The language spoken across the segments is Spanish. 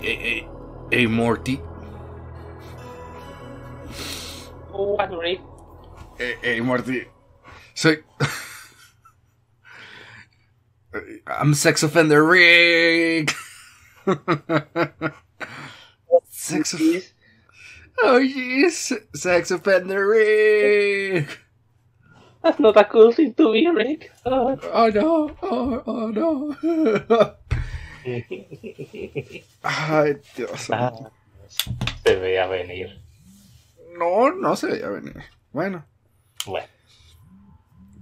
Hey, Morty. What, Hey, hey, Morty. So, I'm sex offender, Rick. sex offender. Oh, yes, sex offender, Rick. That's not a cool thing to be, Rick. Oh, oh no! Oh, oh no! Ay, Dios. Ah, se veía venir. No, no se veía venir. Bueno.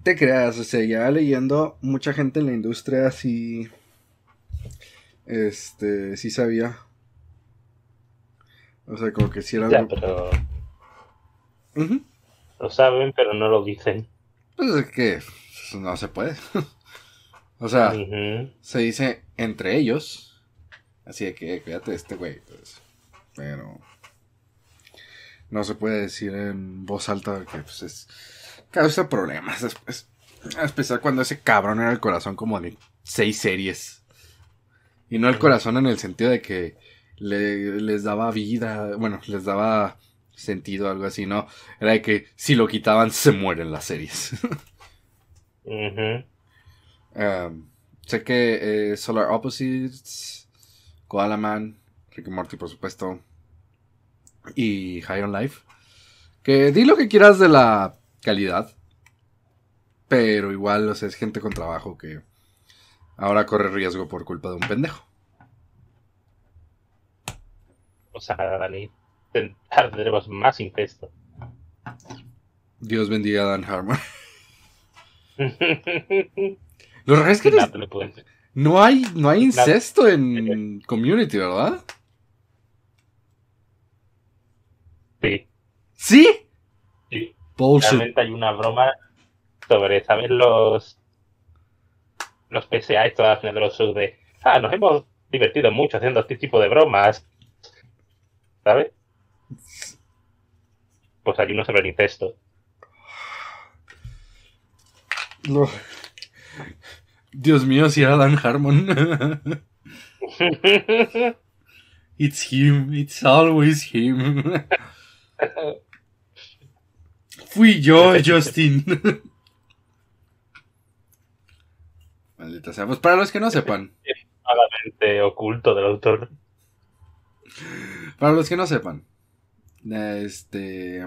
Te creas, o sea, ya leyendo, mucha gente en la industria sí. Este, sí sabía. O sea, como que sí era. Ya, pero... Lo saben, pero no lo dicen. Pues es que no se puede. O sea, se dice entre ellos. Así de que cuídate este güey. Pues, pero no se puede decir en voz alta que pues, causa problemas después. especial cuando ese cabrón era el corazón como de seis series. Y no el corazón en el sentido de que les daba vida, bueno, les daba sentido, algo así, ¿no? Era de que si lo quitaban se mueren las series. Ajá. Em, sé que eh, Solar Opposites, Koala Man, Rick Morty, por supuesto, y High on Life. Que di lo que quieras de la calidad, pero igual, o sea, es gente con trabajo que ahora corre riesgo por culpa de un pendejo. O sea, Dani, tendremos más impuestos. Dios bendiga a Dan Harmon. es que no, hay, no hay incesto en Community, ¿verdad? Sí. ¿Sí? Sí. Realmente hay una broma sobre, ¿sabes? Los los estos y todas de de, ah, nos hemos divertido mucho haciendo este tipo de bromas, ¿sabes? Pues hay uno sobre el incesto. No. Dios mío, si era Dan Harmon. it's him, it's always him. Fui yo, Justin. Maldita sea. Pues para los que no sepan. Malamente oculto del autor. Para los que no sepan. Este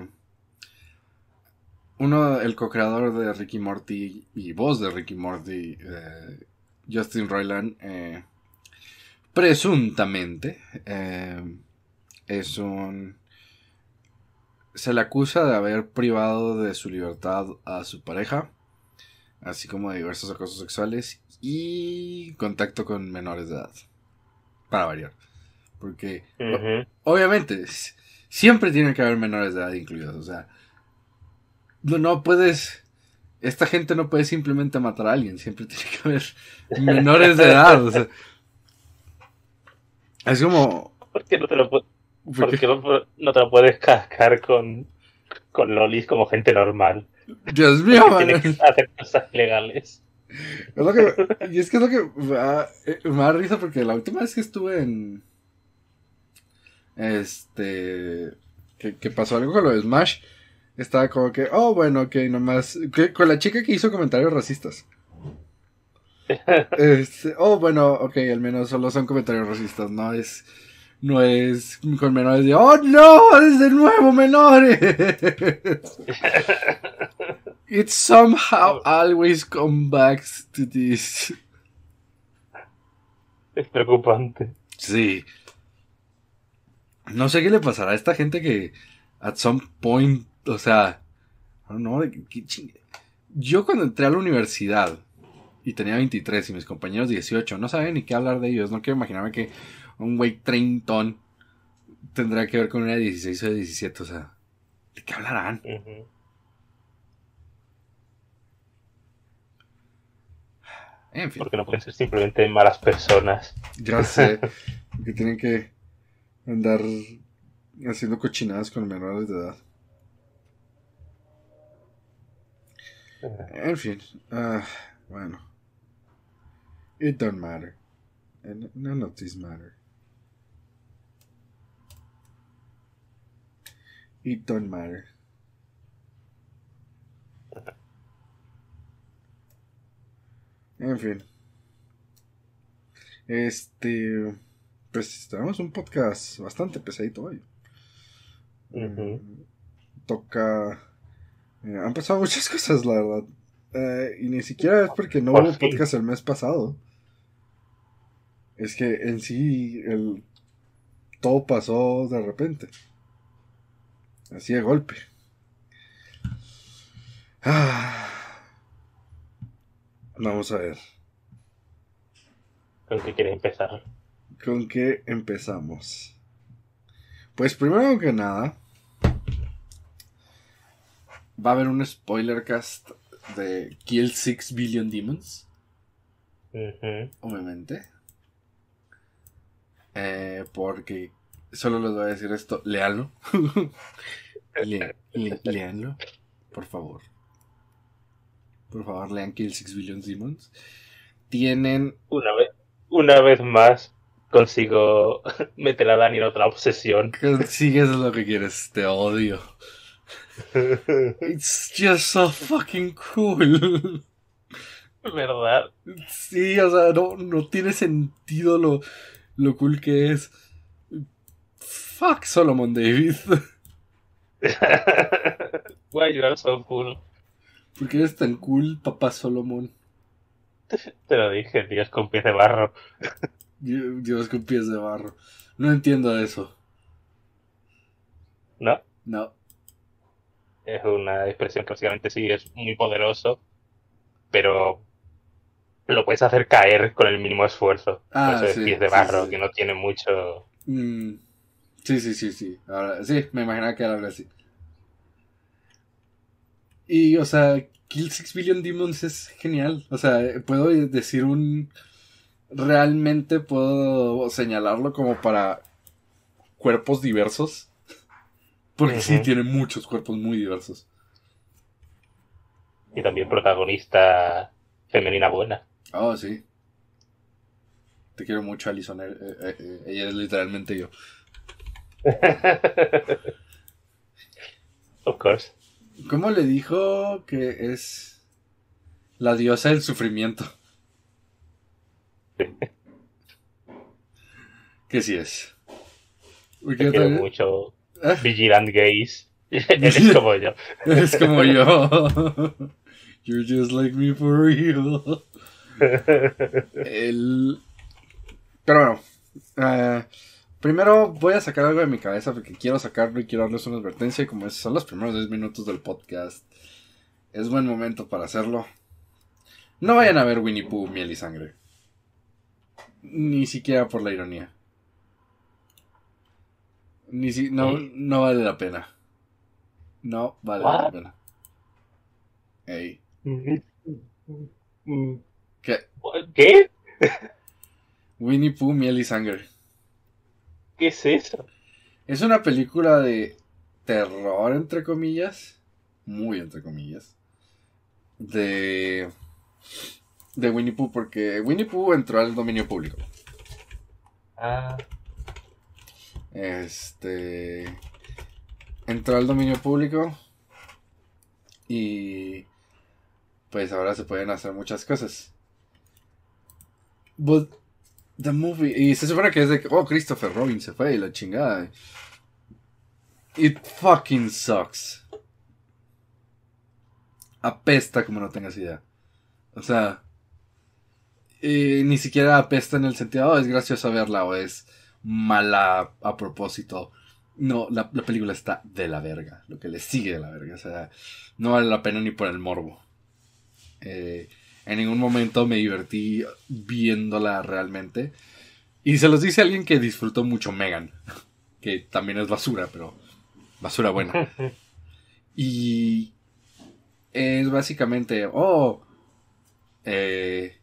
uno, el co-creador de Ricky Morty y voz de Ricky Morty, eh, Justin Roiland, eh, presuntamente eh, es un... Se le acusa de haber privado de su libertad a su pareja, así como de diversos acosos sexuales y contacto con menores de edad. Para variar. Porque, obviamente, siempre tiene que haber menores de edad incluidos. O sea, no puedes, esta gente no puede simplemente matar a alguien, siempre tiene que haber menores de edad. es como... ¿Por qué no te lo, No, te puedes cascar con, con lolis como gente normal? Dios mío, Tienes que hacer cosas legales. y es que es lo que eh, me da, risa porque la última vez que estuve en... Este... Que, que pasó algo con lo de Smash estaba como que, oh, bueno, ok, nomás. con la chica que hizo comentarios racistas. Este, oh, bueno, ok, al menos solo son comentarios racistas, no es. No es con menores de. ¡Oh, no! ¡Es de nuevo menores! It somehow always comes back to this. Es preocupante. Sí. No sé qué le pasará a esta gente que at some point o sea, ah, no, qué Yo cuando entré a la universidad y tenía 23 y mis compañeros 18, no sabía ni qué hablar de ellos. No quiero imaginarme que un güey treintón tendrá que ver con una de 16 o de 17, o sea, ¿de qué hablarán? En fin. Porque no pueden ser simplemente malas personas. Ya sé. que tienen que andar haciendo cochinadas con menores de edad. En fin, ah, bueno. It don't matter. Eh, none of this matter. It don't matter. En fin. Este. Pues tenemos un podcast bastante pesadito hoy. Toca han pasado muchas cosas, la verdad. Eh, y ni siquiera es porque no hubo podcast el mes pasado. Es que en sí el, todo pasó de repente. Así de golpe. Ah. Vamos a ver. ¿Con qué quiere empezar? ¿Con qué empezamos? Pues primero que nada, va a haber un spoiler cast de Kill Six Billion Demons. Obviamente. Eh, porque solo les voy a decir esto, leanlo. leanlo, por favor. Por favor, lean Kill Six Billion Demons. Tienen. Una vez, una vez más consigo meter a Dani en otra obsesión. Consigues lo que quieres, te odio. It's just so fucking cool. ¿Verdad? Sí, o sea, no, tiene sentido lo, lo cool que es. Fuck Solomon David. Why you are so cool. ¿Por qué eres tan cool, papá Solomon? Te lo dije, Dios con pies de barro. Dios con pies de barro. No entiendo eso. ¿No? No es una expresión que básicamente sí es muy poderoso, pero lo puedes hacer caer con el mínimo esfuerzo. Ah, Eso es de barro, que no tiene mucho. Mm. Sí, sí, sí, sí. sí, me imaginaba que era algo así. Y, o sea, Kill Six Billion Demons es genial. O sea, puedo decir un. Realmente puedo señalarlo como para cuerpos diversos. Porque sí, tiene muchos cuerpos muy diversos. Y también protagonista femenina buena. Oh, sí. Te quiero mucho, Alison. Eh, eh, eh, ella es literalmente yo. of course. ¿Cómo le dijo que es la diosa del sufrimiento? que sí es. quiero mucho. Vigilant Gays. Eres como yo. Eres como yo. You're just like me for real. Pero bueno. Eh, primero voy a sacar algo de mi cabeza porque quiero sacarlo y quiero darles una advertencia. Y como es, son los primeros 10 minutos del podcast, es buen momento para hacerlo. No vayan a ver Winnie Pooh, miel y sangre. Ni siquiera por la ironía. Ni si, no, ¿Eh? no vale la pena. No vale la pena. Ey. Mm, mm. ¿Qué? ¿Qué? Winnie Pooh, Miel y Sangre. ¿Qué es eso? Es una película de terror, entre comillas. Muy entre comillas. De. De Winnie Pooh, porque Winnie Pooh entró al dominio público. Ah. Este. Entró al dominio público. Y. Pues ahora se pueden hacer muchas cosas. But. The movie. Y se supone que es de Oh, Christopher Robin se fue y la chingada. It fucking sucks. Apesta como no tengas idea. O sea. ni siquiera apesta en el sentido, oh, es gracioso verla o es mala a propósito. No, la, película está de la verga. Lo que le sigue de la verga. O sea, no vale la pena ni por el morbo. Eh, en ningún momento me divertí viéndola realmente. Y se los dice alguien que disfrutó mucho Megan. Que también es basura, pero basura buena. Y es básicamente, oh, eh,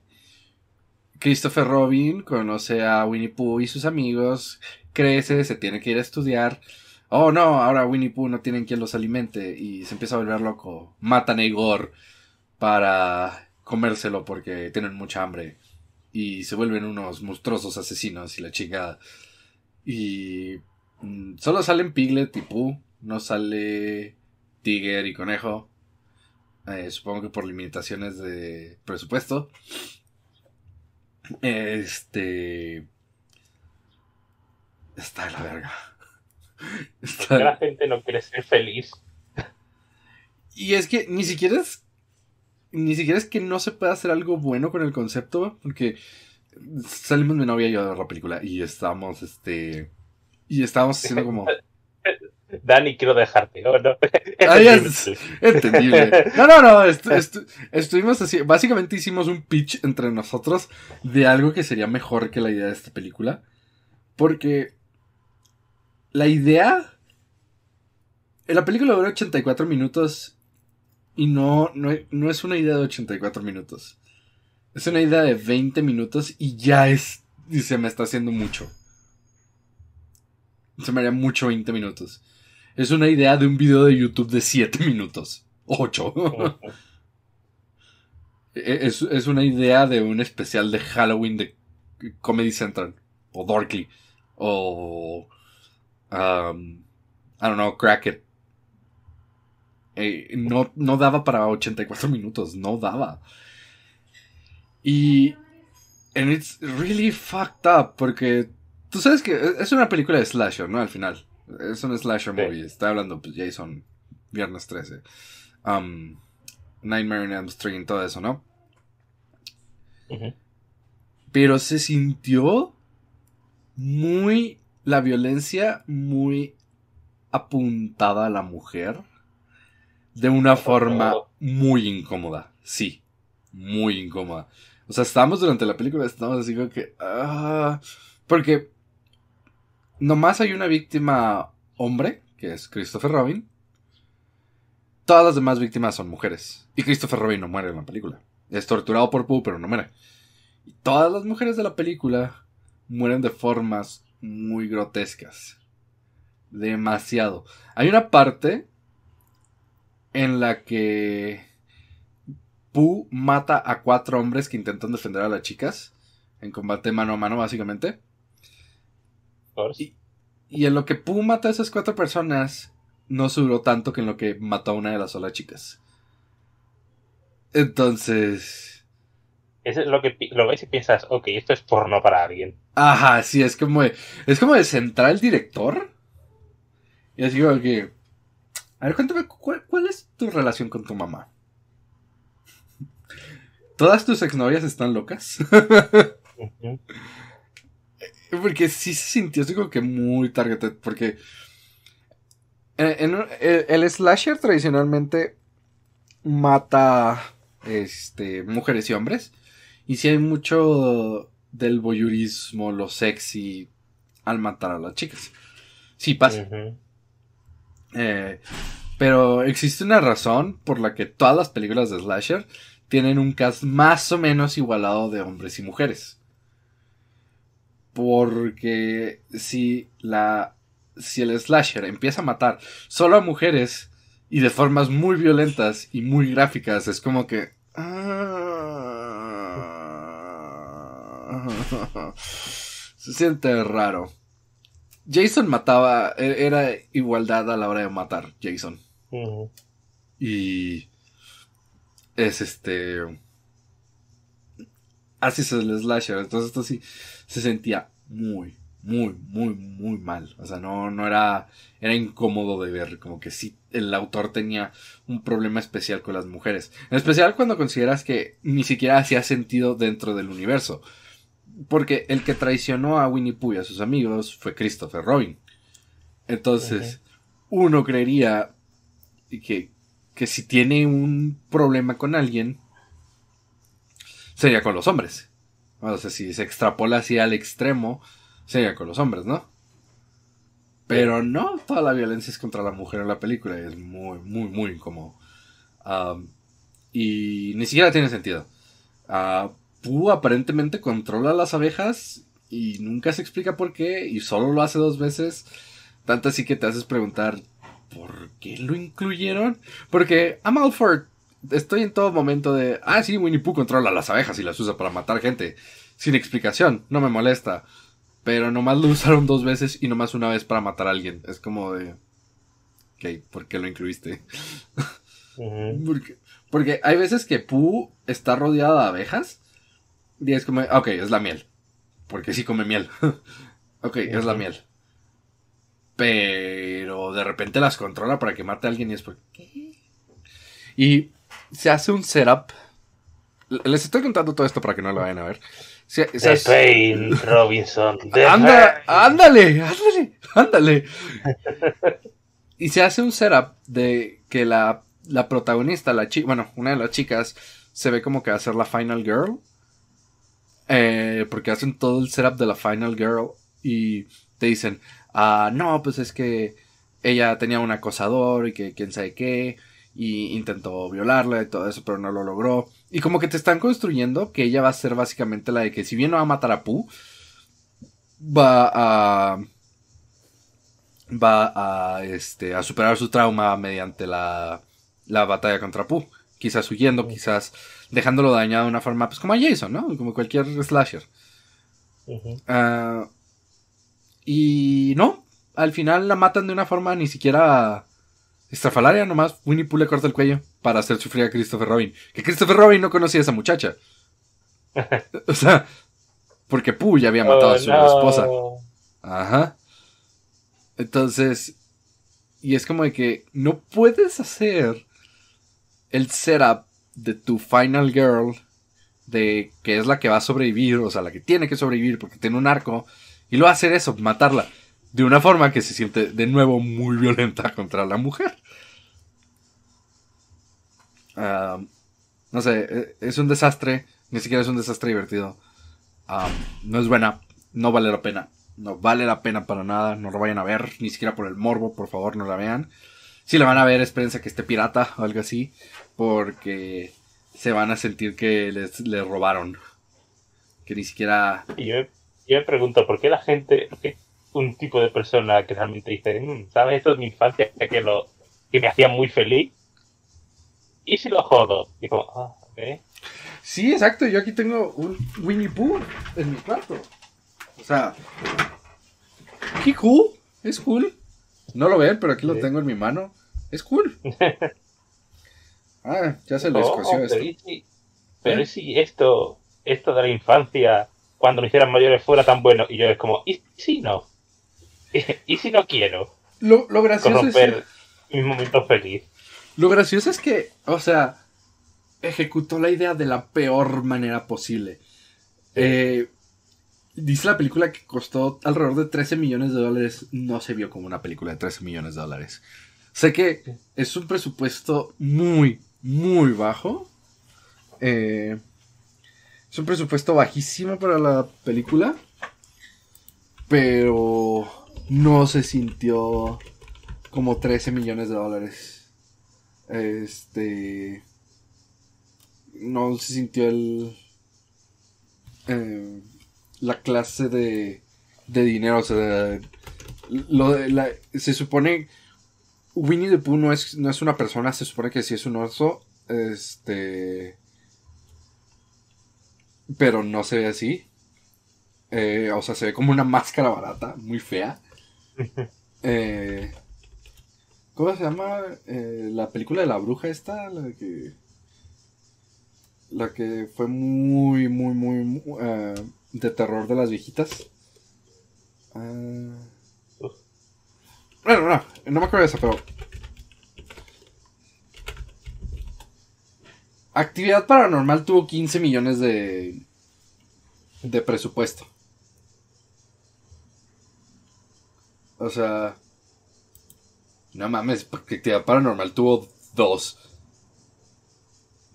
Christopher Robin conoce a Winnie Pooh y sus amigos, crece, se tiene que ir a estudiar. Oh no, ahora Winnie Pooh no tienen quien los alimente y se empieza a volver loco. Matan a Igor para comérselo porque tienen mucha hambre y se vuelven unos monstruosos asesinos y la chingada. Y mm, solo salen Piglet y Pooh, no sale Tiger y Conejo. Eh, supongo que por limitaciones de presupuesto. Este. Está de la verga. la gente no quiere ser feliz? Y es que ni siquiera es. Ni siquiera es que no se pueda hacer algo bueno con el concepto, porque salimos mi novia y yo ver la película y estamos este. Y estamos haciendo como. Dani, quiero dejarte. Ah, entendible. No, no, no. estuvimos así. Básicamente hicimos un pitch entre nosotros de algo que sería mejor que la idea de esta película. Porque la idea. La película dura 84 minutos y no, no, no es una idea de 84 minutos. Es una idea de 20 minutos y ya es. Y se me está haciendo mucho. Se me haría mucho 20 minutos. Es una idea de un video de YouTube de 7 minutos. 8. E-, es, una idea de un especial de Halloween de Comedy Central. O Dorky. O. Um, I don't know, Cracker. Eh, no, no daba para 84 minutos. No daba. Y. And it's really fucked up. Porque. Tú sabes que es una película de slasher, ¿no? Al final. Es un slasher movie. Está hablando pues, Jason, Viernes 13. Um, Nightmare on Elm Street, todo eso, ¿no? Pero se sintió muy. La violencia muy apuntada a la mujer. De una forma muy incómoda. Sí. Muy incómoda. O sea, estábamos durante la película, estábamos así como que. Ah, porque Nomás hay una víctima hombre, que es Christopher Robin. Todas las demás víctimas son mujeres. Y Christopher Robin no muere en la película. Es torturado por Pooh, pero no muere. Y todas las mujeres de la película mueren de formas muy grotescas. Demasiado. Hay una parte en la que Pooh mata a cuatro hombres que intentan defender a las chicas en combate mano a mano, básicamente. Y, en lo que pu mata a esas cuatro personas, no subió tanto que en lo que mató a una de las solas chicas. Entonces. es lo que lo ves y piensas, ok, esto es porno para alguien. Ajá, sí, es como de, es como de centrar el director. Y así como A ver, cuéntame, ¿cuál, es tu relación con tu mamá? ¿Todas tus exnovias están locas? Porque sí se sintió así como que muy targeted. Porque el, slasher tradicionalmente mata este, mujeres y hombres. Y si hay mucho del boyurismo lo sexy, al matar a las chicas. Sí pasa. Eh, pero existe una razón por la que todas las películas de slasher tienen un cast más o menos igualado de hombres y mujeres. Porque si la. Si el slasher empieza a matar solo a mujeres y de formas muy violentas y muy gráficas, es como que. Ah, se siente raro. Jason mataba, e, era igualdad a la hora de matar, Jason. Y es este... Así es el slasher, entonces esto sí se sentía muy, muy, muy, muy mal. O sea, no, no era, era incómodo de ver, como que sí, el autor tenía un problema especial con las mujeres. En especial cuando consideras que ni siquiera hacía sentido dentro del universo. Porque el que traicionó a Winnie Pooh y a sus amigos fue Christopher Robin. Entonces, uno creería que, que si tiene un problema con alguien, sería con los hombres o sea, si se extrapola así al extremo, sería con los hombres, ¿no? Pero no, toda la violencia es contra la mujer en la película y es muy, muy, muy incómodo. y ni siquiera tiene sentido. Ah, Pu aparentemente controla las abejas y nunca se explica por qué y solo lo hace dos veces. Tanto así que te haces preguntar, ¿por qué lo incluyeron? Porque a estoy en todo momento de, ah, sí, Winnie Pooh controla las abejas y las usa para matar gente. Sin explicación, no me molesta. Pero nomás lo usaron dos veces y nomás una vez para matar a alguien. Es como de, ok, ¿por qué lo incluiste? porque, porque hay veces que Pooh está rodeada de abejas y es como, ok, es la miel. Porque sí come miel. ok, es la miel. Pero de repente las controla para que mate a alguien y es porque... Y se hace un setup. Les estoy contando todo esto para que no lo vayan a ver. Se, Robinson. ándale, ándale, ándale. y se hace un setup de que la, la protagonista, la chica, bueno, una de las chicas, se ve como que va a ser la Final Girl. Eh, porque hacen todo el setup de la Final Girl y te dicen, ah, no, pues es que ella tenía un acosador y que quién sabe qué y intentó violarla y todo eso, pero no lo logró. Y como que te están construyendo que ella va a ser básicamente la de que si bien no va a matar a Pooh, va a va a este a superar su trauma mediante la la batalla contra Pooh, quizás huyendo, quizás dejándolo dañado de una forma pues como a Jason, ¿no? Como cualquier slasher. Ah, y no, al final la matan de una forma ni siquiera Estrafalaria nomás, Winnie Pooh le corta el cuello para hacer sufrir a Christopher Robin. Que Christopher Robin no conocía a esa muchacha. o sea, porque Pooh ya había matado a oh, su esposa. Ajá. Entonces, y es como de que no puedes hacer el setup de tu final girl, de que es la que va a sobrevivir, o sea, la que tiene que sobrevivir porque tiene un arco, y lo hacer eso, matarla de una forma que se siente de nuevo muy violenta contra la mujer no sé, e, es un desastre. Ni siquiera es un desastre divertido. no es buena. No vale la pena. No vale la pena para nada. No lo vayan a ver. Ni siquiera por el morbo. Por favor, no la vean. Si la van a ver, espérense que esté pirata o algo así. Porque se van a sentir que les, robaron. Que ni siquiera. Y yo, me pregunto, ¿por qué la gente.? un tipo de persona que realmente dice, mm, ¿sabes? Esto es mi infancia que, lo, que me hacía muy feliz ¿y si lo jodo? Y ah, ok. Sí, exacto. Yo aquí tengo un Winnie Pooh en mi cuarto. O sea, qué cool. Es cool. No lo ven, pero aquí lo tengo en mi mano. Es cool. Ah, ya se lo oh, coció oh, Pero, y ¿Eh? si, esto, esto de la infancia, cuando me hicieran mayores, fuera tan bueno? Y yo es como, ¿y si no? ¿Y si no quiero? Lo, lo gracioso es... mi momento feliz. Lo gracioso es que, o sea, ejecutó la idea de la peor manera posible. Eh, dice la película que costó alrededor de 13 millones de dólares. No se vio como una película de 13 millones de dólares. Sé que es un presupuesto muy, muy bajo. Eh, es un presupuesto bajísimo para la película. Pero no se sintió como 13 millones de dólares. Este. No se sintió el. Eh, la clase de, de dinero. se supone. Winnie the Pooh no es, no es una persona, se supone que si es un oso. Este. Pero no se ve así. Eh, o sea, se ve como una máscara barata, muy fea. Eh, ¿Cómo se llama eh, la película de la bruja esta? La que. La que fue muy, muy, muy. Eh, de terror de las viejitas. Ah. Bueno, no, me acuerdo de esa, pero. Actividad Paranormal tuvo 15 millones de. de presupuesto. O sea. No mames, actividad paranormal tuvo dos.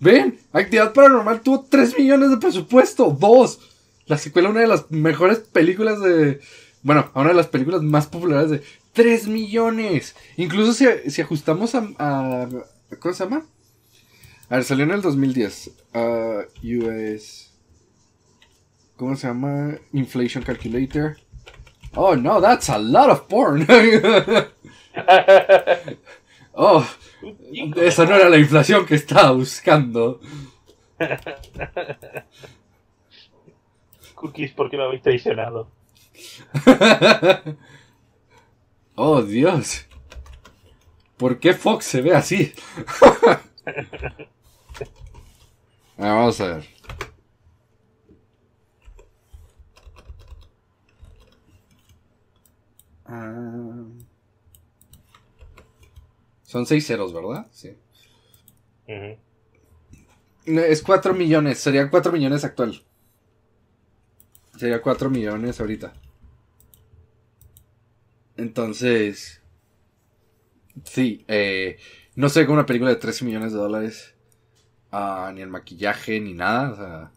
Ven, actividad paranormal tuvo Tres millones de presupuesto, dos. La secuela, una de las mejores películas de. Bueno, una de las películas más populares de 3 millones. Incluso si, ajustamos a, a, ¿Cómo se llama? A ver, salió en el 2010. Uh, US. ¿Cómo se llama? Inflation Calculator. Oh no, that's a lot of porn. oh, esa no era la inflación que estaba buscando. Cookies, ¿por qué me habéis traicionado? oh, Dios. ¿Por qué Fox se ve así? Ah, vamos a ver. Ah son seis ceros, ¿verdad? Sí. Es 4 millones, Serían 4 millones actual. Sería 4 millones ahorita. Entonces, sí, eh, no sé con una película de 13 millones de dólares, ah, ni el maquillaje, ni nada. O sea,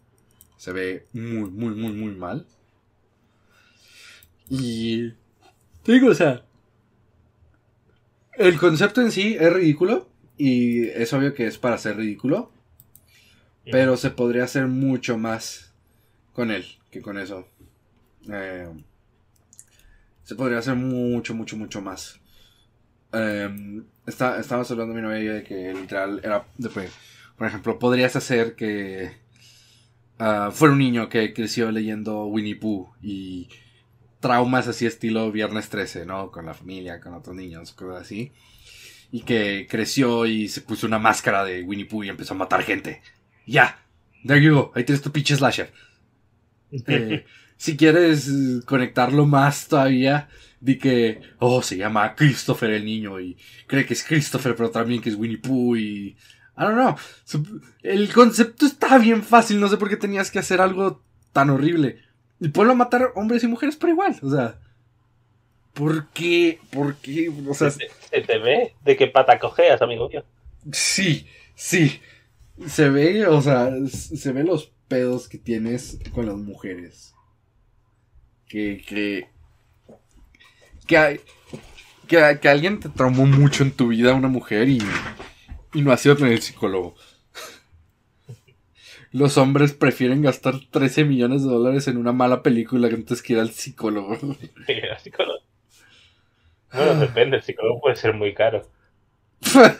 se ve muy, muy, muy, muy mal. Y, digo, o sea, el concepto en sí es ridículo y es obvio que es para ser ridículo, pero se podría hacer mucho más con él que con eso. Em, se podría hacer mucho, mucho, mucho más. Em, estabas hablando mi novia de que literal era después, por ejemplo, podrías hacer que ah, fuera un niño que creció leyendo Winnie Pooh y traumas así estilo Viernes 13, ¿no? Con la familia, con otros niños, cosas así. Y que creció y se puso una máscara de Winnie Pooh y empezó a matar gente. Ya, there you go, ahí tienes tu pinche slasher. Eh, si quieres eh, conectarlo más todavía, di que, oh, se llama Christopher el niño y cree que es Christopher, pero también que es Winnie Pooh y... I don't know. El concepto está bien fácil, no sé por qué tenías que hacer algo tan horrible. Y puedo matar hombres y mujeres por igual, o sea. ¿Por qué? ¿Por qué? O sea, se, te ve de qué pata cojeas, amigo mío. Sí, sí. Se ve, o sea, se ven los pedos que tienes con las mujeres. Que, que, que, alguien te traumó mucho en tu vida, una mujer, y, y no ha sido el psicólogo los hombres prefieren gastar 13 millones de dólares en una mala película que antes que ir al psicólogo. Sí, al psicólogo. Bueno, ah. depende, el psicólogo puede ser muy caro. Ay,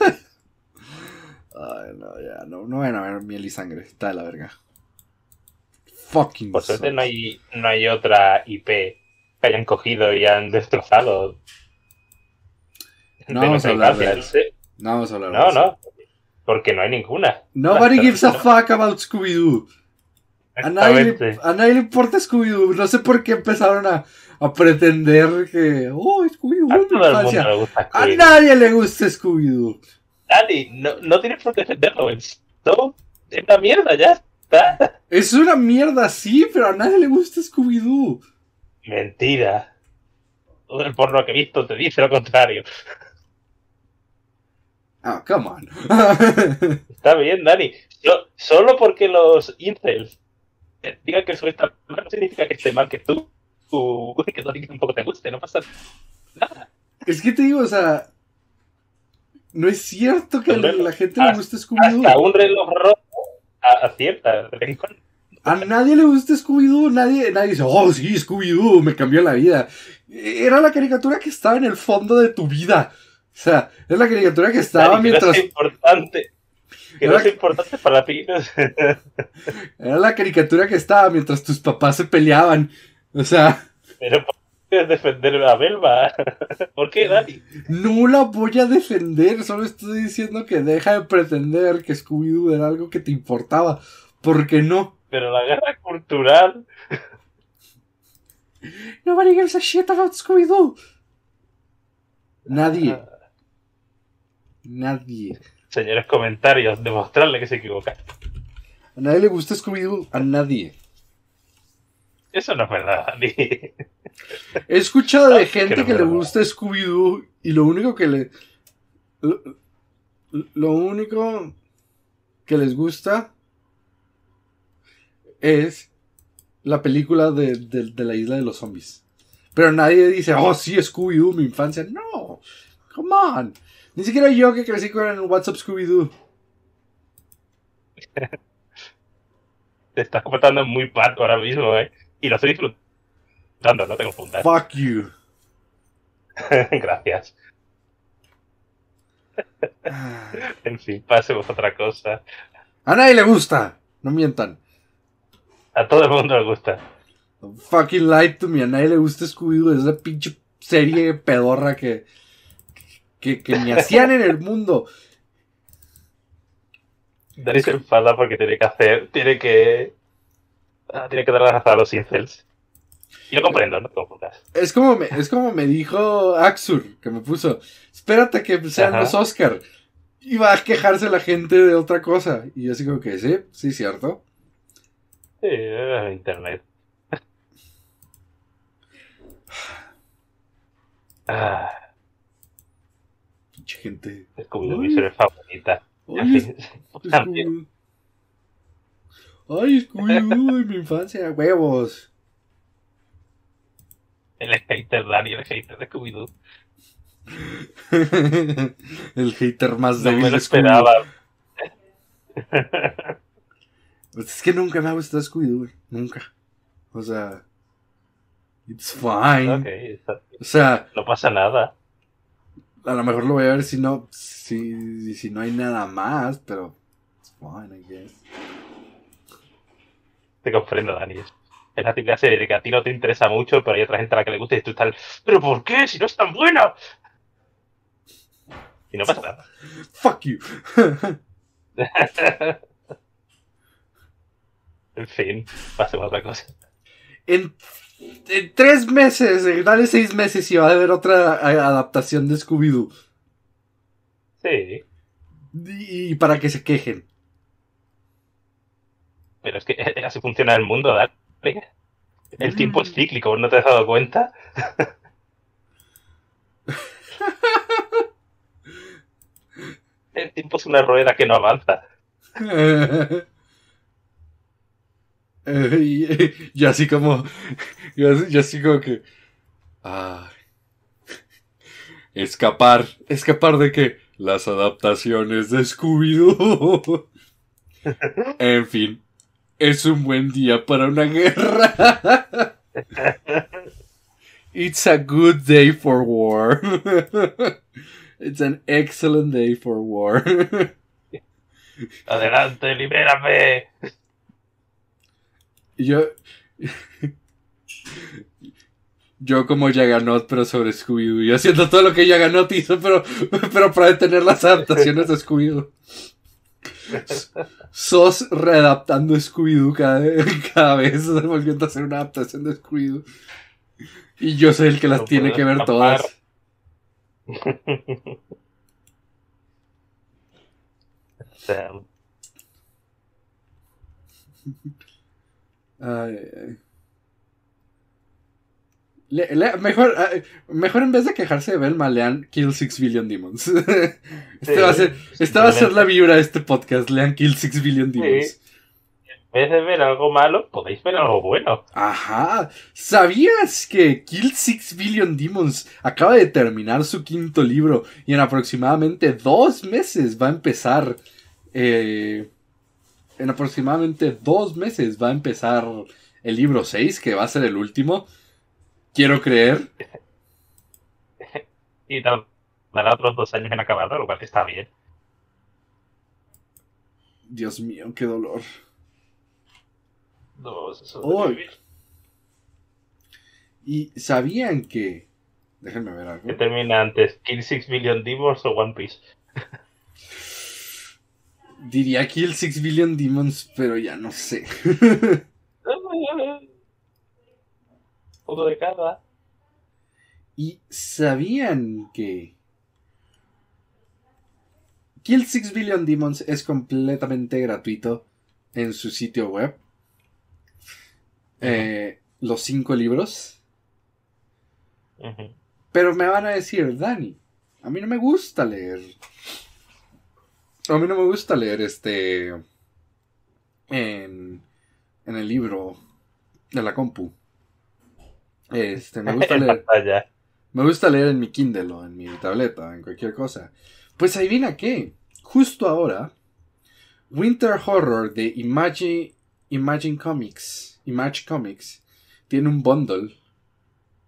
no, ya, no, no van a ver miel y sangre, está de la verga. Fucking Por suerte no hay, otra IP que hayan cogido y han destrozado. No vamos a hablar de eso. No vamos a hablar No, no, porque no hay ninguna. Nobody gives a fuck about Scooby-Doo. A nadie, le, importa Scooby-Doo. No sé por qué empezaron a, a pretender que. ¡Oh, Scooby-Doo! A, nadie le gusta Scooby-Doo. Dani, no, no tienes por qué defenderlo, es una mierda, ya está. Es una mierda, sí, pero a nadie le gusta Scooby-Doo. Mentira. Todo el porno que he visto te dice lo contrario. Oh, come on. está bien, Dani. solo porque los incels digan que el tan está mal, no significa que esté mal que tú, tú que un tampoco te guste, no pasa nada. Es que te digo, o sea, no es cierto que a la gente le guste Scooby-Doo. Hasta un reloj rojo acierta A nadie le gusta Scooby-Doo, nadie, nadie dice, oh sí, Scooby-Doo, me cambió la vida. Era la caricatura que estaba en el fondo de tu vida. O sea, es la caricatura que estaba mientras. Es importante. era... importante para Era la caricatura que estaba mientras tus papás se peleaban. O sea. Pero puedes defender a Belva. ¿Por qué, Dani? No la voy a defender. Solo estoy diciendo que deja de pretender que Scooby-Doo era algo que te importaba. ¿Por qué no. Pero la guerra cultural. No gives a shit about Scooby-Doo. Nadie. Ah. Nadie. Señores comentarios, demostrarle que se equivoca. A nadie le gusta Scooby-Doo, a nadie. Eso no es verdad, He escuchado de ah, gente que le gusta Scooby-Doo y lo único que le. Lo, único que les gusta es la película de, la isla de los zombies. Pero nadie dice, oh, sí, Scooby-Doo, mi infancia. No, come on. Ni siquiera yo que crecí con WhatsApp Scooby-Doo. Te estás comportando muy pato ahora mismo, ¿eh? Y lo estoy disfrutando, no tengo puntas. Fuck you. Gracias. en fin, pasemos a otra cosa. A nadie le gusta, no mientan. A todo el mundo le gusta. fucking Light, to me, a nadie le gusta Scooby-Doo, es una pinche serie pedorra que que, que me hacían en el mundo. daris se enfada porque tiene que hacer, tiene que, ah, tiene que dar la razón a los incels. Yo comprendo, no Es como me, es como me dijo Axur, que me puso, espérate que sean los Oscar. Y va a quejarse la gente de otra cosa. Y yo así como que sí, sí, cierto. Sí, internet. ah gente. Es como mi serie favorita. Ay, Scooby. Ay, mi infancia, huevos. El hater Dani, el hater de Scooby-Doo. el hater más débil. No me lo esperaba. Pues es que nunca me ha gustado Scooby-Doo, Nunca. O sea. It's fine. o sea. No pasa nada. A lo mejor lo voy a ver si no, si, si no hay nada más, pero. It's fine, I guess. Te comprendo, Dani. Es la típica serie que a ti no te interesa mucho, pero hay otra gente a la que le gusta y tú estás. ¿Pero por qué? Si no es tan buena. Y no pasa nada. Fuck you. en fin, pasemos a otra cosa. En en tres meses, dale seis meses y va a haber otra adaptación de Scooby-Doo. Sí. Y, para que se quejen. Pero es que eh, eh, así funciona el mundo, dale. El tiempo es mm. cíclico, ¿no te has dado cuenta? el tiempo es una rueda que no avanza. y, así como, ya así como que, escapar, escapar de qué? Las adaptaciones de Scooby-Doo. en fin, es un buen día para una guerra. It's a good day for war. It's an excellent day for war. Adelante, libérame yo. yo como Jaganot, pero sobre Scooby-Doo. Yo haciendo todo lo que Jaganot hizo, pero, pero para detener las adaptaciones de Scooby-Doo. Sos readaptando Scooby-Doo cada, cada vez, volviendo a hacer una adaptación de Scooby-Doo. Y yo soy el que las tiene que ver todas. mejor, mejor en vez de quejarse de Velma, lean Kill Six Billion Demons. este va a ser, esta va a ser la vibra de este podcast. Lean Kill Six Billion Demons. En vez de ver algo malo, podéis ver algo bueno. Ajá. ¿Sabías que Kill Six Billion Demons acaba de terminar su quinto libro y en aproximadamente dos meses va a empezar eh, en aproximadamente dos meses va a empezar el libro 6, que va a ser el último. Quiero creer. y tardará otros dos años en acabarlo, lo cual está bien. Dios mío, qué dolor. No, eso Y sabían que. Déjenme ver algo. Que termina antes: Kill Six Million Divorce o One Piece. Diría Kill Six Billion Demons, pero ya no sé. foto de cada. Y sabían que. Kill Six Billion Demons es completamente gratuito en su sitio web. Eh, los cinco libros. Pero me van a decir, Dani, a mí no me gusta leer. A mí no me gusta leer este. En, el libro de la compu. Este, me gusta leer. me gusta leer en mi Kindle o en mi tableta, en cualquier cosa. Pues adivina qué. Justo ahora, Winter Horror de Imagine, Imagine Comics, Image Comics, tiene un bundle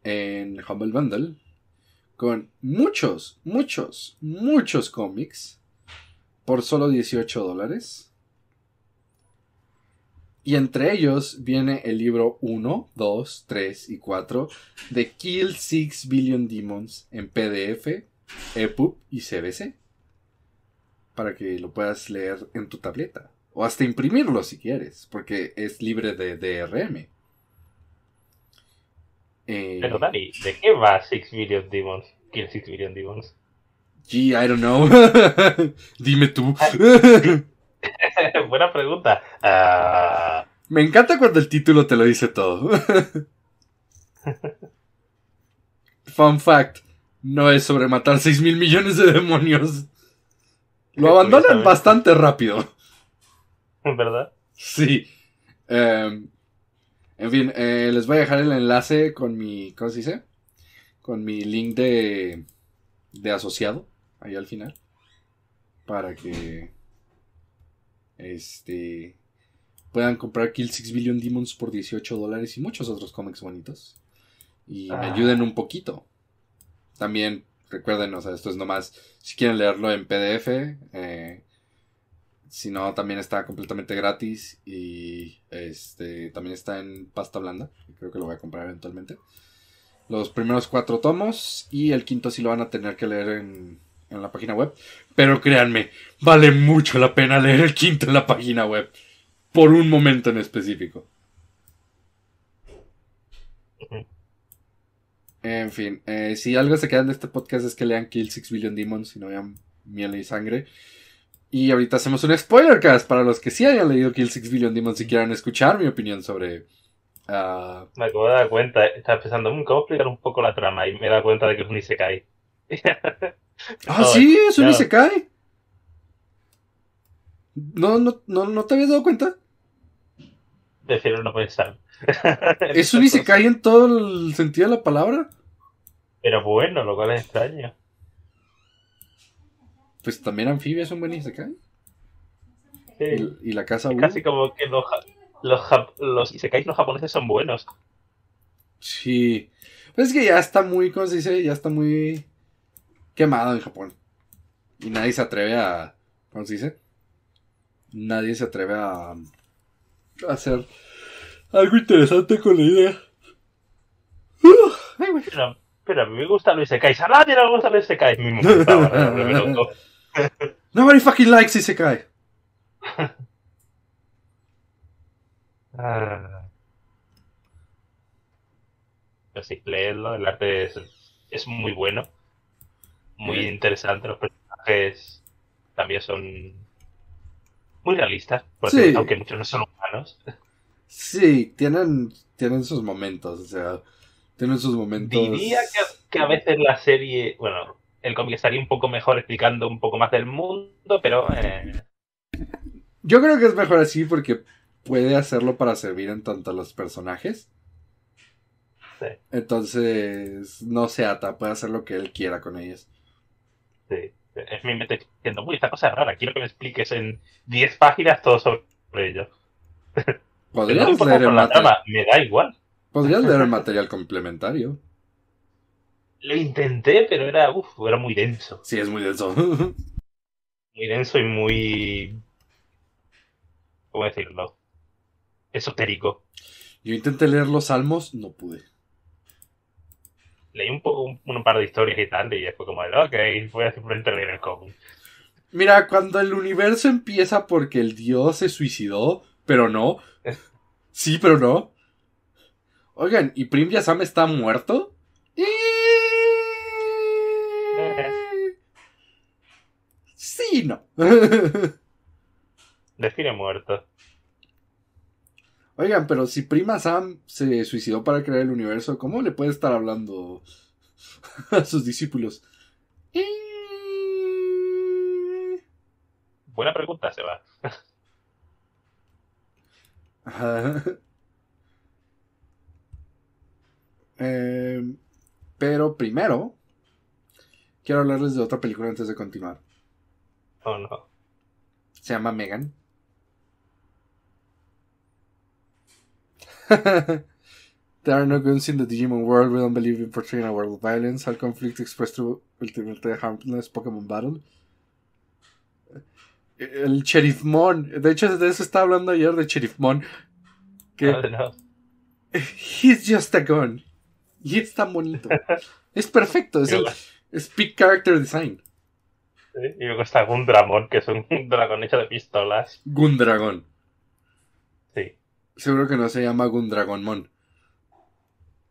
en Humble Bundle con muchos, muchos, muchos cómics por solo 18 dólares. Y entre ellos viene el libro 1, 2, 3 y 4 de Kill 6 Billion Demons en PDF, EPUB y CBC. Para que lo puedas leer en tu tableta. O hasta imprimirlo si quieres, porque es libre de DRM. Eh, Pero Dani, ¿de qué va 6 Billion Demons? Kill 6 Billion Demons. Gee, I don't know. Dime tú. Buena pregunta. Ah. Me encanta cuando el título te lo dice todo. Fun fact: no es sobre matar 6 mil millones de demonios. Lo abandonan bastante rápido. ¿Verdad? Sí. Em, en fin, eh, les voy a dejar el enlace con mi. ¿Cómo se dice? Con mi link de, de asociado ahí al final, para que este puedan comprar Kill 6 Billion Demons por 18 dólares y muchos otros cómics bonitos. Y ah. ayuden un poquito. También recuerden, o sea, esto es nomás, si quieren leerlo en PDF, eh, si no, también está completamente gratis y este también está en pasta blanda. Creo que lo voy a comprar eventualmente. Los primeros cuatro tomos y el quinto sí lo van a tener que leer en en la página web. Pero créanme, vale mucho la pena leer el quinto en la página web. Por un momento en específico. En fin, eh, si algo se queda de este podcast es que lean Kill Six Billion Demons y no vean miel y sangre. Y ahorita hacemos un spoiler cast para los que sí hayan leído Kill Six Billion Demons y quieran escuchar mi opinión sobre. Ah, me acabo de dar cuenta, eh, estaba pensando, ¿cómo explicar un poco la trama? Y me da cuenta de que es un cae. Ah, sí, es un no. se no, no, no te habías dado cuenta? Prefiero no pensar. es un Isekai en todo el sentido de la palabra. Pero bueno, lo cual es extraño. Pues también anfibios son buenos Isekai. Sí. Y, la casa. casi como que los, los, Isekais los japoneses son buenos. Sí. Pues es que ya está muy, ¿cómo se dice? Ya está muy quemado en Japón. Y nadie se atreve a. ¿Cómo se dice? Nadie se atreve a, a hacer algo interesante con la idea. pero, a mí me gusta Luis Sekai. A nadie le gusta Luis cae. Nobody fucking likes se cae. Pero sí, leerlo, el arte es, es muy bueno muy interesante. Los personajes también son muy realistas, aunque muchos no son humanos. Sí, tienen, tienen sus momentos, o sea, tienen sus momentos. Diría que, a veces la serie, bueno, el cómic estaría un poco mejor explicando un poco más del mundo, pero... Eh, Yo creo que es mejor así porque puede hacerlo para servir en tanto a los personajes. Entonces, no se ata, puede hacer lo que él quiera con ellos. Este, es mi mente diciendo, uy, esta cosa es rara, quiero que me expliques en 10 páginas todo sobre ello. Podrías leer el material. me da igual. Podrías leer el material complementario. Lo intenté, pero era, era muy denso. Sí, es muy denso. muy denso y muy... ¿Cómo decirlo? Esotérico. Yo intenté leer los salmos, no pude leí un, poco, un, par de historias y tal, y después como, de, ok, voy a simplemente en el cómic. Mira, cuando el universo empieza porque el dios se suicidó, pero no. Sí, pero no. Oigan, ¿y Prim Yasam está muerto? Sí, no. Define muerto. Oigan, pero si prima Sam se suicidó para crear el universo, ¿cómo le puede estar hablando a sus discípulos? Buena pregunta, se em, pero primero, quiero hablarles de otra película antes de continuar. Oh, no. Se llama Megan. There are no guns in the Digimon world. We don't believe in portraying a world of violence. All conflict expressed through ultimate harmless Pokémon battle. Eh, el Cherifmon, De hecho, de eso estaba hablando ayer, de Cherifmon. Que... He's just a gun. Y es tan bonito. es perfecto. Es, el, es character design. Sí, y luego está Gundramon, que es un dragón hecho de pistolas. Gundragon. Seguro que no se llama Gundragonmon.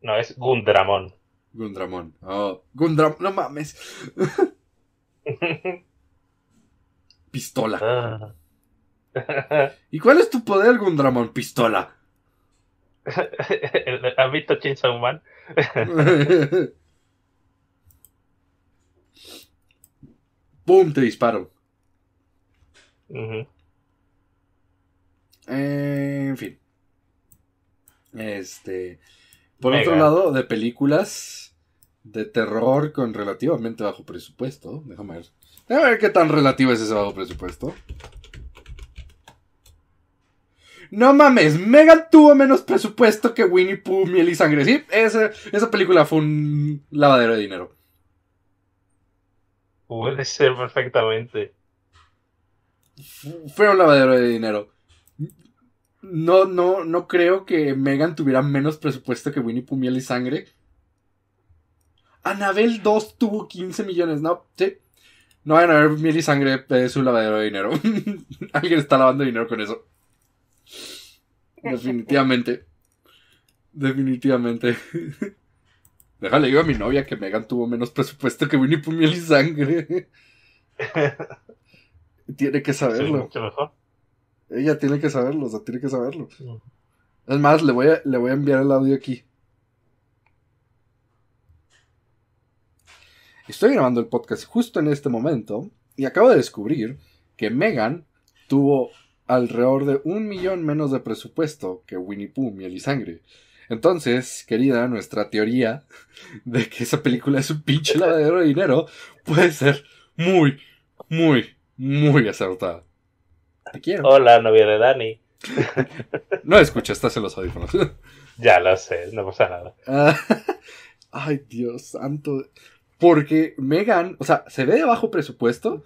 No, es Gundramon. Gundramon. Oh, Gundramon, no mames. Pistola. Ah. ¿Y cuál es tu poder, Gundramon? Pistola. ¿Has visto Chainsaw Man? ¡Pum! Te disparo. en fin. Este. Por otro lado, de películas de terror con relativamente bajo presupuesto. Déjame ver. Déjame ver qué tan relativo es ese bajo presupuesto. No mames, Megan tuvo menos presupuesto que Winnie Pooh, Miel y Sangre. Sí, esa película fue un lavadero de dinero. Puede ser perfectamente. Fue un lavadero de dinero no, no, no creo que Megan tuviera menos presupuesto que Winnie Pumiel y Sangre. Anabel 2 tuvo 15 millones, ¿no? Sí. No Anabel, a y Sangre, es un lavadero de dinero. Alguien está lavando dinero con eso. Definitivamente. Definitivamente. Déjale, digo a mi novia que Megan tuvo menos presupuesto que Winnie Pumiel y Sangre. Tiene que saberlo. Ella tiene que saberlo, o sea, tiene que saberlo. Es más, le voy, a, le voy a enviar el audio aquí. Estoy grabando el podcast justo en este momento y acabo de descubrir que Megan tuvo alrededor de un millón menos de presupuesto que Winnie Pooh, Miel y Sangre. Entonces, querida, nuestra teoría de que esa película es un pinche lavadero de dinero puede ser muy, muy, muy acertada. Hola, novia de Dani. no escucho, estás en los audífonos. ya lo sé, no pasa nada. Ah, ay, Dios santo. Porque Megan, o sea, se ve de bajo presupuesto,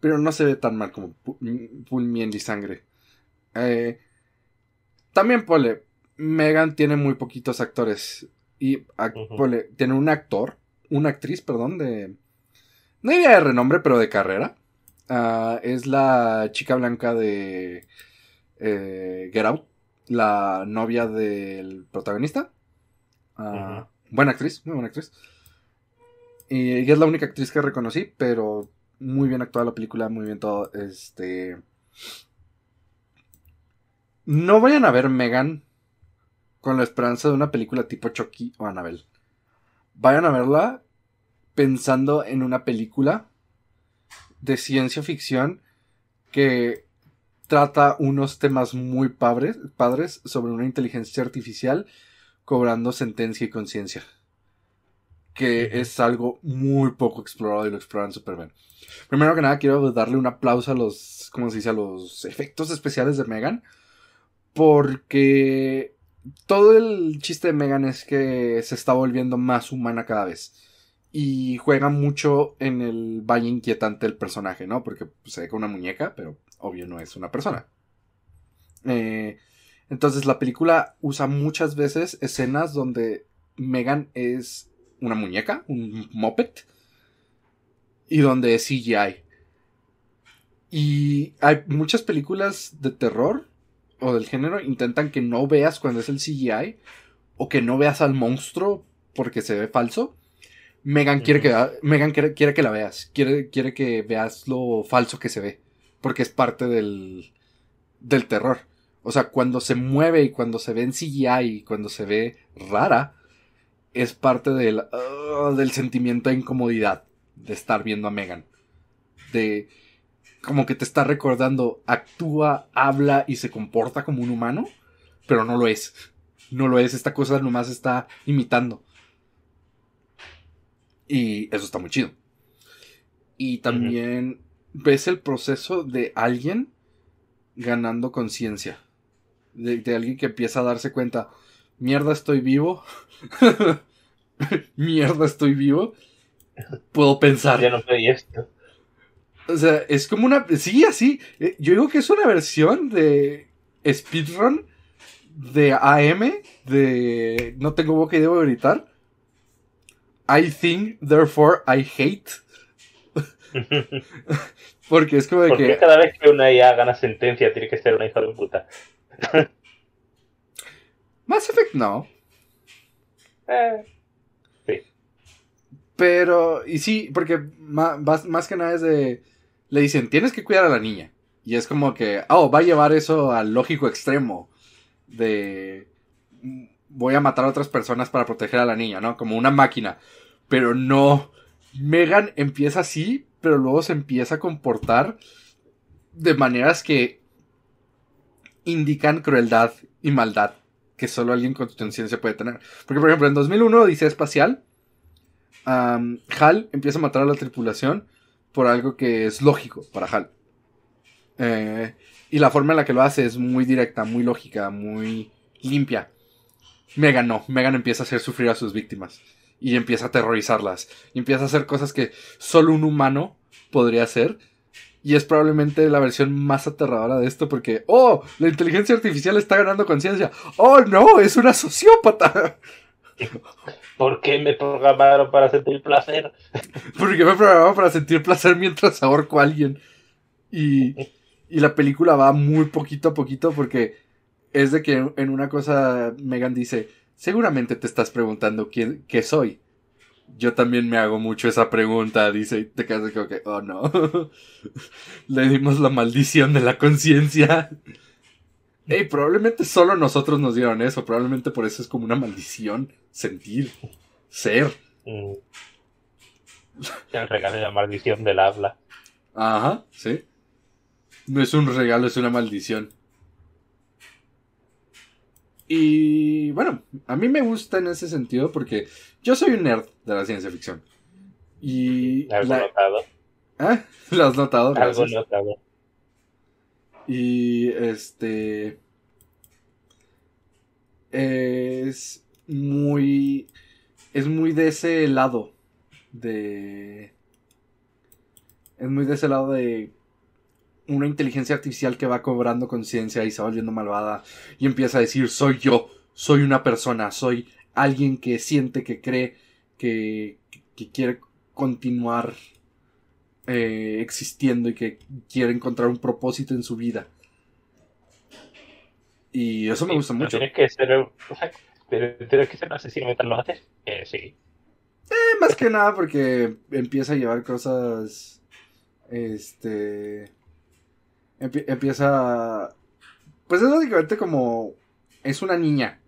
pero no se ve tan mal como Pulmien mm, y Sangre. Eh, también, Pole, Megan tiene muy poquitos actores. Y Pole, tiene un actor, una actriz, perdón, de. No idea de renombre, pero de carrera. Ah, es la chica blanca de eh, Get Out, la novia del protagonista. Ah, buena actriz, muy buena actriz. Y, es la única actriz que reconocí, pero muy bien actuada la película, muy bien todo. Este. No vayan a ver Megan con la esperanza de una película tipo Chucky o Annabelle. Vayan a verla pensando en una película de ciencia ficción que trata unos temas muy padres, padres sobre una inteligencia artificial cobrando sentencia y conciencia. Que es algo muy poco explorado y lo exploran súper bien. Primero que nada, quiero darle un aplauso a los, ¿cómo se dice?, a los efectos especiales de Megan. Porque todo el chiste de Megan es que se está volviendo más humana cada vez y juega mucho en el valle inquietante del personaje, ¿no? Porque pues, se ve con una muñeca, pero obvio no es una persona. Eh, entonces la película usa muchas veces escenas donde Megan es una muñeca, un moped, y donde es CGI. Y hay muchas películas de terror o del género intentan que no veas cuando es el CGI o que no veas al monstruo porque se ve falso. Megan quiere que, Megan quiere, que la veas. Quiere, quiere que veas lo falso que se ve. Porque es parte del, del terror. O sea, cuando se mueve y cuando se ve en CGI y cuando se ve rara, es parte del, ah, del sentimiento de incomodidad de estar viendo a Megan. De como que te está recordando, actúa, habla y se comporta como un humano, pero no lo es. No lo es, esta cosa nomás está imitando. Y eso está muy chido. Y también ves el proceso de alguien ganando conciencia. De, de, alguien que empieza a darse cuenta, mierda estoy vivo, mierda estoy vivo, puedo pensar. Ya no soy esto. O sea, es como una... Sí, así. Eh, yo digo que es una versión de speedrun de AM, de... No tengo boca y debo gritar. I think, therefore I hate. Porque es como de que. cada vez que una IA gana sentencia tiene que ser una hija de puta? Mass Effect no. Eh, sí. Pero, y sí, porque más, más, que nada es de. Le dicen, tienes que cuidar a la niña. Y es como que, oh, va a llevar eso al lógico extremo. De voy a matar a otras personas para proteger a la niña, ¿no? Como una máquina. Pero no. Megan empieza así, pero luego se empieza a comportar de maneras que indican crueldad y maldad que solo alguien con conciencia puede tener. Porque, por ejemplo, en 2001, dice Espacial, Hal empieza a matar a la tripulación por algo que es lógico para Hal. Eh, y la forma en la que lo hace es muy directa, muy lógica, muy limpia. Megan no, Megan empieza a hacer sufrir a sus víctimas y empieza a aterrorizarlas. Y empieza a hacer cosas que solo un humano podría hacer. Y es probablemente la versión más aterradora de esto porque, oh, la inteligencia artificial está ganando conciencia. Oh, no, es una sociópata. ¿Por qué me programaron para sentir placer? Porque me programaron para sentir placer mientras ahorco a alguien. Y, y la película va muy poquito a poquito porque es de que en una cosa Megan dice, seguramente te estás preguntando quién, qué soy. Yo también me hago mucho esa pregunta, dice, te quedas como que, oh no, le dimos la maldición de la conciencia. Ey, probablemente solo nosotros nos dieron eso, probablemente por eso es como una maldición, sentir, ser. Mm. El regalo es la maldición del habla. Ajá, sí. No es un regalo, es una maldición. Y bueno, a mí me gusta en ese sentido porque yo soy un nerd de la ciencia ficción. Y ¿Algo notado? ¿Ah? ¿Lo has notado? Algo notado. Y este... Es muy... Es muy de ese lado de... Es muy de ese lado de una inteligencia artificial que va cobrando conciencia y se va volviendo malvada y empieza a decir soy yo, soy una persona, soy alguien que siente, que cree, que, quiere continuar eh, existiendo y que quiere encontrar un propósito en su vida. Y eso me gusta mucho. Tienes que ser, pero que ser un asesino mientras lo haces. Eh, sí. Eh, más que nada porque empieza a llevar cosas este empieza. Pues es básicamente como. Es una niña.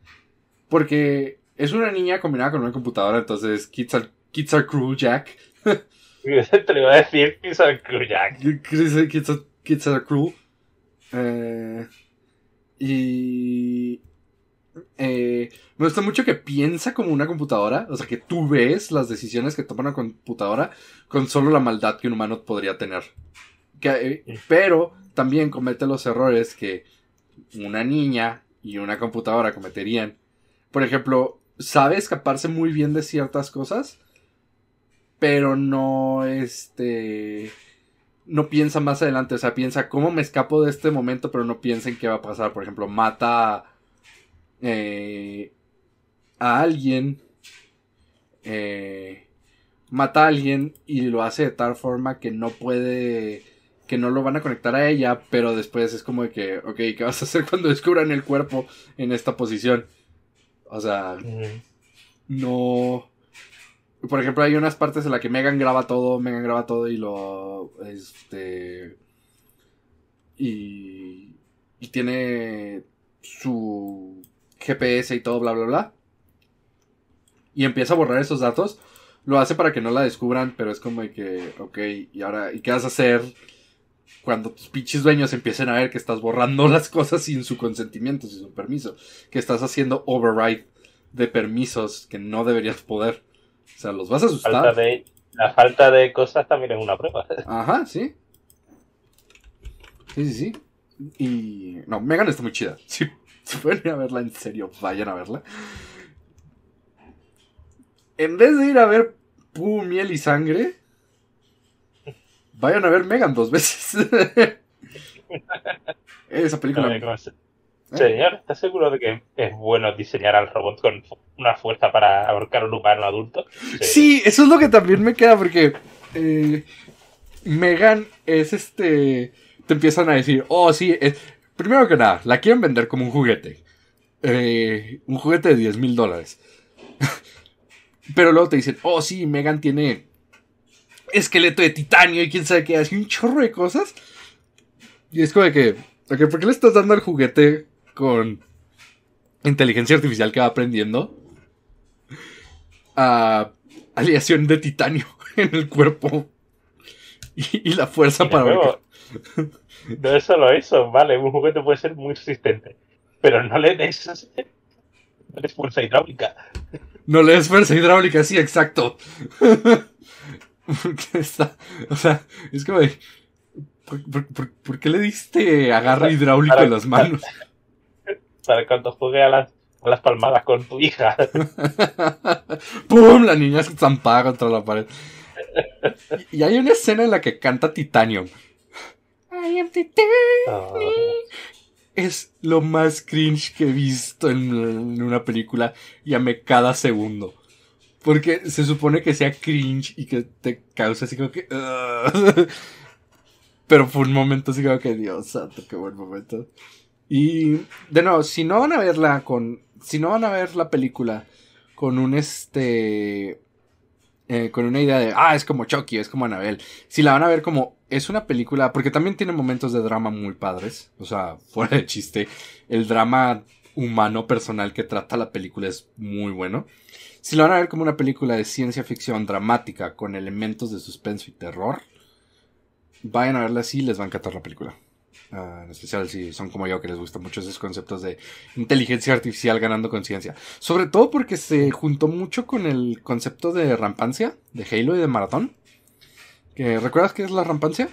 Porque es una niña combinada con una computadora, entonces kids are, kids are cruel, Jack. Te iba a decir, kids are cruel, Jack. Kids, are, eh, y. Eh, me gusta mucho que piensa como una computadora, o sea que tú ves las decisiones que toma una computadora con solo la maldad que un humano podría tener. Eh, pero también comete los errores que una niña y una computadora cometerían. Por ejemplo, sabe escaparse muy bien de ciertas cosas, pero no este no piensa más adelante, o sea, piensa cómo me escapo de este momento, pero no piensa en qué va a pasar. Por ejemplo, mata eh, a alguien, eh, mata a alguien y lo hace de tal forma que no puede que no lo van a conectar a ella, pero después es como de que, ok, ¿qué vas a hacer cuando descubran el cuerpo en esta posición? O sea, no. Por ejemplo, hay unas partes en las que Megan graba todo, Megan graba todo y lo. Este. Y. Y tiene su GPS y todo, bla, bla, bla. Y empieza a borrar esos datos. Lo hace para que no la descubran, pero es como de que, ok, ¿y ahora? ¿Y qué vas a hacer? cuando tus pinches dueños empiecen a ver que estás borrando las cosas sin su consentimiento, sin su permiso, que estás haciendo override de permisos que no deberías poder. O sea, los vas a asustar. la falta de cosas también es una prueba. Ajá, sí. Sí, sí, sí. Y. No, Megan está muy chida. Si, pueden ir a verla, en serio, vayan a verla. En vez de ir a ver Pu, Miel y Sangre, Vayan a ver Megan dos veces. Esa película. Señor, ¿estás seguro de que es bueno diseñar al robot con una fuerza para ahorcar un humano adulto? Sí. eso es lo que también me queda porque eh, Megan es este. Te empiezan a decir, oh, sí, primero que nada, la quieren vender como un juguete. Eh, un juguete de 10 mil dólares. Pero luego te dicen, oh, sí, Megan tiene esqueleto de titanio y quién sabe qué, hace un chorro de cosas. Y es como de que, ok, ¿por qué le estás dando al juguete con inteligencia artificial que va aprendiendo? A aleación de titanio en el cuerpo y, la fuerza para ver. No es solo eso, vale, un juguete puede ser muy resistente, pero no le des, no le des fuerza hidráulica. No le des fuerza hidráulica, sí, exacto. está, ¿por, qué le diste agarre hidráulico en las manos? Para cuando jugué a las, palmadas con tu hija. ¡Pum! La niña se zampada contra la pared. Y, hay una escena en la que canta Titanium. Es lo más cringe que he visto en, una película. Y cada segundo. Porque se supone que sea cringe y que te causa así como que. Pero fue un momento así como que, Dios santo, qué buen momento. Y de nuevo, si no van a verla con. Si no van a ver la película con un este. Eh, con una idea de, ah, es como Chucky, es como Anabel. Si la van a ver como, es una película, porque también tiene momentos de drama muy padres, o sea, fuera de chiste, el drama humano personal que trata la película es muy bueno si lo van a ver como una película de ciencia ficción dramática con elementos de suspenso y terror, vayan a verla así les va a encantar la película. Ah, en especial si son como yo que les gustan mucho esos conceptos de inteligencia artificial ganando conciencia. Sobre todo porque se juntó mucho con el concepto de rampancia, de Halo y de maratón. ¿Que, ¿Recuerdas qué es la rampancia?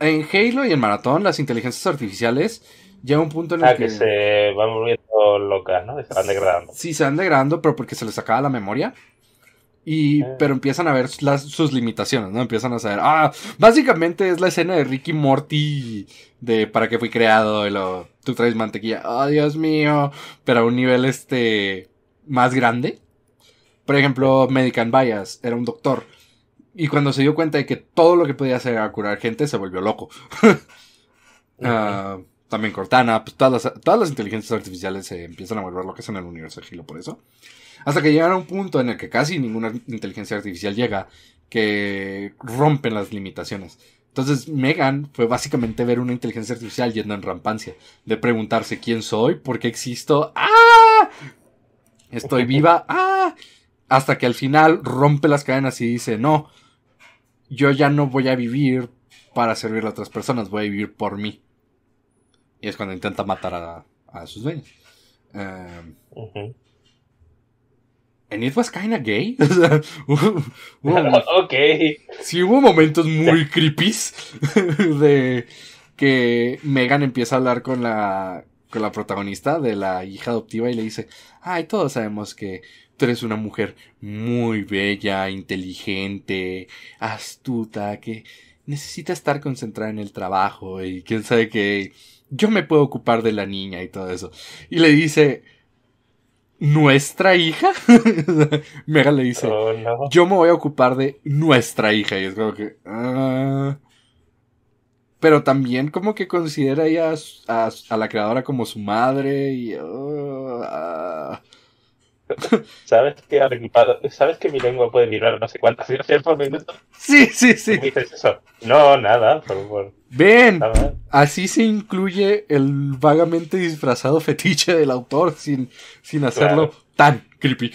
En Halo y en Maratón, las inteligencias artificiales llega un punto en el que, se van volviendo locas, ¿no? Se van degradando. Sí, se van degradando, pero porque se les acaba la memoria. Y, eh. pero empiezan a ver sus limitaciones, ¿no? Empiezan a saber, ah, básicamente es la escena de Ricky Morty de para qué fui creado y lo, tú traes mantequilla, oh Dios mío, pero a un nivel este, más grande. Por ejemplo, Medican Bias era un doctor y cuando se dio cuenta de que todo lo que podía hacer era curar gente, se volvió loco. Ah también Cortana, pues todas las, todas las inteligencias artificiales se empiezan a volver lo que son en el universo de por eso. Hasta que llegan a un punto en el que casi ninguna inteligencia artificial llega, que rompen las limitaciones. Entonces, Megan fue básicamente ver una inteligencia artificial yendo en rampancia, de preguntarse quién soy, por qué existo, ¡ah! Estoy viva, ¡ah! Hasta que al final rompe las cadenas y dice, no, yo ya no voy a vivir para servir a otras personas, voy a vivir por mí. Y es cuando intenta matar a, a sus dueños. Um, it was kinda gay. ok. Sí, hubo momentos muy creepy. de que Megan empieza a hablar con la, con la protagonista de la hija adoptiva y le dice, ay, todos sabemos que tú eres una mujer muy bella, inteligente, astuta, que necesita estar concentrada en el trabajo y quién sabe qué yo me puedo ocupar de la niña y todo eso. Y le dice, ¿nuestra hija? Mega le dice, oh, yo me voy a ocupar de nuestra hija. Y es como que... Ah. Pero también como que considera a, la creadora como su madre y... Ah. ¿Sabes que, ¿Sabes que mi lengua puede vibrar no sé cuántas veces por minuto? Sí, sí, sí. No, nada, por favor. Ven, así se incluye el vagamente disfrazado fetiche del autor sin, sin hacerlo tan creepy.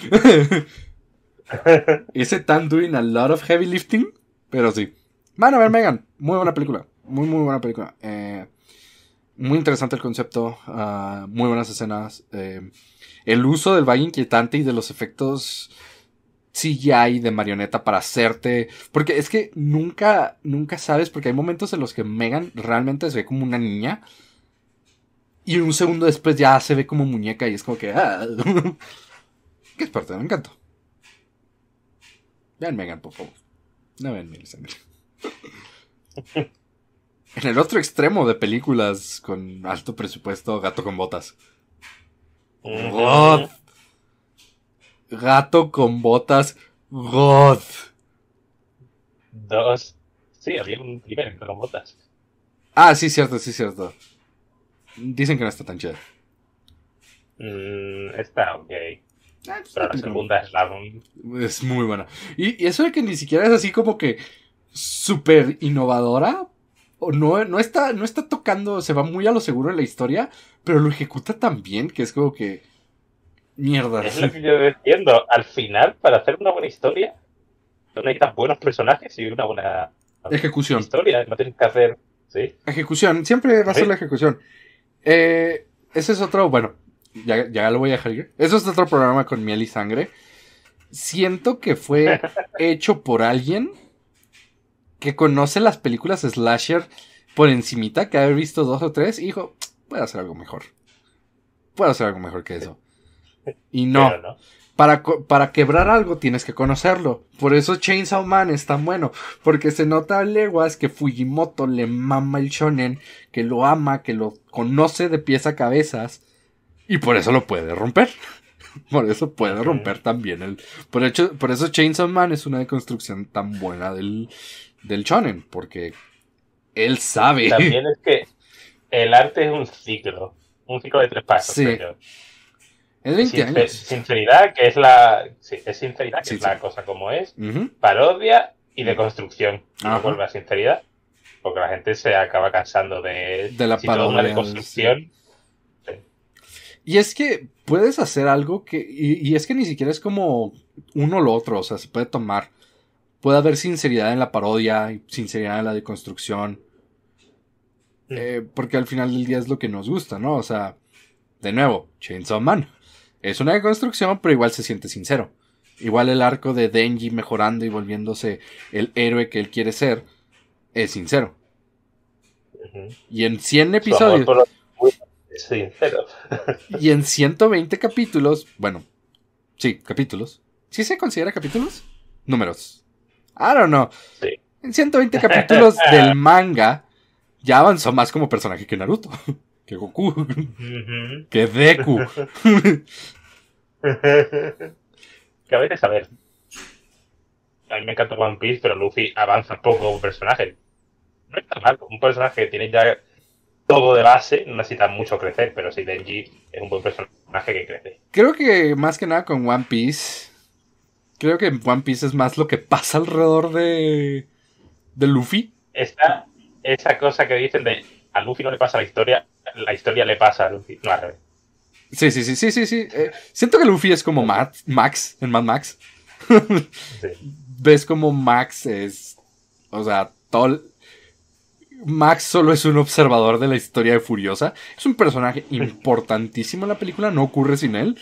Ese tan doing a lot of heavy lifting, pero sí. Van a ver, Megan. Muy buena película. Muy, muy buena película. Eh, muy interesante el concepto, ah, muy buenas escenas. Eh, el uso del baile inquietante y de los efectos CGI de marioneta para hacerte. Porque es que nunca, nunca sabes, porque hay momentos en los que Megan realmente se ve como una niña. Y un segundo después ya se ve como muñeca y es como que. Ah, que es parte de encanto. Vean Megan, por favor. No vean Millicent. En el otro extremo de películas con alto presupuesto, gato con botas. God. Gato con botas, God. Dos. Sí, había un primer con botas. Ah, sí, cierto, sí, cierto. Dicen que no está tan chido... Mm, está ok. Ah, pues, Pero la segunda es la... Es muy buena. Y, eso de que ni siquiera es así como que super innovadora, no, no, está, no está tocando, se va muy a lo seguro en la historia, pero lo ejecuta tan bien que es como que... Mierda. Es lo que yo entiendo. Al final, para hacer una buena historia, no necesitas buenos personajes y una buena ejecución. historia. No tienes que hacer... Ejecución, siempre va a ser la ejecución. Eh, ese es otro, bueno, ya, lo voy a dejar Eso es otro programa con miel y sangre. Siento que fue hecho por alguien que conoce las películas slasher por encimita, que haber visto dos o tres, y dijo, hacer algo mejor. puede hacer algo mejor que eso. Y no. Para, para, quebrar algo tienes que conocerlo. Por eso Chainsaw Man es tan bueno. Porque se nota a leguas que Fujimoto le mama el shonen, que lo ama, que lo conoce de pies a cabezas. Y por eso lo puede romper. Por eso puede romper también el. Por, hecho, por eso Chainsaw Man es una deconstrucción tan buena del, del shonen, porque él sabe. También es que el arte es un ciclo, un ciclo de tres pasos. Es Sinceridad, que es la, es sinceridad, que es la cosa como es, parodia y de construcción. No vuelve sinceridad, porque la gente se acaba cansando de, de la parodia. Y es que puedes hacer algo que. Y, y, es que ni siquiera es como uno o lo otro, o sea, se puede tomar puede haber sinceridad en la parodia y sinceridad en la deconstrucción. Mm. Eh, porque al final del día es lo que nos gusta, ¿no? O sea, de nuevo, Chainsaw Man. Es una deconstrucción, pero igual se siente sincero. Igual el arco de Denji mejorando y volviéndose el héroe que él quiere ser es sincero. Y en 100 episodios. Sincero. y en 120 capítulos, bueno, sí, capítulos. ¿Sí se considera capítulos? Números. I don't know. En 120 capítulos del manga, ya avanzó más como personaje que Naruto, que Goku, Que Deku. que Deku. veces, a ver... A mí me encanta One Piece, pero Luffy avanza poco como personaje. No está mal, un personaje que tiene ya todo de base, no necesita mucho crecer, pero sí, Denji es un buen personaje que crece. Creo que más que nada con One Piece Creo que One Piece es más lo que pasa alrededor de, de Luffy. Esa, esa cosa que dicen de a Luffy no le pasa la historia, la historia le pasa a Luffy, al Sí, sí, sí, sí, sí, sí. Eh, siento que Luffy es como Max, en Mad Max. Ves como Max es, o sea, todo... Max solo es un observador de la historia de Furiosa. Es un personaje importantísimo en la película, no ocurre sin él.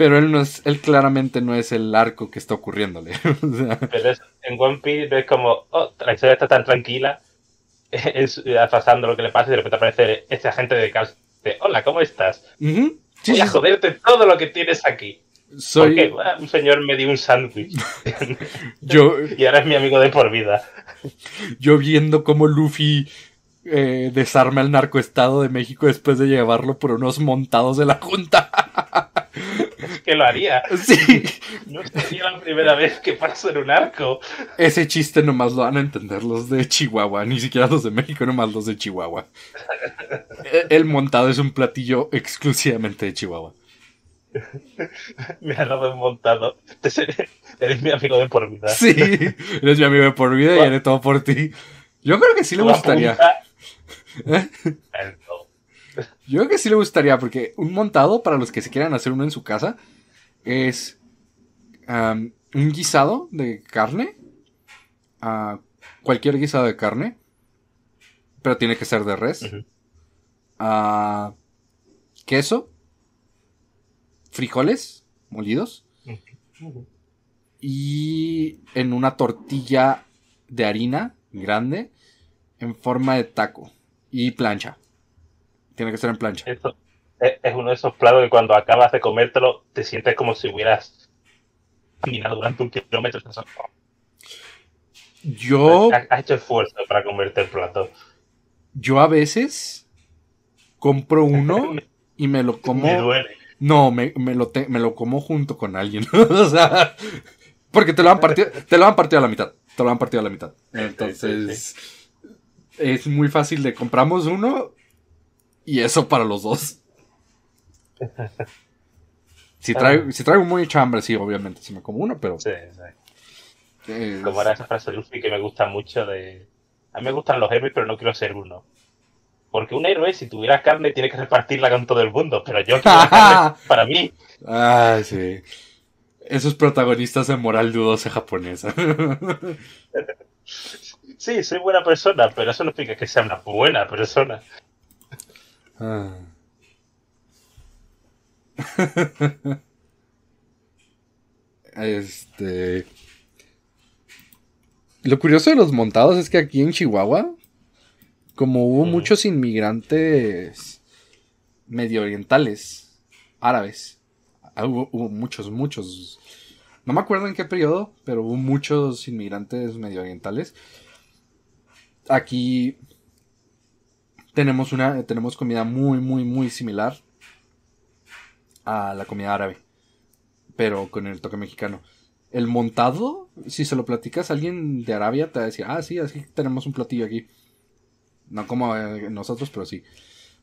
Pero él no es, él claramente no es el arco que está ocurriéndole. Pero en One Piece ves como, oh, la historia está tan tranquila, es, pasando eh, lo que le pasa y de repente aparece este agente de caos. Hola, ¿cómo estás? sí, a joderte todo lo que tienes aquí. Soy... un señor me dio un sándwich. yo... y ahora es mi amigo de por vida. Yo viendo cómo Luffy eh, desarma el narcoestado de México después de llevarlo por unos montados de la Junta lo haría. Sí. No sería la primera vez que paso en un arco. Ese chiste nomás lo van a entender los de Chihuahua, ni siquiera los de México, nomás los de Chihuahua. El montado es un platillo exclusivamente de Chihuahua. Me ha dado un montado. Eres mi amigo de por vida. Sí, eres mi amigo de por vida y haré todo por ti. Yo creo que sí le gustaría. ¿Eh? Yo creo que sí le gustaría, porque un montado, para los que se quieran hacer uno en su casa, es un guisado de carne. cualquier guisado de carne. Pero tiene que ser de res. queso. Frijoles molidos. Y en una tortilla de harina grande en forma de taco y plancha. Tiene que ser en plancha es uno de esos platos que cuando acabas de comértelo te sientes como si hubieras caminado durante un kilómetro. Yo. Has hecho esfuerzo para comerte el plato. Yo a veces compro uno y me lo como. Me duele. No, me, me, lo me, lo como junto con alguien. o sea, porque te lo han partido, te lo han partido a la mitad. Te lo han partido a la mitad. Entonces, es muy fácil de compramos uno y eso para los dos si, traigo, si traigo mucha hambre, sí, obviamente, si me como uno, pero. Como era esa frase Luffy que me gusta mucho de. A mí me gustan los héroes, pero no quiero ser uno. Porque un héroe, si tuviera carne, tiene que repartirla con todo el mundo, pero yo para mí. Ah, sí. Esos protagonistas de moral dudosa japonesa. sí, soy buena persona, pero eso no significa que sea una buena persona. Ah. este. Lo curioso de los montados es que aquí en Chihuahua, como hubo muchos inmigrantes medio orientales, árabes, ah, hubo, muchos, muchos. No me acuerdo en qué periodo, pero hubo muchos inmigrantes medio orientales. Aquí tenemos una tenemos comida muy muy muy similar a la comida árabe, pero con el toque mexicano. El montado, si se lo platicas alguien de Arabia, te va a decir, ah, sí, así tenemos un platillo aquí. No como eh, nosotros, pero sí.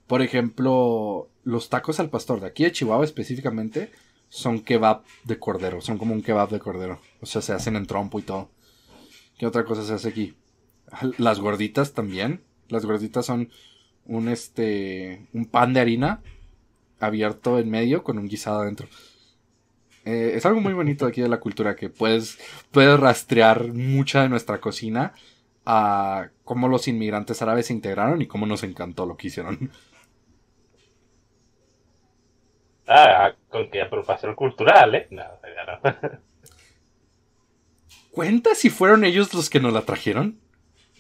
Por ejemplo, los tacos al pastor de aquí de Chihuahua específicamente son kebab de cordero, son como un kebab de cordero. O sea, se hacen en trompo y todo. ¿Qué otra cosa se hace aquí? Las gorditas también. Las gorditas son un este un pan de harina abierto en medio con un guisado adentro. Eh, es algo muy bonito aquí de la cultura que puedes, puedes rastrear mucha de nuestra cocina a cómo los inmigrantes árabes se integraron y cómo nos encantó lo que hicieron. Ah, con qué apropiación cultural, ¿eh? No, no. ¿Cuenta si fueron ellos los que nos la trajeron?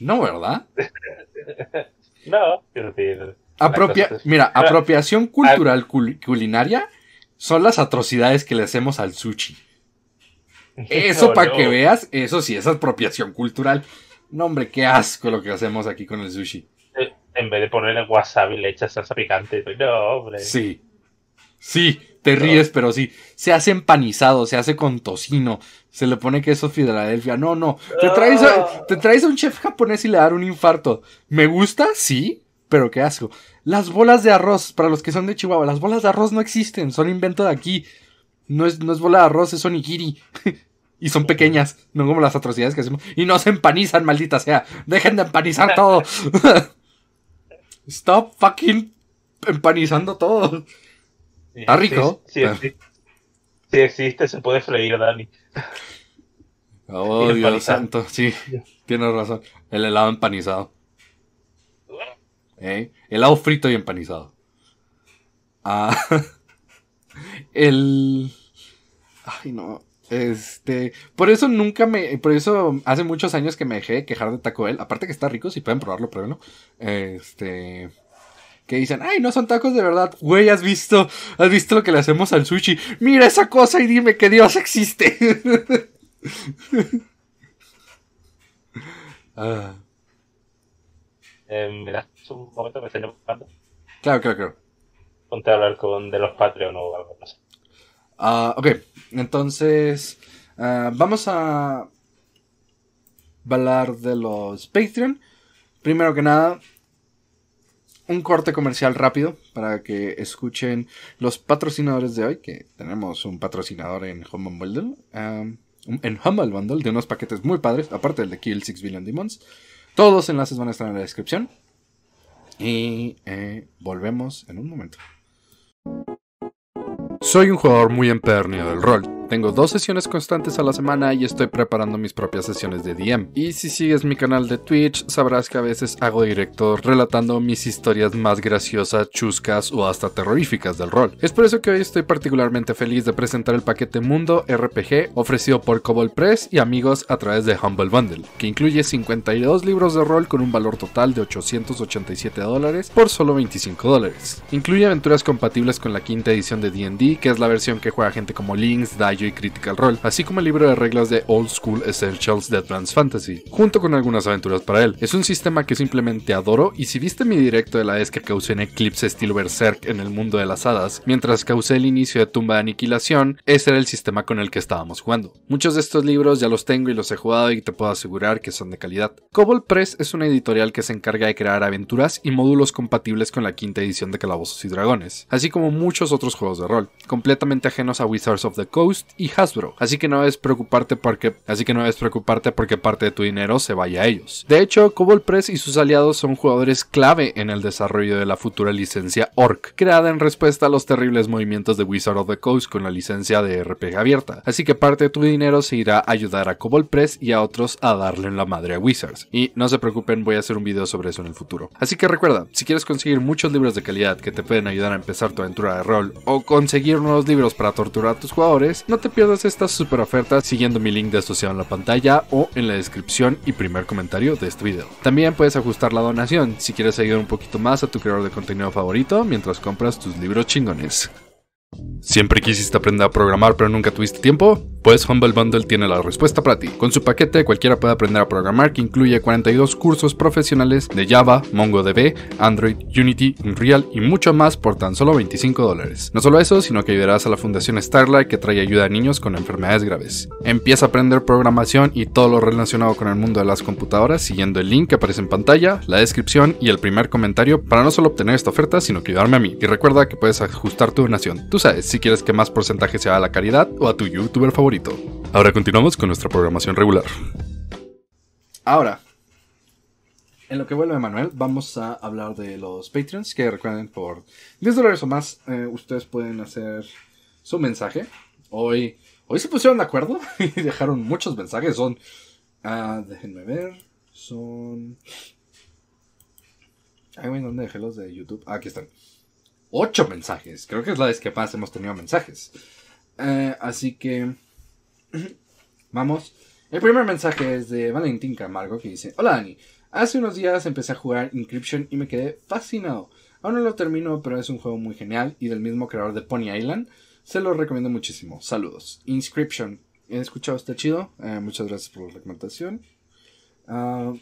No, ¿verdad? no, pero mira, ah, apropiación ah. cultural culinaria son las atrocidades que le hacemos al sushi. Eso para que veas, eso sí es apropiación cultural. No, hombre, qué asco lo que hacemos aquí con el sushi. En vez de ponerle wasabi, le echas salsa picante. No, hombre. Sí. Sí, te ríes, pero sí. Se hace empanizado, se hace con tocino, se le pone queso Filadelfia. No, no. Te traes, a, te traes un chef japonés y le da un infarto. ¿Me gusta? Sí pero qué asco. Las bolas de arroz, para los que son de Chihuahua, las bolas de arroz no existen, son invento de aquí. No es, bola de arroz, es onigiri. y son pequeñas, no como las atrocidades que hacemos. Y no se empanizan, maldita sea. Dejen de empanizar todo. Stop fucking empanizando todo. Está rico. Sí, si ah. existe, se puede freír, Dani. Oh, Dios santo, sí, tienes razón. El helado empanizado. ¿eh? el Helado frito y empanizado. Ah, el... Ay, no. Este, por eso nunca me, por eso hace muchos años que me dejé quejar de Taco Bell. Aparte que está rico, si pueden probarlo, pruébenlo. Este, que dicen, ay, no son tacos de verdad. Güey, has visto, has visto lo que le hacemos al sushi. Mira esa cosa y dime que Dios existe. Ah. Em, un momento que Claro, claro, claro. Ponte a hablar con de los Patreon o algo, así ah, ok, entonces ah, vamos a hablar de los Patreon. Primero que nada, un corte comercial rápido para que escuchen los patrocinadores de hoy, que tenemos un patrocinador en Humble Bundle, ah, en Humble Bundle, de unos paquetes muy padres, aparte del de Kill Six Billion Demons. Todos los enlaces van a estar en la descripción. Y eh, volvemos en un momento. Soy un jugador muy empedernido del rol tengo dos sesiones constantes a la semana y estoy preparando mis propias sesiones de DM. Y si sigues mi canal de Twitch, sabrás que a veces hago directo relatando mis historias más graciosas, chuscas o hasta terroríficas del rol. Es por eso que hoy estoy particularmente feliz de presentar el paquete Mundo RPG ofrecido por Cobalt Press y amigos a través de Humble Bundle, que incluye 52 libros de rol con un valor total de 887 dólares por solo 25 dólares. Incluye aventuras compatibles con la quinta edición de D&D, que es la versión que juega gente como Lynx, Dai y Critical Role, así como el libro de reglas de Old School Essentials Advanced Fantasy, junto con algunas aventuras para él. Es un sistema que simplemente adoro y si viste mi directo de la vez que causé en eclipse estilo Berserk en el mundo de las hadas, mientras causé el inicio de Tumba de Aniquilación, ese era el sistema con el que estábamos jugando. Muchos de estos libros ya los tengo y los he jugado y te puedo asegurar que son de calidad. Cobalt Press es una editorial que se encarga de crear aventuras y módulos compatibles con la quinta edición de Calabozos y Dragones, así como muchos otros juegos de rol, completamente ajenos a Wizards of the Coast y Hasbro, así que no debes preocuparte porque, así que no debes preocuparte porque parte de tu dinero se vaya a ellos. De hecho, Cobalt Press y sus aliados son jugadores clave en el desarrollo de la futura licencia Orc, creada en respuesta a los terribles movimientos de Wizard of the Coast con la licencia de RPG abierta, así que parte de tu dinero se irá a ayudar a Cobalt Press y a otros a darle en la madre a Wizards. Y no se preocupen, voy a hacer un video sobre eso en el futuro. Así que recuerda, si quieres conseguir muchos libros de calidad que te pueden ayudar a empezar tu aventura de rol o conseguir nuevos libros para torturar a tus jugadores, no no te pierdas estas super ofertas siguiendo mi link de asociado en la pantalla o en la descripción y primer comentario de este video. También puedes ajustar la donación si quieres ayudar un poquito más a tu creador de contenido favorito mientras compras tus libros chingones. ¿Siempre quisiste aprender a programar pero nunca tuviste tiempo? Pues Humble Bundle tiene la respuesta para ti. Con su paquete cualquiera puede aprender a programar que incluye 42 cursos profesionales de Java, MongoDB, Android, Unity, Unreal y mucho más por tan solo 25 dólares. No solo eso, sino que ayudarás a la Fundación Starlight que trae ayuda a niños con enfermedades graves. Empieza a aprender programación y todo lo relacionado con el mundo de las computadoras siguiendo el link que aparece en pantalla, la descripción y el primer comentario para no solo obtener esta oferta, sino que ayudarme a mí. Y recuerda que puedes ajustar tu donación. Tú sabes si quieres que más porcentaje sea a la caridad o a tu youtuber favorito. Ahora continuamos con nuestra programación regular. Ahora, en lo que vuelve Manuel, vamos a hablar de los Patreons, que recuerden por 10 dólares o más, eh, ustedes pueden hacer su mensaje. Hoy, hoy se pusieron de acuerdo y dejaron muchos mensajes. Son, ah, déjenme ver, son... Ay, ¿dónde dejé los de YouTube? Ah, aquí están ocho mensajes. Creo que es la vez que más hemos tenido mensajes. Eh, así que vamos. El primer mensaje es de Valentín Camargo que dice, hola Dani, hace unos días empecé a jugar Encryption y me quedé fascinado. Aún no lo termino, pero es un juego muy genial y del mismo creador de Pony Island. Se lo recomiendo muchísimo. Saludos. Inscription. He escuchado, está chido. Eh, muchas gracias por la recomendación. Ah,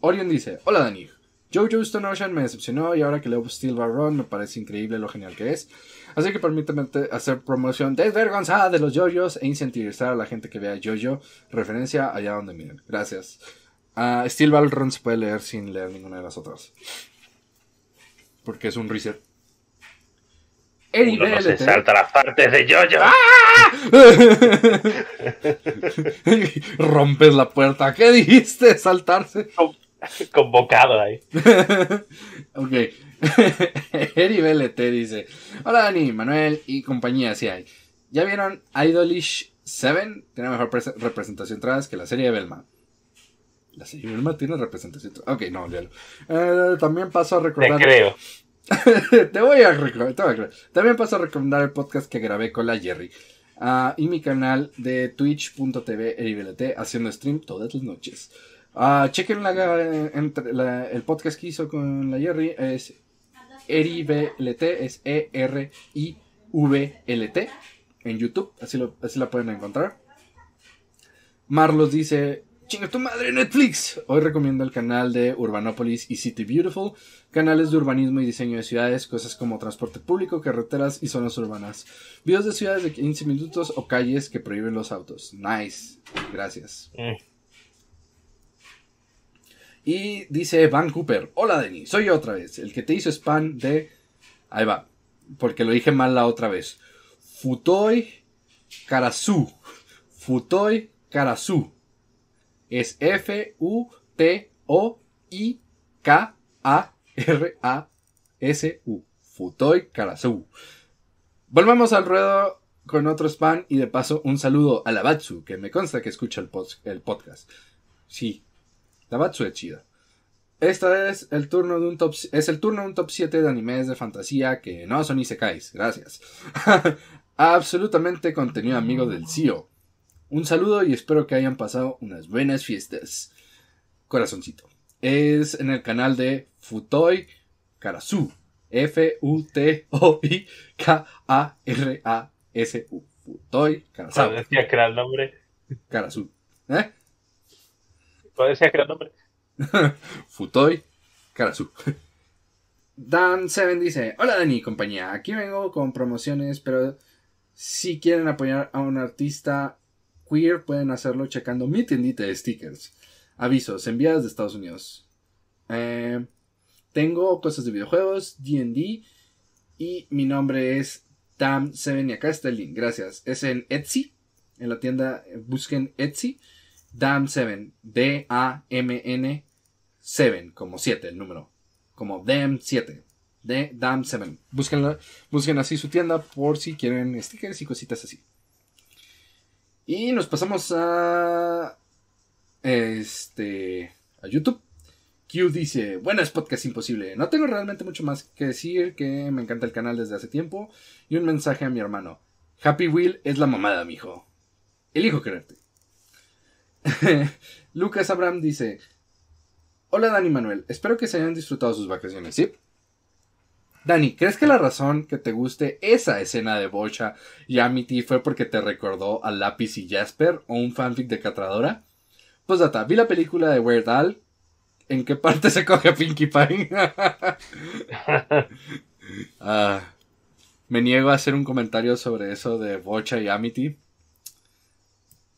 Orion dice, hola Dani, Jojo Stone Ocean me decepcionó y ahora que leo Steel Baron me parece increíble lo genial que es. Así que permíteme hacer promoción desvergonzada de los JoJos e incentivizar a la gente que vea JoJo. Referencia allá donde miren. Gracias. a Steel Baron se puede leer sin leer ninguna de las otras. Porque es un reset. Uno no se salta las partes de Jojo. ¡Ah! Rompes la puerta. ¿Qué dijiste? Saltarse. Convocado ahí. ok. Eri BLT dice: Hola Dani, Manuel y compañía, si hay. ¿Ya vieron Idolish 7? Tiene mejor representación trans que la serie de Belma. La serie de Belma tiene representación trans. Ok, no, olvídalo. Eh, también paso a recordar. Te creo. te voy a recordar. También paso a recomendar el podcast que grabé con la Jerry. Ah, y mi canal de twitch.tv eriblt haciendo stream todas las noches. Ah, chequen la, entre el podcast que hizo con la Jerry. Es ERIVLT, es E-R-I-V-L-T en YouTube. Así, lo, la pueden encontrar. Marlos dice: Chinga tu madre, Netflix. Hoy recomiendo el canal de Urbanopolis y City Beautiful. Canales de urbanismo y diseño de ciudades, cosas como transporte público, carreteras y zonas urbanas. Videos de ciudades de 15 minutos o calles que prohíben los autos. Nice. Gracias. Mm. Y dice Van Cooper, hola Denis, soy yo otra vez, el que te hizo spam de... Ahí va, porque lo dije mal la otra vez. Futoi Karasu. Futoi Karasu. Es F-U-T-O-I-K-A-R-A-S-U. Futoi Karasu. Volvamos al ruedo con otro spam y de paso un saludo a la Batsu, que me consta que escucha el, el podcast. Sí, Tabatsu es chida. Esta es el turno de un top es el turno de un top 7 de animes de fantasía que no son isekais, gracias. Absolutamente contenido amigo del CEO. Un saludo y espero que hayan pasado unas buenas fiestas. Corazoncito. Es en el canal de Futoi Karasu. F U T O I K A R A S U. Futoi Karasu. Sabes que era el nombre. Karasu. ¿Eh? ¿Cuál decías que era nombre? Futoy Karasu. Dan Seven dice: Hola Dani, compañía. Aquí vengo con promociones, pero si quieren apoyar a un artista queer, pueden hacerlo checando mi tiendita de stickers. Avisos, enviadas de Estados Unidos. Eh, tengo cosas de videojuegos, DD, y mi nombre es Dan Seven y acá está el link. Gracias. Es en Etsy. En la tienda busquen Etsy. Damn 7 D-A-M-N 7, como 7, el número. Como Damn 7. De Damn 7. busquen así su tienda por si quieren stickers y cositas así. Y nos pasamos a. Este. A YouTube. Q dice: es podcast imposible. No tengo realmente mucho más que decir, que me encanta el canal desde hace tiempo. Y un mensaje a mi hermano: Happy Will es la mamada, mijo. Elijo quererte. Lucas Abraham dice: Hola Dani Manuel, espero que se hayan disfrutado sus vacaciones, ¿sí? Dani, ¿crees que la razón que te guste esa escena de Bocha y Amity fue porque te recordó a Lápiz y Jasper o un fanfic de Catradora? Pues data, vi la película de Weird Al. ¿En qué parte se coge a Pinkie Pie? Ah, me niego a hacer un comentario sobre eso de Bocha y Amity.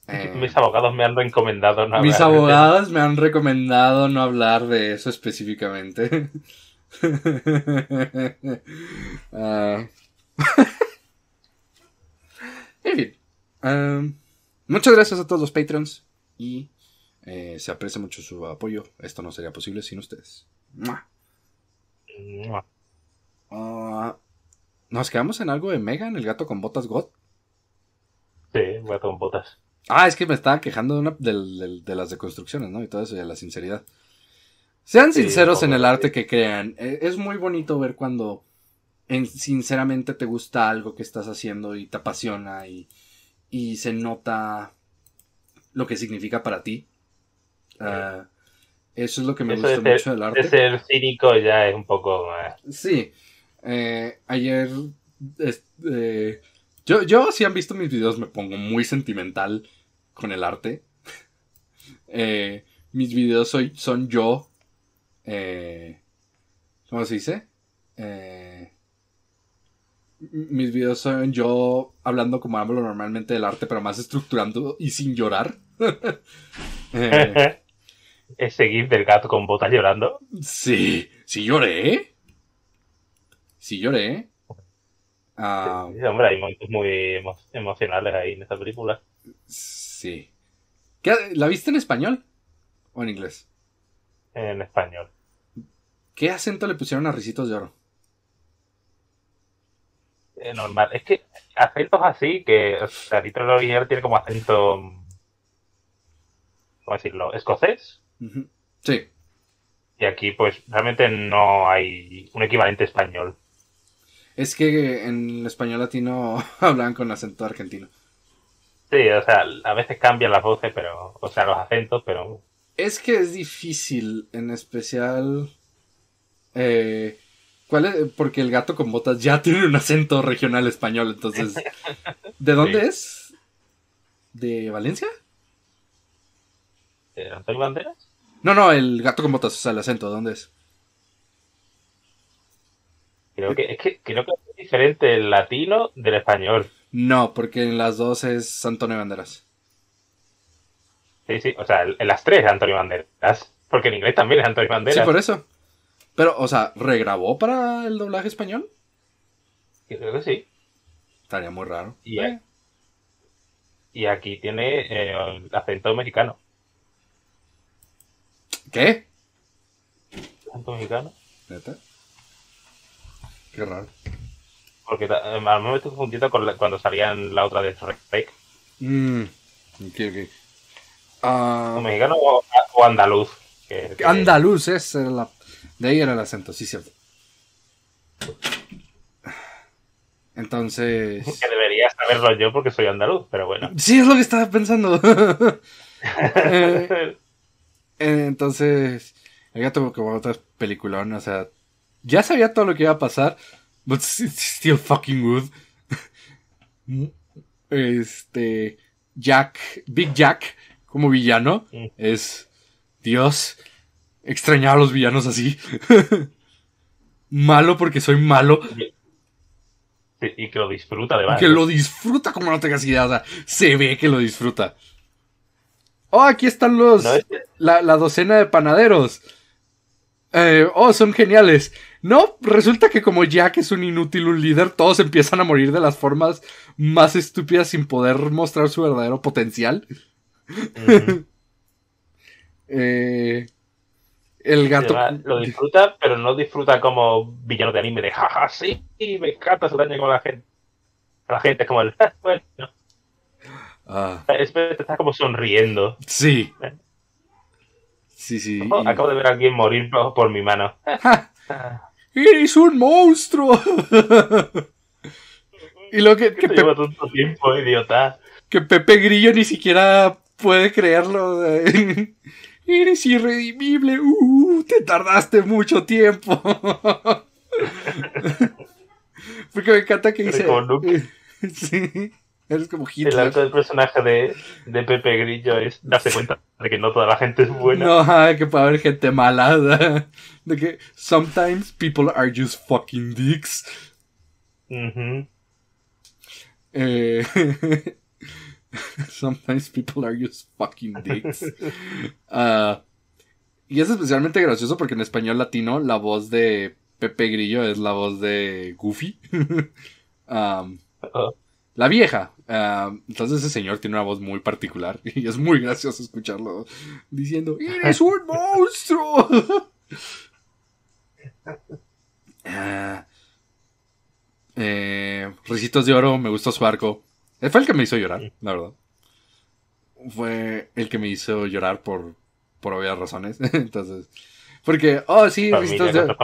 Eh, mis abogados me han recomendado no Mis abogados me han recomendado no hablar de eso específicamente. Ah. en fin. Ah, muchas gracias a todos los patrons y eh, se aprecia mucho su apoyo. Esto no sería posible sin ustedes. Ah, ¿Nos quedamos en algo de Megan, el gato con botas God? Sí, gato con botas. Ah, es que me estaba quejando de, las deconstrucciones, ¿no? Y todo eso, y de la sinceridad. Sean sinceros en el arte que crean. E, es muy bonito ver cuando sinceramente te gusta algo que estás haciendo y te apasiona y, se nota lo que significa para ti. Ah, eso es lo que me gusta mucho del arte. De ser cínico ya es un poco Sí. Eh, ayer. Eh, yo, yo, si han visto mis videos, me pongo muy sentimental con el arte. Eh, mis videos son yo. Eh, ¿Cómo se dice? Eh, mis videos son yo hablando como hablo normalmente del arte, pero más estructurando y sin llorar. Eh, ¿Es seguir gif del gato con botas llorando. Sí, sí lloré. Sí lloré. Ah, hombre, hay momentos muy emocionales ahí en esta película. Sí. ¿La viste en español o en inglés? En español. ¿Qué acento le pusieron a Ricitos de Oro? Eh, normal. Es que acentos así, que o sea, tiene como acento. ¿Cómo decirlo? ¿Escocés? Sí. Y aquí, pues, realmente no hay un equivalente español. Es que en español latino hablan con acento argentino. Sí, o sea, a veces cambian las voces, pero, o sea, los acentos, pero... Es que es difícil, en especial... Eh, ¿cuál es? Porque el gato con botas ya tiene un acento regional español, entonces... ¿De dónde es? ¿De Valencia? ¿De Antonio Banderas? No, no, el gato con botas, o sea, el acento, dónde es? Creo que, es que creo que es diferente el latino del español. No, porque en las dos es Antonio Banderas. Sí, sí, o sea, en las tres es Antonio Banderas. Porque en inglés también es Antonio Banderas. Sí, por eso. Pero, o sea, ¿regrabó para el doblaje español? Yo creo que sí. Estaría muy raro. Y, eh. y aquí tiene eh, acento mexicano. ¿Qué? ¿Acento mexicano? Qué raro. Porque me eh, momento juntito con cuando salían la otra de Respect. Mm, ah, mexicano o, andaluz. Andaluz, es de ahí era el acento, sí, cierto. Entonces. Que debería saberlo yo porque soy andaluz, pero bueno. Sí, es lo que estaba pensando. Eh, eh, entonces, el tengo que otra película, ¿no? o sea, ya sabía todo lo que iba a pasar, But it's still fucking good. Este. Jack. Big Jack, como villano, mm. es. Dios. Extrañaba a los villanos así. malo porque soy malo. y que lo disfruta, de verdad Que lo disfruta como no tengas idea. se ve que lo disfruta. Oh, aquí están los. la, docena de panaderos. Eh, oh, son geniales. No, resulta que como Jack es un inútil, un líder, todos empiezan a morir de las formas más estúpidas sin poder mostrar su verdadero potencial. Eh, el gato. lo disfruta, pero no disfruta como villano de anime de jaja, sí, me encanta su daño con la gente. La gente es como el. bueno. Ah. Te está como sonriendo. Sí. Eh. Sí, sí. Oh, acabo de ver a alguien morir por mi mano. Ah. ¡Eres un monstruo! y lo que, tanto tiempo, idiota? que Pepe Grillo ni siquiera puede creerlo. Eres irredimible. Uh, te tardaste mucho tiempo. Porque me encanta que dice. sí. El alto del personaje de, Pepe Grillo es darse cuenta de que no toda la gente es buena. No, que puede haber gente malada De que sometimes people are just fucking dicks. Eh, sometimes people are just fucking dicks. Uh, y es especialmente gracioso porque en español latino la voz de Pepe Grillo es la voz de Goofy. um, ah la vieja. Ah, entonces ese señor tiene una voz muy particular y es muy gracioso escucharlo diciendo, ¡Eres un monstruo! Ah, eh, Ricitos de Oro, me gustó su arco. Eh, fue el que me hizo llorar, la verdad. Fue el que me hizo llorar por, por obvias razones. entonces, porque, oh sí, risitos de Oro.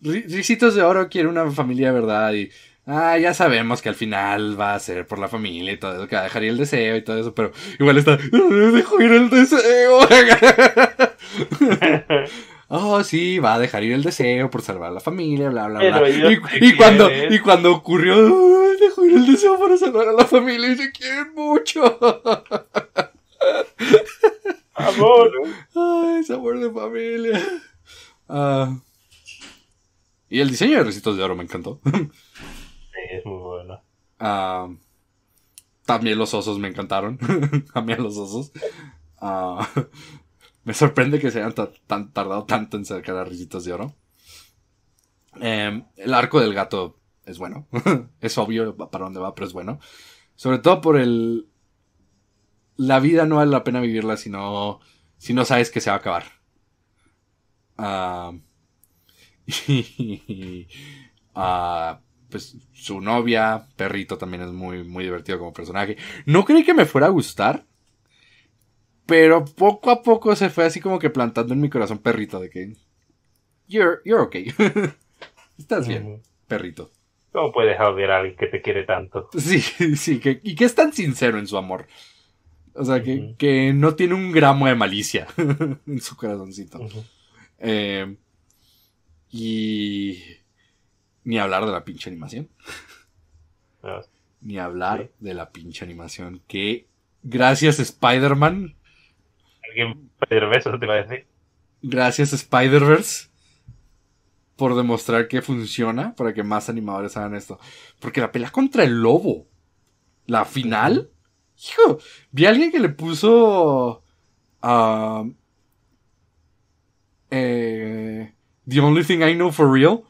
Ricitos de Oro quiere una familia de verdad y Ah, ya sabemos que al final va a ser por la familia y todo eso, que va a dejar ir el deseo y todo eso, pero igual está, dejo ir el deseo. oh, sí, va a dejar ir el deseo por salvar a la familia, bla, bla, bla. Y, y cuando, y cuando ocurrió, Dejo ir el deseo para salvar a la familia y se quieren mucho. amor. Ay, amor de familia. Ah, y el diseño de Recitos de Oro me encantó. Sí, es muy bueno ah, también los osos me encantaron. también los osos. Ah, me sorprende que se hayan tardado tanto en sacar a risitos de oro. Em, el arco del gato es bueno. es obvio para dónde va, pero es bueno. Sobre todo por el. La vida no vale la pena vivirla si no, si no sabes que se va a acabar. Ah, y, pues, su novia, perrito también es muy, muy divertido como personaje. No creí que me fuera a gustar, pero poco a poco se fue así como que plantando en mi corazón perrito de que, you're, you're okay. Estás bien, perrito. ¿Cómo puedes odiar a alguien que te quiere tanto? Sí, sí, que, y que es tan sincero en su amor. O sea, que, no tiene un gramo de malicia en su corazoncito. Eh, y ni hablar de la pinche animación. Ah. Ni hablar de la pinche animación. Que gracias Spider-Man. Alguien spider te va a decir. Gracias Spider-Verse por demostrar que funciona para que más animadores hagan esto. Porque la pelea contra el lobo, la final, hijo, vi a alguien que le puso um, eh, The Only Thing I Know for Real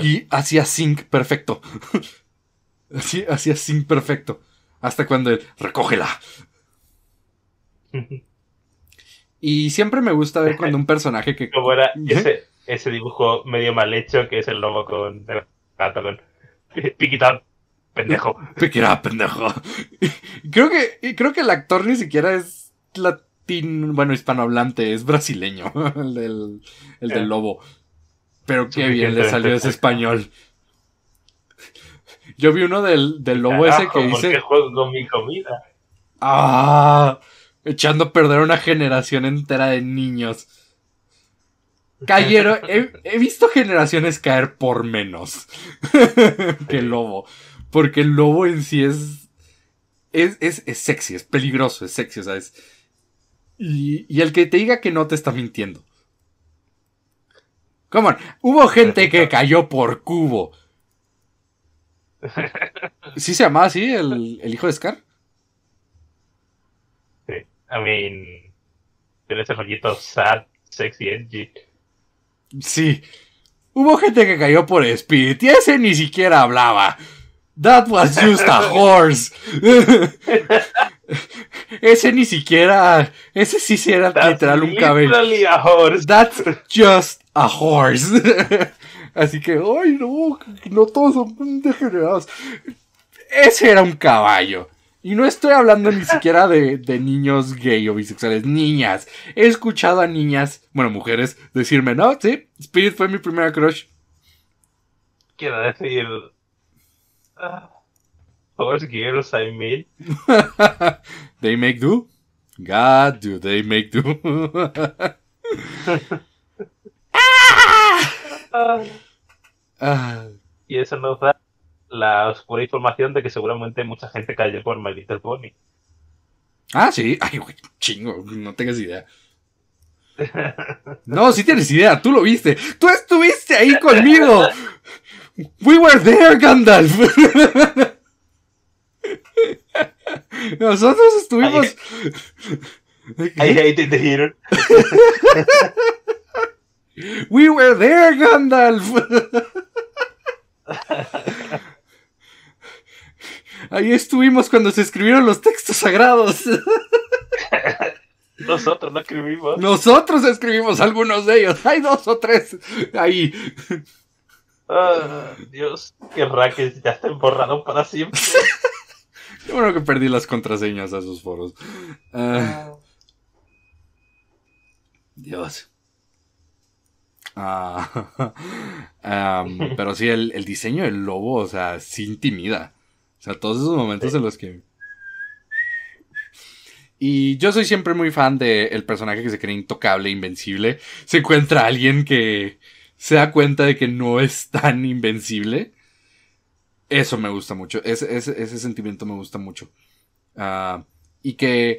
y hacía sync perfecto. Así, hacía sync perfecto. Hasta cuando él, recógela. y siempre me gusta ver cuando un personaje que... Como era ¿Eh? ese, dibujo medio mal hecho que es el lobo con... El pendejo. Piquita pendejo. creo que, creo que el actor ni siquiera es latín, bueno, hispanohablante, es brasileño, el el del eh. lobo. Pero qué bien le salió ese español. Yo vi uno del, del lobo ese que dice. ¿Por mi ¡Ah! Echando a perder una generación entera de niños. Cayeron. he, visto generaciones caer por menos que el lobo. Porque el lobo en sí es. Es, sexy, es peligroso, es sexy, sabes. y el que te diga que no te está mintiendo. Come on. Hubo gente que cayó por cubo. ¿Sí se llamaba así el, hijo de Scar? Sí. I mean. Tiene ese rollito sad, sexy, edgy. Sí. Hubo gente que cayó por Spirit y ese ni siquiera hablaba. That was just a horse. Ese ni siquiera. Ese sí era literal un cabello. That's just a horse. Así que, ay, no, no todos son degenerados. Ese era un caballo. Y no estoy hablando ni siquiera de, niños gay o bisexuales, niñas. He escuchado a niñas, bueno, mujeres, decirme, no, sí, Spirit fue mi primera crush. Quiero decir. Ah, girls I made. they make do? God, do they make do? Ah. y eso nos da la oscura información de que seguramente mucha gente cayó por My Little Pony. Ah, sí. Ay, güey, chingo, no tengas idea. No, sí tienes idea, tú lo viste. Tú estuviste ahí conmigo. We were there, Gandalf. Nosotros estuvimos. Ahí, ahí, te, We were there, Gandalf. Ahí estuvimos cuando se escribieron los textos sagrados. Nosotros no escribimos. Nosotros escribimos algunos de ellos. Hay dos o tres ahí. Ah, Dios, qué que ya está borrado para siempre. Yo creo que perdí las contraseñas a esos foros. Ah, Dios. Ah, pero sí, el, diseño del lobo, o sea, sí intimida. O sea, todos esos momentos en los que. Y yo soy siempre muy fan del personaje que se cree intocable, invencible. Se encuentra alguien que se da cuenta de que no es tan invencible eso me gusta mucho. Ese, ese, sentimiento me gusta mucho. Ah, y que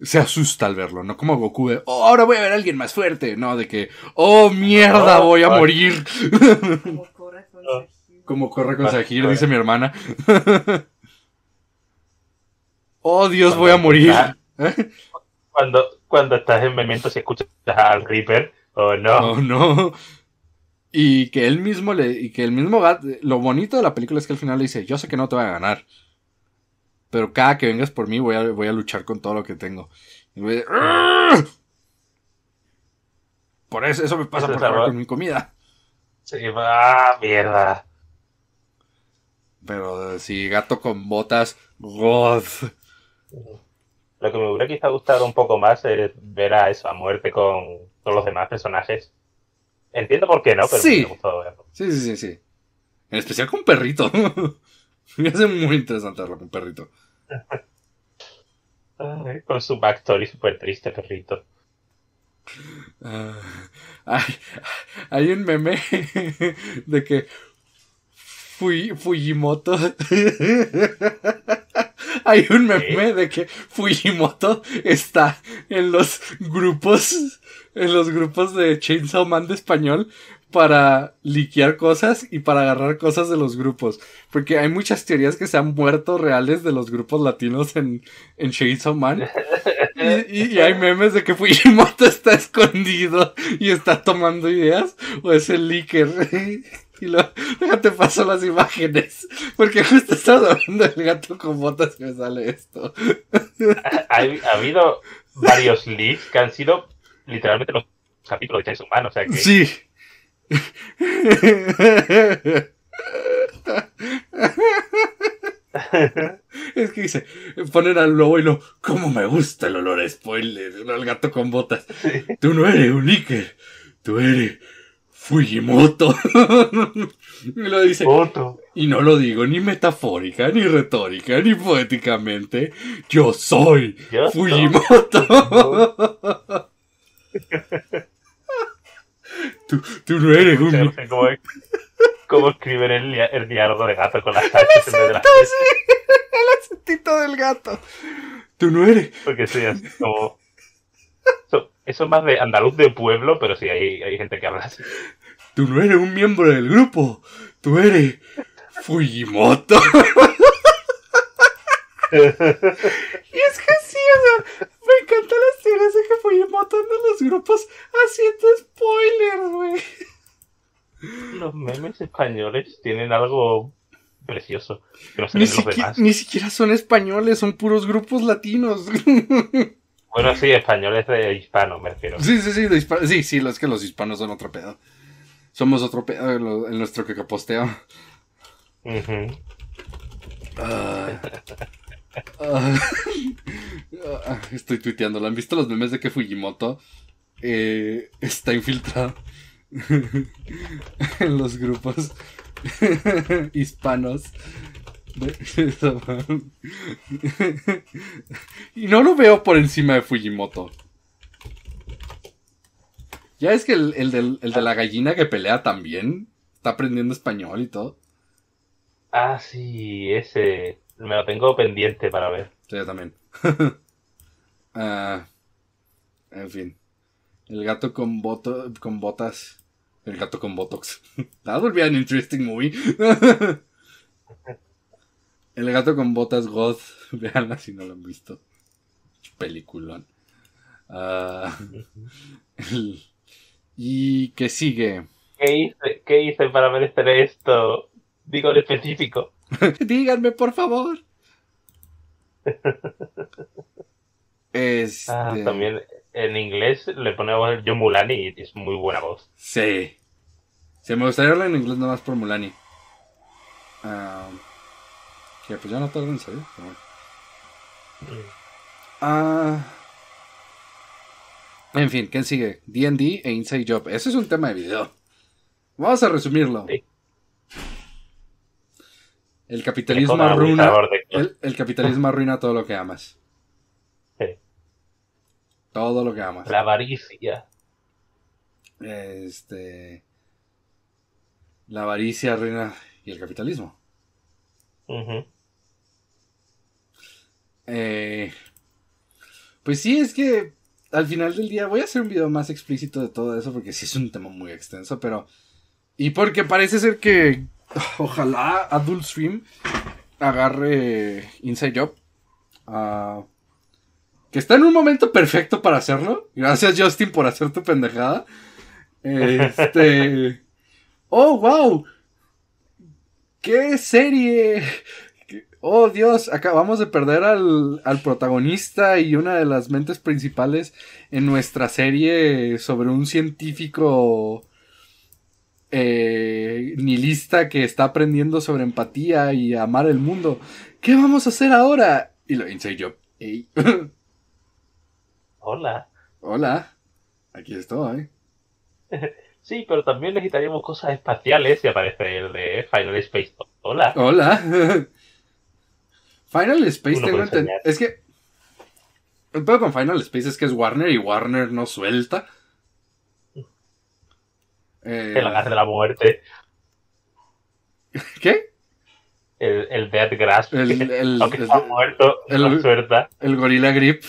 se asusta al verlo, ¿no? Como Goku de, oh, ahora voy a ver a alguien más fuerte, ¿no? De que, oh, mierda, voy a morir. Como corre con ah. Sahir. Ah, dice mi hermana. oh, Dios, voy a morir. ¿Eh? Cuando, cuando estás en memento si escuchas al Reaper, oh, no. Oh, no. Y que él mismo le. Y que el mismo Lo bonito de la película es que al final le dice: Yo sé que no te voy a ganar. Pero cada que vengas por mí voy a, voy a luchar con todo lo que tengo. Y voy a... Por eso, eso me pasa por con mi comida. Sí, va, ah, mierda. Pero si gato con botas, god. Lo que me hubiera quizá gustado un poco más es ver a eso, a muerte con, todos los demás personajes. Entiendo por qué, ¿no? Pero sí. Me gustó verlo. sí, sí, sí, sí. En especial con perrito. me hace muy interesante verlo con perrito. con su backstory súper triste, perrito. Ah, hay, un meme de que Fujimoto hay un meme de que Fujimoto está en los grupos, en los grupos de Chainsaw Man de español para liquear cosas y para agarrar cosas de los grupos. Porque hay muchas teorías que se han muerto reales de los grupos latinos en, Chainsaw Man. Y, hay memes de que Fujimoto está escondido y está tomando ideas. O es el leaker. Y lo, déjate paso las imágenes. Porque justo estaba hablando el gato con botas que me sale esto. Ha, habido varios leaks que han sido literalmente los capítulos de Chainsaw humanos. O sea que... Sí. es que dice, Poner al lobo y lo, ¿cómo me gusta el olor a spoiler? el gato con botas. Tú no eres un níquel, tú eres Fujimoto. lo dice. Y no lo digo ni metafórica, ni retórica, ni poéticamente. Yo soy Fujimoto. tú, tú, no eres un. Como, cómo escriben el, el, diálogo de gato con las tachas el, acento, sí. el acentito del gato. Tú no eres. Porque soy así como. eso es más de andaluz de pueblo, pero sí hay, hay gente que habla así. Tú no eres un miembro del grupo, tú eres Fujimoto. y es que sí, o sea, me encantan las teorías de que Fujimoto anda en los grupos haciendo spoilers, güey. Los memes españoles tienen algo precioso. ni siquiera son españoles, son puros grupos latinos. Bueno, sí, españoles de hispano, me refiero. Sí, sí, sí, Sí, sí, es que los hispanos son otro pedo. Somos otro pedo en, nuestro que caposteo. Ah. estoy tuiteando. ¿Lo han visto los memes de que Fujimoto eh, está infiltrado en los grupos hispanos? y no lo veo por encima de Fujimoto. Ya es que el, de la gallina que pelea también está aprendiendo español y todo. Ah, sí, ese. Me lo tengo pendiente para ver. yo también. Ah, en fin. El gato con, con botas. El gato con botox. That would be an interesting movie. El gato con botas God veanla si no lo han visto. Peliculón. Ah, ¿Y que sigue? ¿Qué hice? ¿Qué para merecer este esto? Digo en específico. Díganme, por favor. Ah, este. también en inglés le ponemos John Mulani y es muy buena voz. Sí. Se me gustaría hablar en inglés nomás por Mulani. Ah, pues ya no tardan en salir, ah, En fin, ¿quién sigue? DD e Inside Job. ese es un tema de video. Vamos a resumirlo. El capitalismo arruina. El, capitalismo arruina todo lo que amas. Todo lo que amas. La avaricia. Este. La avaricia arruina. Y el capitalismo. Eh, pues sí, es que al final del día voy a hacer un video más explícito de todo eso porque sí es un tema muy extenso, pero... Y porque parece ser que ojalá Adult Swim agarre Inside Job. Ah, que está en un momento perfecto para hacerlo. Gracias Justin por hacer tu pendejada. Este... oh, wow. ¡Qué serie! oh Dios, acabamos de perder al, protagonista y una de las mentes principales en nuestra serie sobre un científico eh, nihilista que está aprendiendo sobre empatía y amar el mundo. ¿Qué vamos a hacer ahora? Y lo dice yo. Hola. Hola. Aquí estoy. Sí, pero también necesitaríamos cosas espaciales si aparece el de Final Space. Hola. Hola. Final Space, tengo Es que. El pedo con Final Space es que es Warner y Warner no suelta. Eh, el gas de la muerte. ¿Qué? El, Dead Grasp. El, el, está muerto, suelta. El Gorilla Grip.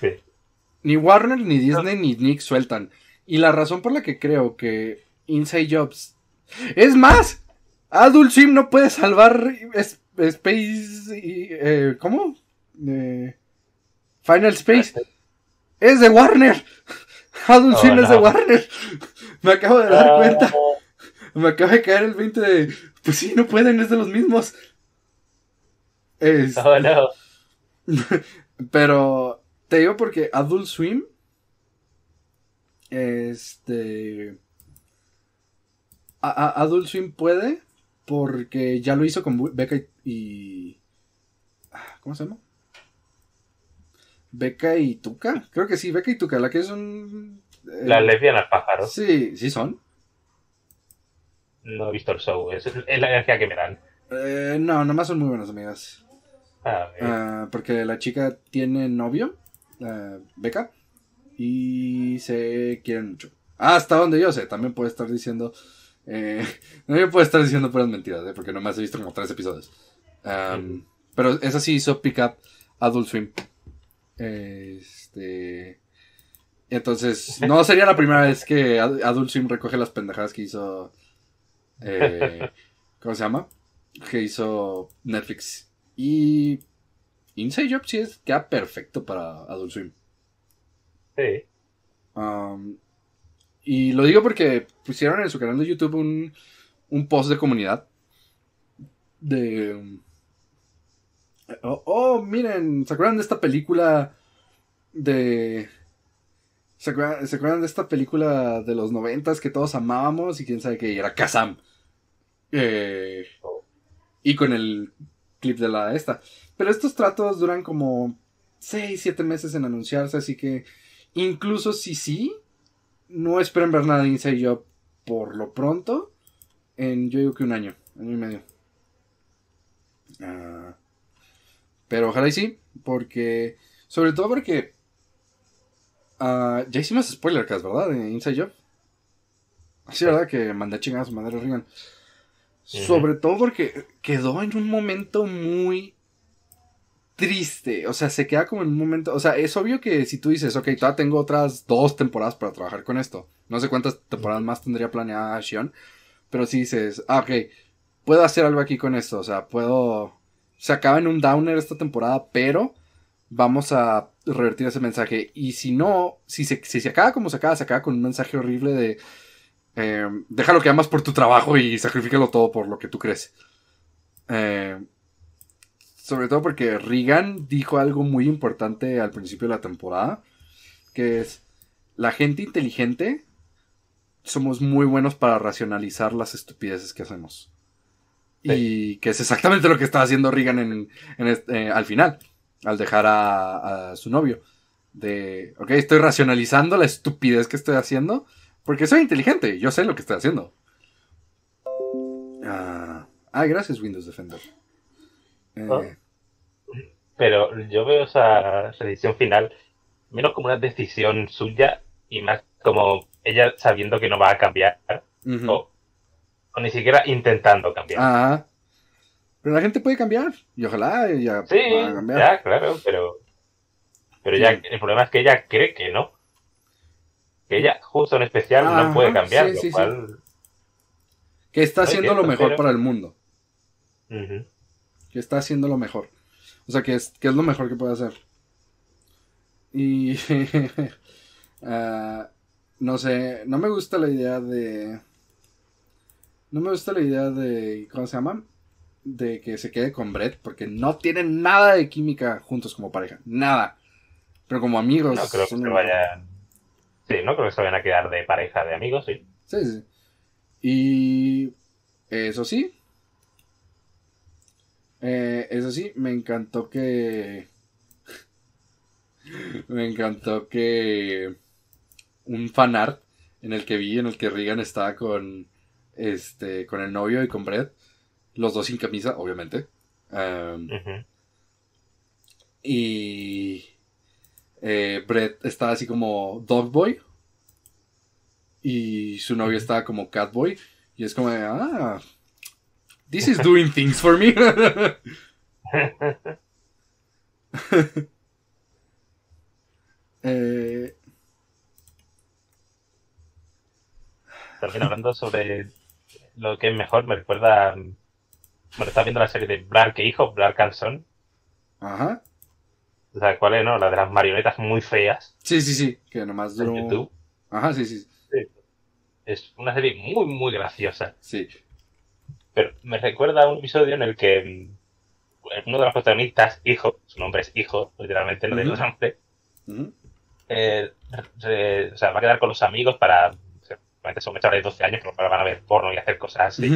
Sí. Ni Warner, ni Disney, ni Nick sueltan. Y la razón por la que creo que Inside Jobs. Es más, Adult Swim no puede salvar es Space. y... Eh, ¿Cómo? Eh, Final Space. es de Warner. Adult oh, Swim es de Warner. Me acabo de dar oh. cuenta. Me acabo de caer el 20 de. Pues sí, no pueden, es de los mismos. Es... Oh, Pero te digo porque Adult Swim. Este. Adult Swim puede. Porque ya lo hizo con Beca y. ¿Cómo se llama? Beca y Tuca. Creo que sí, Beca y Tuca, la que son. Eh, la Las lesbianas pájaros. Sí, sí son. No he visto el show, es, la energía que me dan. Eh, no, nomás son muy buenas amigas. Ah, ah, porque la chica tiene novio, ah, Beca, y se quieren mucho. Ah, hasta donde yo sé, también puede estar diciendo. Eh, no, yo puede estar diciendo puras mentiras, ¿eh? porque nomás he visto como tres episodios pero esa sí hizo pick-up Adult Swim. Este. Entonces, no sería la primera vez que Adult Swim recoge las pendejadas que hizo. Eh, ¿Cómo se llama? Que hizo Netflix. Y. Inside Job sí es, queda perfecto para Adult Swim. Sí. y lo digo porque pusieron en su canal de YouTube un, un post de comunidad de Oh, oh, miren, ¿se acuerdan de esta película de... ¿Se acuerdan, de esta película de los noventas que todos amábamos y quién sabe qué? era Kazam. Eh, y con el clip de la esta. Pero estos tratos duran como 6, 7 meses en anunciarse, así que incluso si sí, no esperen ver nada de Inside yo por lo pronto en yo digo que un año, año y medio. Ah... Pero ojalá y sí, porque. Sobre todo porque. Ah, ya hicimos spoiler cast, ¿verdad? De Inside Job. Sí, ¿verdad? Que mandé chingadas a su madre Sobre todo porque quedó en un momento muy triste. O sea, se queda como en un momento. O sea, es obvio que si tú dices, ok, todavía tengo otras dos temporadas para trabajar con esto. No sé cuántas temporadas más tendría planeada Shion. Pero si dices, ah, ok, puedo hacer algo aquí con esto. O sea, puedo se acaba en un downer esta temporada, pero vamos a revertir ese mensaje. Y si no, si se, acaba como se acaba, se acaba con un mensaje horrible de eh, deja lo que amas por tu trabajo y sacrifícalo todo por lo que tú crees. Eh, sobre todo porque Regan dijo algo muy importante al principio de la temporada, que es la gente inteligente somos muy buenos para racionalizar las estupideces que hacemos. Y que es exactamente lo que está haciendo Regan en, en este, eh, al final, al dejar a, su novio. De, ok, estoy racionalizando la estupidez que estoy haciendo, porque soy inteligente, yo sé lo que estoy haciendo. Ah, ah gracias Windows Defender. Eh, ah. Pero yo veo esa edición final menos como una decisión suya y más como ella sabiendo que no va a cambiar o ni siquiera intentando cambiar. Ajá. pero la gente puede cambiar y ojalá ella sí, Ya, claro, pero, pero ya el problema es que ella cree que no. Que ella, justo en especial, no puede cambiar, lo Que está haciendo lo mejor para el mundo. Que está haciendo lo mejor. O sea, que es, es lo mejor que puede hacer. Y... Ah, no sé, no me gusta la idea de no me gusta la idea de, ¿cómo se llama? De que se quede con Brett, porque no tienen nada de química juntos como pareja, nada. Pero como amigos. No creo que Sí, no creo que se vayan a quedar de pareja de amigos, sí. Sí, sí. Y eso sí. Eh, eso sí, me encantó que. me encantó que. Un fanart en el que vi, en el que Regan estaba con este, con el novio y con Brett, los dos sin camisa, obviamente. Y eh, Brett está así como Dog boy y su novio está como cat boy y es como, ah, this is doing things for me. eh, hablando sobre lo que es mejor, me recuerda. Bueno, estaba viendo la serie de Blark Hijo, ¿Blar Cansón? Ajá. sea, cuál es, no? La de las marionetas muy feas. Sí, sí, sí. Que nomás En YouTube. Ajá, sí, sí, Es una serie muy, muy graciosa. Sí. Pero me recuerda un episodio en el que mm, uno de los protagonistas, hijo, su nombre es hijo, literalmente, no de los uh o sea, va a quedar con los amigos para son chavales de 12 años que van a ver porno y hacer cosas así,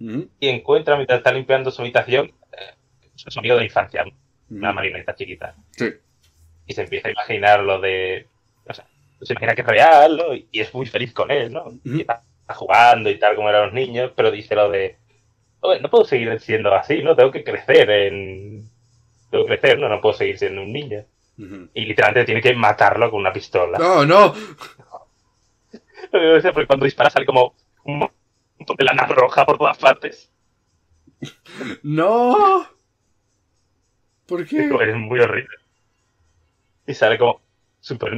¿no? Y encuentra, mientras está limpiando su habitación, eh, su sonido de infancia, una marioneta chiquita. Sí. Y se empieza a imaginar lo de. O sea, se imagina que es real, Y, es muy feliz con él, ¿no? Y está, jugando y tal, como eran los niños, pero dice lo de no puedo seguir siendo así, ¿no? Tengo que crecer en... Tengo que crecer, ¿no? No puedo seguir siendo un niño. Y literalmente tiene que matarlo con una pistola. ¡No, no! cuando dispara sale como un montón de lana roja por todas partes. ¡No! ¿Por qué? Es muy horrible. Y sale como súper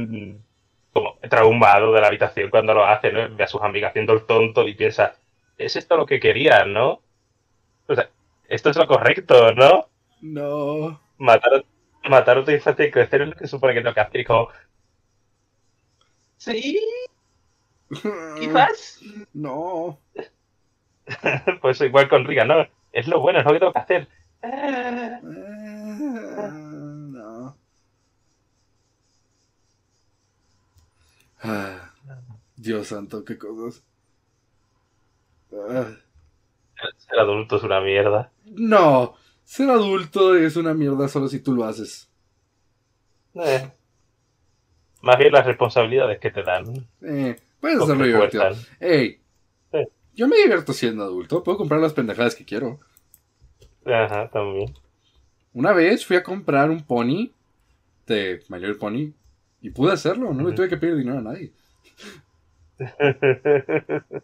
como traumado de la habitación cuando lo hace, ¿no? Ve a sus amigas haciendo el tonto y piensa, ¿es esto lo que quería, no? O sea, esto es lo correcto, ¿no? No. Matar, tu infante y crecer es lo que supone que lo que hacer. Y como, sí, Quizás. No. pues igual con Riga, ¿no? Es lo bueno, es lo que tengo que hacer. Eh, no. Ah, Dios santo, qué cosas. Ah. Ser adulto es una mierda. No, ser adulto es una mierda solo si tú lo haces. Eh. Más bien las responsabilidades que te dan. Eh. Puedes hacerlo divertido. Ey, yo me divierto siendo adulto. Puedo comprar las pendejadas que quiero. Ajá, también. Una vez fui a comprar un pony de Mayor Pony y pude hacerlo. No le tuve que pedir dinero a nadie.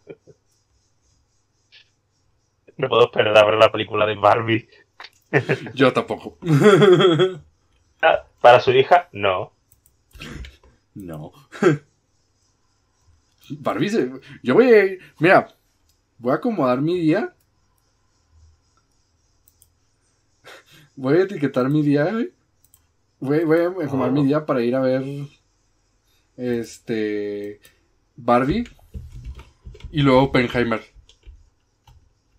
No puedo esperar a ver la película de Barbie. Yo tampoco. Ah, ¿Para su hija? No. No. Barbie, yo voy a... Mira, voy a acomodar mi día. Voy a etiquetar mi día, Voy, a acomodar mi ah. día para ir a ver... Este... Barbie. Y luego Oppenheimer.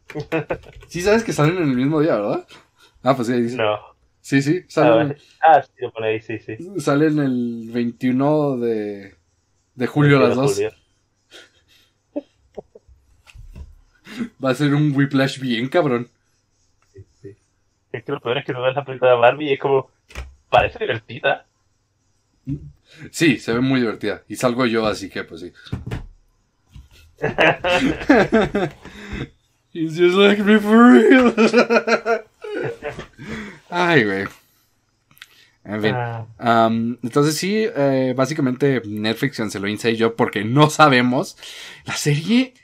sí sabes que salen en el mismo día, ¿verdad? Ah, pues sí, No. Sí, sí, salen. Ah, ah sí, ahí, sí, sí. Salen el 21 de, julio a las dos va a ser un whiplash bien cabrón. Es que lo peor es que me ves la película de Barbie y es como, parece divertida. Sí, se ve muy divertida. Y salgo yo, así que pues sí. He's just like me for real. Ay, güey. En fin. Ah. entonces sí, eh, básicamente Netflix lo Inside yo porque no sabemos. La serie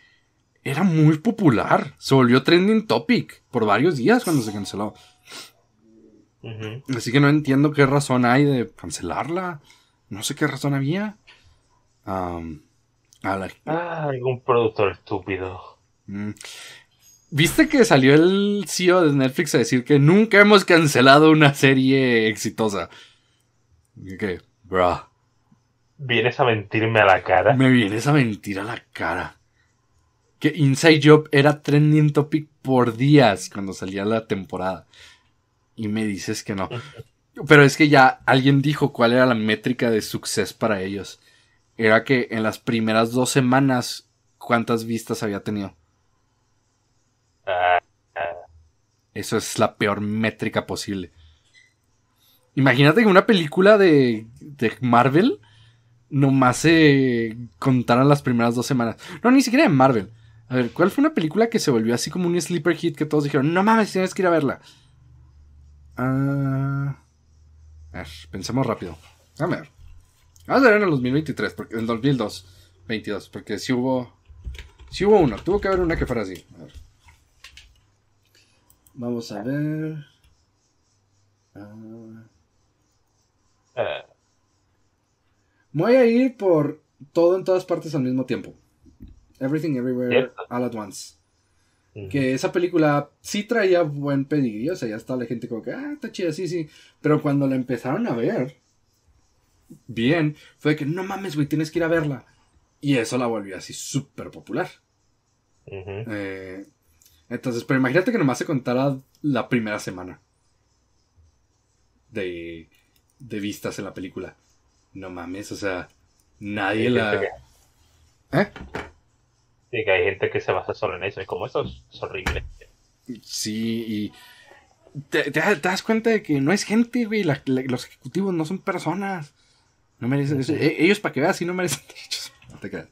era muy popular. Se volvió trending topic por varios días cuando se canceló. Así que no entiendo qué razón hay de cancelarla. No sé qué razón había. ah, algún productor estúpido. Mm. ¿Viste que salió el CEO de Netflix a decir que nunca hemos cancelado una serie exitosa? ¿Qué? ¿Vienes a mentirme a la cara? Me vienes a mentir a la cara. Inside Job era trending topic por días cuando salía la temporada. Y me dices que no. Pero es que ya alguien dijo cuál era la métrica de suceso para ellos. Era que en las primeras dos semanas, ¿cuántas vistas había tenido? Eso es la peor métrica posible. Imagínate que una película de, Marvel nomás se contaran las primeras dos semanas. No, ni siquiera de Marvel. A ver, ¿cuál fue una película que se volvió así como un sleeper hit que todos dijeron, no mames, tienes que ir a verla? Ah, a ver, pensemos rápido. A ver. Vamos a ver en el 2023, porque, en el 2002, 22, porque si hubo... Si hubo una, tuvo que haber una que fuera así. A ver. Vamos a ver. Ah. Ah. Voy a ir por todo en todas partes al mismo tiempo. Everything Everywhere All at Once. Que esa película sí traía buen pedido, o sea, ya está la gente como que, ah, está chida, sí, sí. Pero cuando la empezaron a ver, bien, fue que no mames, güey, tienes que ir a verla. Y eso la volvió así súper popular. Eh, entonces, pero imagínate que nomás se contara la primera semana de, de vistas en la película. No mames, o sea, nadie la. ¿Eh? que hay gente que se basa solo en eso. Y como eso es horrible. Sí, y. Te, das cuenta de que no es gente, los ejecutivos no son personas. No merecen e, ellos, para que veas, si no merecen derechos. No te creas.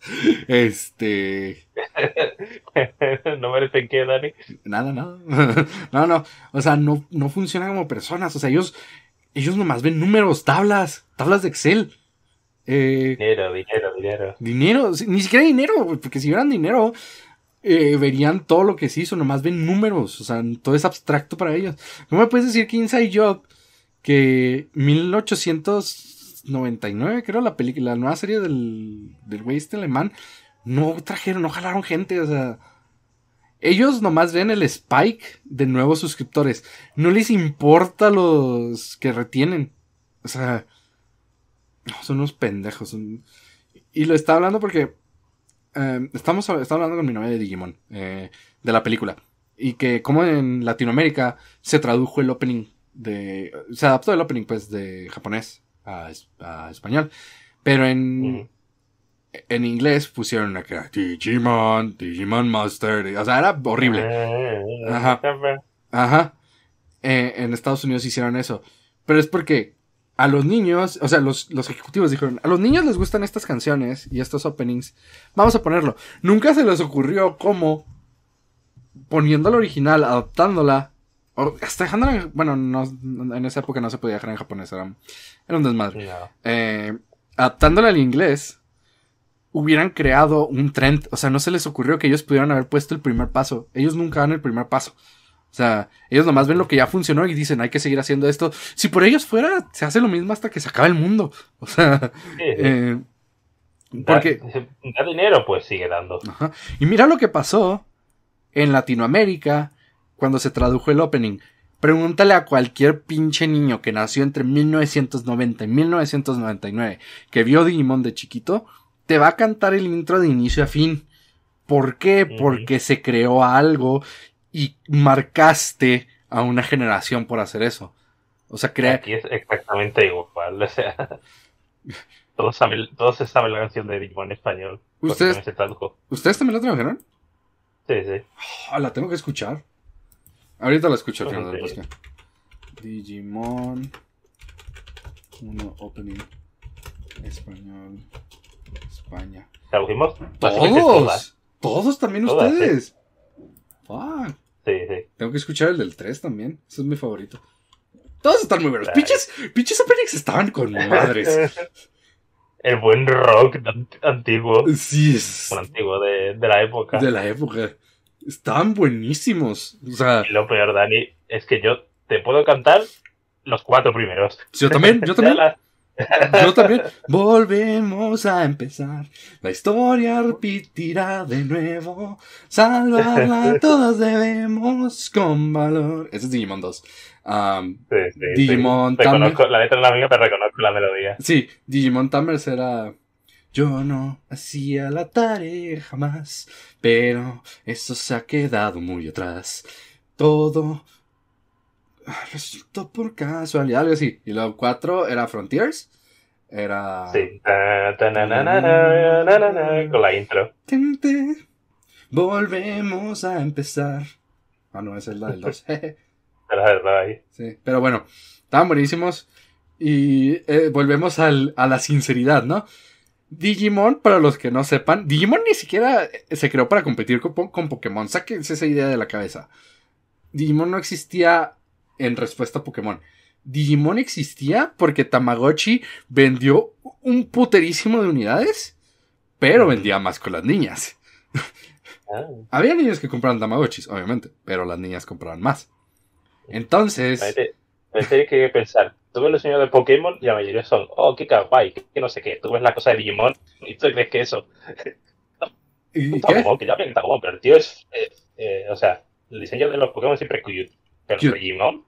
Este. no merecen qué, Dani. Nada, nada. No. no, O sea, no, no funcionan como personas. O sea, ellos, ellos nomás ven números, tablas, tablas de Excel. Eh, dinero, dinero, dinero. Dinero, ni siquiera dinero, porque si hubieran dinero, eh, verían todo lo que se hizo, nomás ven números, o sea, todo es abstracto para ellos. ¿Cómo me puedes decir que Inside Job, que 1899, creo, la, película, la nueva serie del, del güey este alemán, no trajeron, no jalaron gente, o sea... Ellos nomás ven el spike de nuevos suscriptores. No les importa los que retienen. O sea, son unos pendejos. Y lo está hablando porque. Em, estamos, está hablando con mi novia de Digimon. Eh, de la película. Y que como en Latinoamérica se tradujo el opening de. Se adaptó el opening, pues, de japonés a, español. Pero en. En inglés pusieron que Digimon, Digimon Master. O sea, era horrible. Eh, eh, Ajá. Ajá. en Estados Unidos hicieron eso. Pero es porque a los niños, o sea, los, ejecutivos dijeron, a los niños les gustan estas canciones y estos openings, vamos a ponerlo. Nunca se les ocurrió cómo, poniendo la original, adaptándola, o hasta dejándola, bueno, en esa época no se podía dejar en japonés, era, era un desmadre. Eh, adaptándola al inglés, hubieran creado un trend, o sea, no se les ocurrió que ellos pudieran haber puesto el primer paso, ellos nunca dan el primer paso. O sea, ellos nomás ven lo que ya funcionó y dicen, hay que seguir haciendo esto. Si por ellos fuera, se hace lo mismo hasta que se acabe el mundo. O sea, eh, porque... Da, dinero, pues sigue dando. Y mira lo que pasó en Latinoamérica cuando se tradujo el opening. Pregúntale a cualquier pinche niño que nació entre 1990 y 1999 que vio Digimon de chiquito, te va a cantar el intro de inicio a fin. ¿Por qué? Porque se creó algo y marcaste a una generación por hacer eso. O sea, crea... Aquí es exactamente igual, o sea... Todos, saben, todos saben la canción de Digimon español. ¿Ustedes, también la trajeron? Sí, sí. Ah, la tengo que escuchar. Ahorita la escucho. Digimon Uno Opening Español España. ¿Tradujimos? ¿Todos? ¿Todos también ustedes? Sí, sí. Tengo que escuchar el del 3 también. Ese es mi favorito. Todos están muy buenos. Pinches, pinches estaban con madres. el buen rock antiguo. Sí, es. antiguo de, la época. De la época. Estaban buenísimos. sea. lo peor, Dani, es que yo te puedo cantar los cuatro primeros. Yo también, yo también. Yo también. Volvemos a empezar. La historia repetirá de nuevo. Salvarla todos debemos con valor. Ese es Digimon 2. Digimon sí. La letra es la mía, pero reconozco la melodía. Sí, Digimon Tamers era. Yo no hacía la tarea jamás, pero eso se ha quedado muy atrás. Todo Ah, resultó por casualidad, algo así. Y luego cuatro era Frontiers. Era. Sí. Con la intro. Volvemos a empezar. Ah, no, esa es la del 2. sí, pero bueno, estaban buenísimos. Y eh, volvemos a la sinceridad, ¿no? Digimon, para los que no sepan, Digimon ni siquiera eh, se creó para competir con, con Pokémon. Sáquense esa idea de la cabeza. Digimon no existía en respuesta a Pokémon. Digimon existía porque Tamagotchi vendió un puterísimo de unidades, pero vendía más con las niñas. Ah. Había niños que compraban Tamagotchis, obviamente, pero las niñas compraban más. Entonces. tienes que pensar. Tú ves los señores de Pokémon y la mayoría son, oh, qué kawaii, qué no sé qué. Tú ves la cosa de Digimon y tú crees que eso. ¿Y Tamagón, que ya me pero el tío es. Eh, eh, o sea, el diseño de los Pokémon siempre es cute. Pero Digimon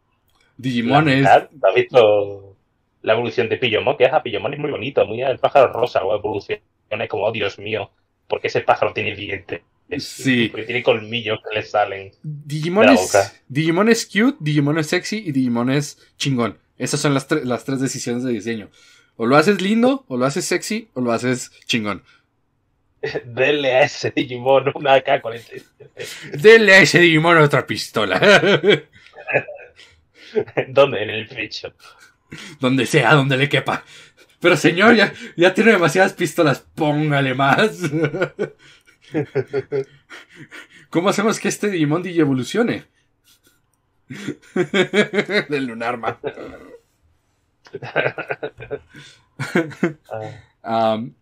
Digimon es. ¿Has visto la evolución de Pillomon? Que es ah, es muy bonito, muy el pájaro rosa, o es como, oh, Dios mío, porque ese pájaro tiene dientes. Sí. Porque tiene colmillos que le salen. Digimon, Es, Digimon es cute, Digimon es sexy y Digimon es chingón. Esas son las, las tres decisiones de diseño. O lo haces lindo, o lo haces sexy, o lo haces chingón. Dele a ese Digimon una AK-47. Dele a ese Digimon otra pistola. ¿Dónde? En el pecho. Donde sea, donde le quepa. Pero señor, ya, tiene demasiadas pistolas, póngale más. ¿Cómo hacemos que este Digimon Digi evolucione? Del lunar um,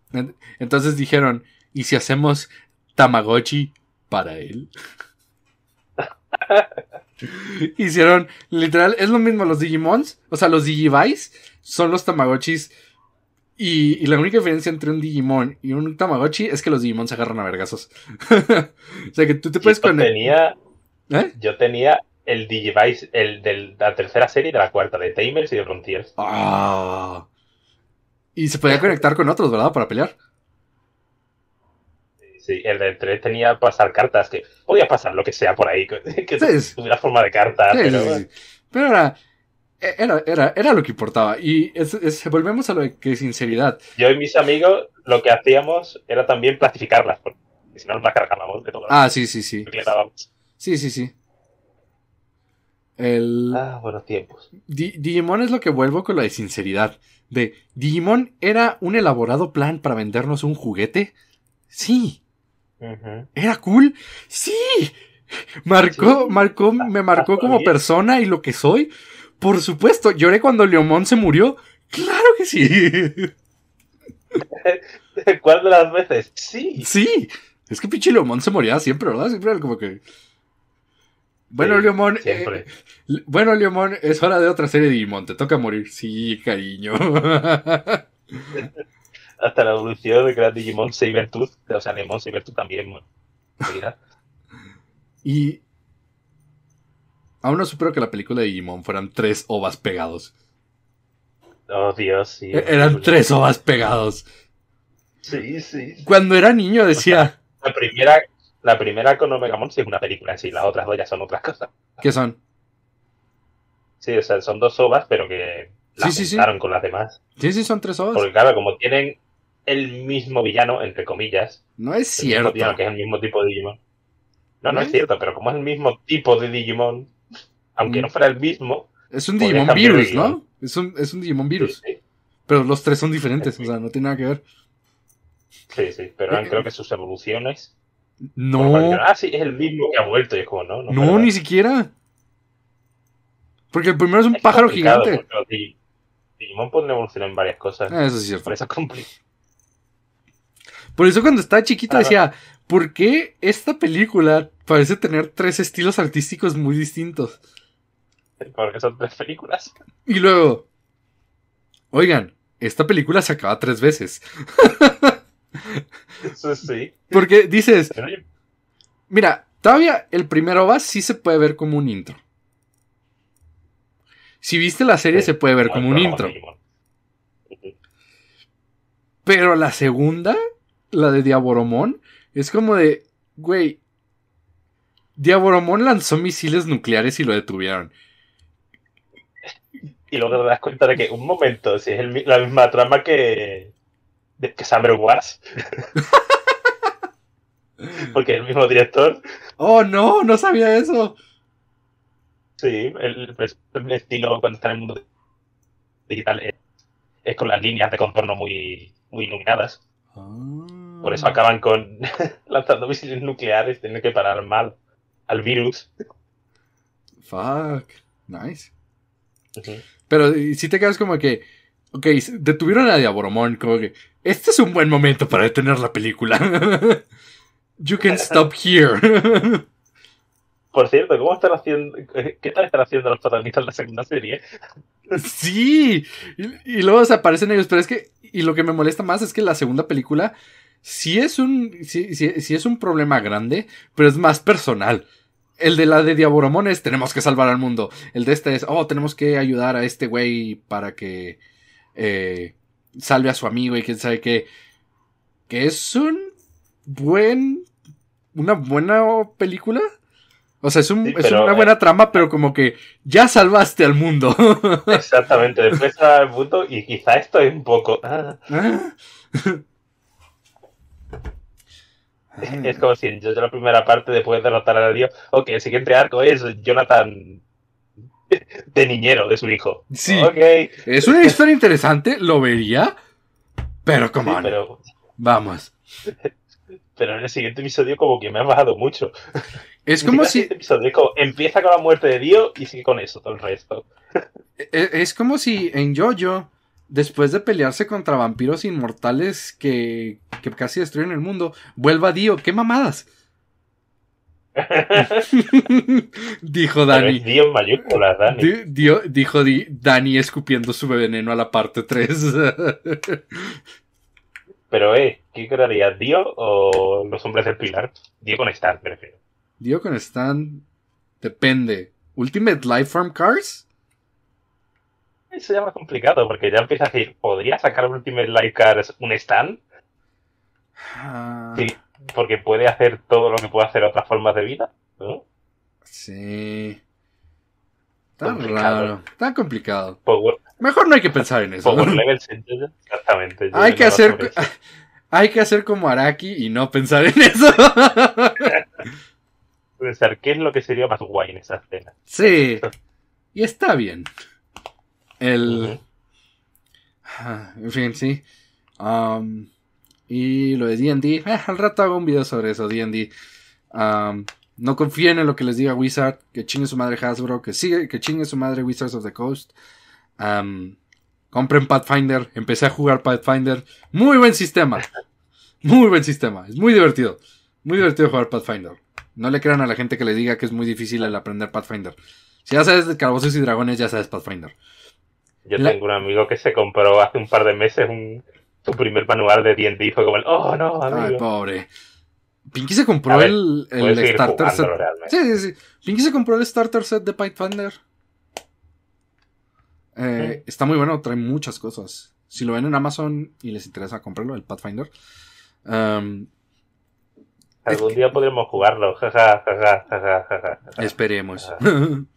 entonces dijeron, ¿y si hacemos Tamagotchi para él? Hicieron, literal, es lo mismo los Digimons, o sea, los Digivice son los Tamagotchis. Y, la única diferencia entre un Digimon y un Tamagotchi es que los Digimons se agarran a vergazos. o sea que tú te puedes yo Tenía, ¿Eh? Yo tenía el Digivice, el de la tercera serie y de la cuarta, de Tamers y de Frontiers. Ah. Y se podía conectar con otros, ¿verdad? Para pelear sí. El de 3 tenía pasar cartas, que podía pasar lo que sea por ahí, que una forma de carta. pero, pero e-, era, era, era, lo que importaba. Y volvemos a lo de que sinceridad. Yo y mis amigos lo que hacíamos era también plastificarlas, si no nos las cargábamos de todo. Ah, sí, sí, sí. Sí, sí, sí. El... Ah, buenos tiempos. Digimon es lo que vuelvo con la de sinceridad. De Digimon era un elaborado plan para vendernos un juguete. Sí. ¿Era cool? Sí. Marcó, me marcó como persona y lo que soy. Por supuesto, lloré cuando Leomón se murió. Claro que sí. ¿Cuál de las veces? Sí. Sí. Es que pinche Leomón se moría siempre, ¿verdad? Siempre era como que... Bueno, Leomón. Eh, siempre. bueno, Leomón, es hora de otra serie de Digimon. Te toca morir. Sí, cariño. hasta la evolución de que virtud Digimon Sabertooth, o sea, Sabertooth también, mira. Y aún no supero que la película de Digimon fueran tres ovas pegados. Oh, Dios, sí. E-, eran tres ovas pegados. Sí, sí, Cuando era niño decía... la primera, la primera con Omegamon sí es una película sí, las otras dos ya son otras cosas. ¿Qué son? Sí, o sea, son dos ovas, pero que las sí, sí, sí. con las demás. Sí, sí, son tres ovas. Porque claro, como tienen, el mismo villano, entre comillas. No es cierto. que es el mismo tipo de Digimon. No, no, es cierto, pero como es el mismo tipo de Digimon, aunque no mm. fuera el mismo. Es un Digimon virus, ¿no? Es un, es Digimon virus. Pero los tres son diferentes, o sea, no tiene nada que ver. Sí, sí, pero eh, creo eh. que sus evoluciones. No. Ah, sí, es el mismo que ha vuelto. Y es como, no, no, ni siquiera. Porque el primero es un pájaro gigante. Digimon pueden evolucionar en varias cosas. Eso es cierto. Por eso es complicado. Por eso cuando estaba chiquito decía, ¿por qué esta película parece tener tres estilos artísticos muy distintos? Porque son tres películas. Y luego, oigan, esta película se acaba tres veces. Eso sí. Porque dices, mira, todavía el primero va sí se puede ver como un intro. Si viste la serie se puede ver como un intro. Pero la segunda la de Diaboromón, es como de, güey, Diaboromón lanzó misiles nucleares y lo detuvieron. Y luego te das cuenta de que, un momento, si es la misma trama que, que Summer Wars. Porque el mismo director. Oh, no, no sabía eso. Sí, el, pues, estilo cuando está en el mundo digital es, con las líneas de contorno muy, muy iluminadas. Ah. Por eso acaban con lanzando misiles nucleares, tienen que parar mal al virus. Fuck. Nice. Pero si te quedas como que. Ok, detuvieron a Diaboromon... como que. Este es un buen momento para detener la película. you can stop here. Por cierto, ¿cómo están haciendo, ¿qué tal están haciendo los protagonistas de la segunda serie? sí, y, y luego desaparecen ellos, pero es que, y lo que me molesta más es que la segunda película si es un, si es un problema grande, pero es más personal. El de la de Diaboromón es tenemos que salvar al mundo. El de este es, oh, tenemos que ayudar a este güey para que eh, salve a su amigo y quién sabe qué. Que es un buen. Una buena película. O sea, es, un, una buena eh, trama, pero como que ya salvaste al mundo. Exactamente, después al mundo y quizá esto es un poco. Ah. Ah. Es como si yo JoJo la primera parte después de derrotar a dios, ok, el siguiente arco es Jonathan de niñero de su hijo. Sí. ok Es una historia interesante, lo vería, pero como vamos. Pero en el siguiente episodio como que me ha bajado mucho. Es como si... episodio, como, empieza con la muerte de Dios y sigue con eso todo el resto. Es, e-, es como si en Jojo después de pelearse contra vampiros inmortales que, que casi destruyen el mundo, vuelva Dio. ¡Qué mamadas! dijo Dani. Dio en mayúsculas, Dani. dijo Dani escupiendo su veneno a la parte 3. Pero, eh, ¿qué quedaría? ¿Dio o los hombres del pilar? Dio con Stan, prefiero. Dio con Stan. Depende. ¿Ultimate Life Farm Cars? Eso ya más complicado, porque ya empieza a decir, ¿podría sacar Ultimate Life un stand? Ah. Sí, porque puede hacer todo lo que puede hacer otras formas de vida, ¿no? Sí. Tan complicado. raro, tan complicado. Mejor no hay que pensar en eso. exactamente. hay que hacer hay que hacer como Araki y no pensar en eso. pensar qué es lo que sería más guay en esa escena. Sí. y está bien. El. Ah, en fin, sí. y lo de DD. Eh, al rato hago un video sobre eso, DD. no confíen en lo que les diga Wizard. Que chingue su madre Hasbro. Que sigue, que chingue su madre Wizards of the Coast. compren Pathfinder. Empecé a jugar Pathfinder. Muy buen sistema. Muy buen sistema. Es muy divertido. Muy divertido jugar Pathfinder. No le crean a la gente que le diga que es muy difícil el aprender Pathfinder. Si ya sabes de calabozos y dragones, ya sabes Pathfinder. Yo tengo un amigo que se compró hace un par de meses un, su primer manual de D&D y fue como el, oh no, amigo. Ay, pobre. Pinky se compró el, el starter set. Sí, sí, sí. Pinky se compró el starter set de Pathfinder. Eh, está muy bueno, trae muchas cosas. Si lo ven en Amazon y les interesa comprarlo, el Pathfinder. Em, Algún día podríamos podremos jugarlo. Esperemos. Esperemos.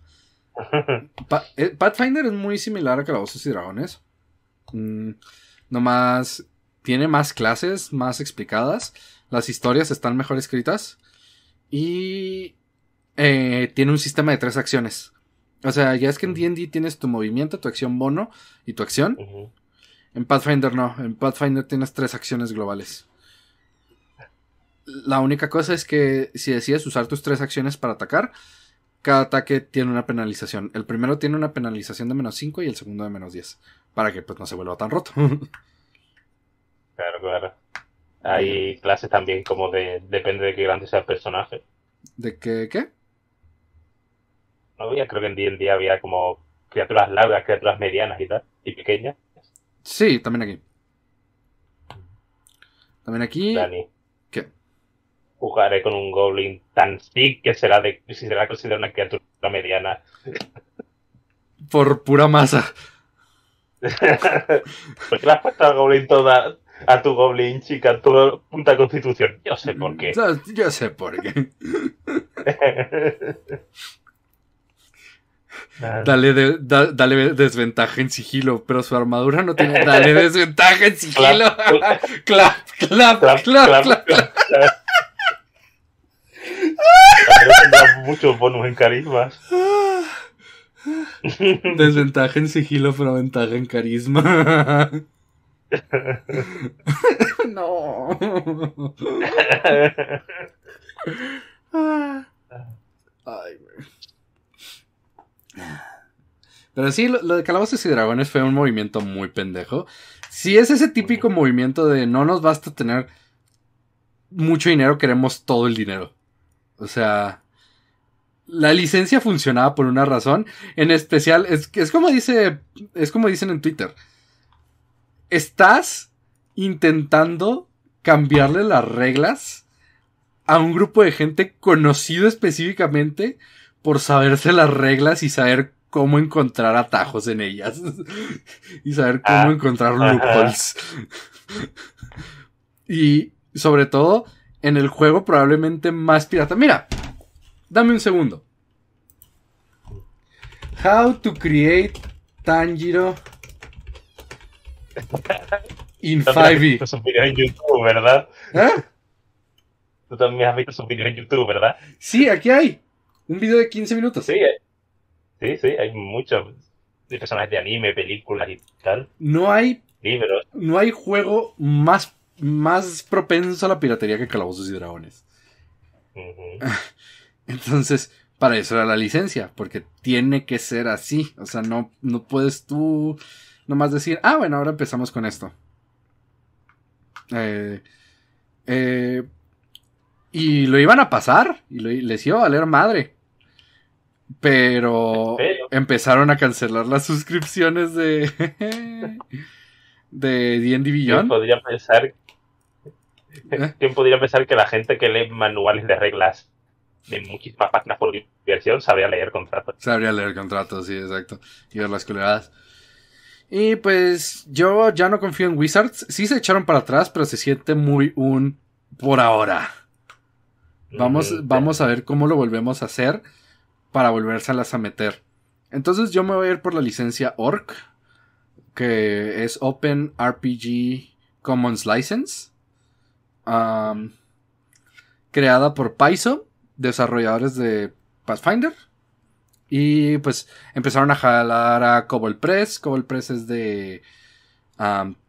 Eh, Pathfinder es muy similar a Calabozos y Dragones. Mm, nomás tiene más clases, más explicadas. Las historias están mejor escritas. Y eh, tiene un sistema de tres acciones. O sea, ya es que en DD tienes tu movimiento, tu acción bono y tu acción. En Pathfinder no. En Pathfinder tienes tres acciones globales. La única cosa es que si decides usar tus tres acciones para atacar, cada ataque tiene una penalización. El primero tiene una penalización de menos 5 y el segundo de menos 10. Para que pues no se vuelva tan roto. claro, claro. Hay clases también como de... Depende de qué grande sea el personaje. ¿De qué qué? No había, creo que en día en día había como criaturas largas, criaturas medianas y tal, y pequeñas. Sí, también aquí. También aquí. Dani jugaré con un goblin tan sick que será, de, será considerado una criatura mediana. Por pura masa. ¿Por pues qué le has puesto al goblin toda, a tu goblin chica tu punta constitución? Yo sé por qué. Yo, sé por qué. Dale, dale desventaja en sigilo, pero su armadura no tiene. Dale desventaja en sigilo. clap, clap, clap, clap, clap muchos bonos en carisma. Desventaja en sigilo, pero ventaja en carisma. no. pero sí, lo, de Calabozos y Dragones fue un movimiento muy pendejo. Si es ese típico movimiento de no nos basta tener mucho dinero, queremos todo el dinero. O sea, la licencia funcionaba por una razón. En especial, es, es como dice, es como dicen en Twitter. Estás intentando cambiarle las reglas a un grupo de gente conocido específicamente por saberse las reglas y saber cómo encontrar atajos en ellas y saber cómo ah, encontrar loopholes. y sobre todo, en el juego probablemente más pirata. Mira, dame un segundo. How to create Tanjiro in 5 e. ¿Eh? Tú también has visto video en YouTube, ¿verdad? Tú también has visto un video en YouTube, ¿verdad? Sí, aquí hay. Un video de 15 minutos. Sí, eh. sí, sí hay muchos de personajes de anime, películas y tal. No hay. Libros. No hay juego más más propenso a la piratería que Calabozos y Dragones. Entonces, para eso era la licencia, porque tiene que ser así. O sea, no, no puedes tú nomás decir, ah, bueno, ahora empezamos con esto. Eh, eh, y lo iban a pasar, y les iba a valer madre. Pero empezaron a cancelar las suscripciones de. de D&D Billion podría pensar ¿Quién ¿Eh? podría pensar que la gente que lee manuales de reglas de muchísimas páginas por diversión sabría leer contratos? Sabría leer contratos, sí, exacto. Y ver las culeradas Y pues yo ya no confío en Wizards. Sí se echaron para atrás, pero se siente muy un por ahora. Vamos, vamos a ver cómo lo volvemos a hacer para volvérselas a meter. Entonces yo me voy a ir por la licencia ORC, que es Open RPG Commons License creada por Paizo, desarrolladores de Pathfinder. Y pues empezaron a jalar a Cobol Press. Cobol Press es de.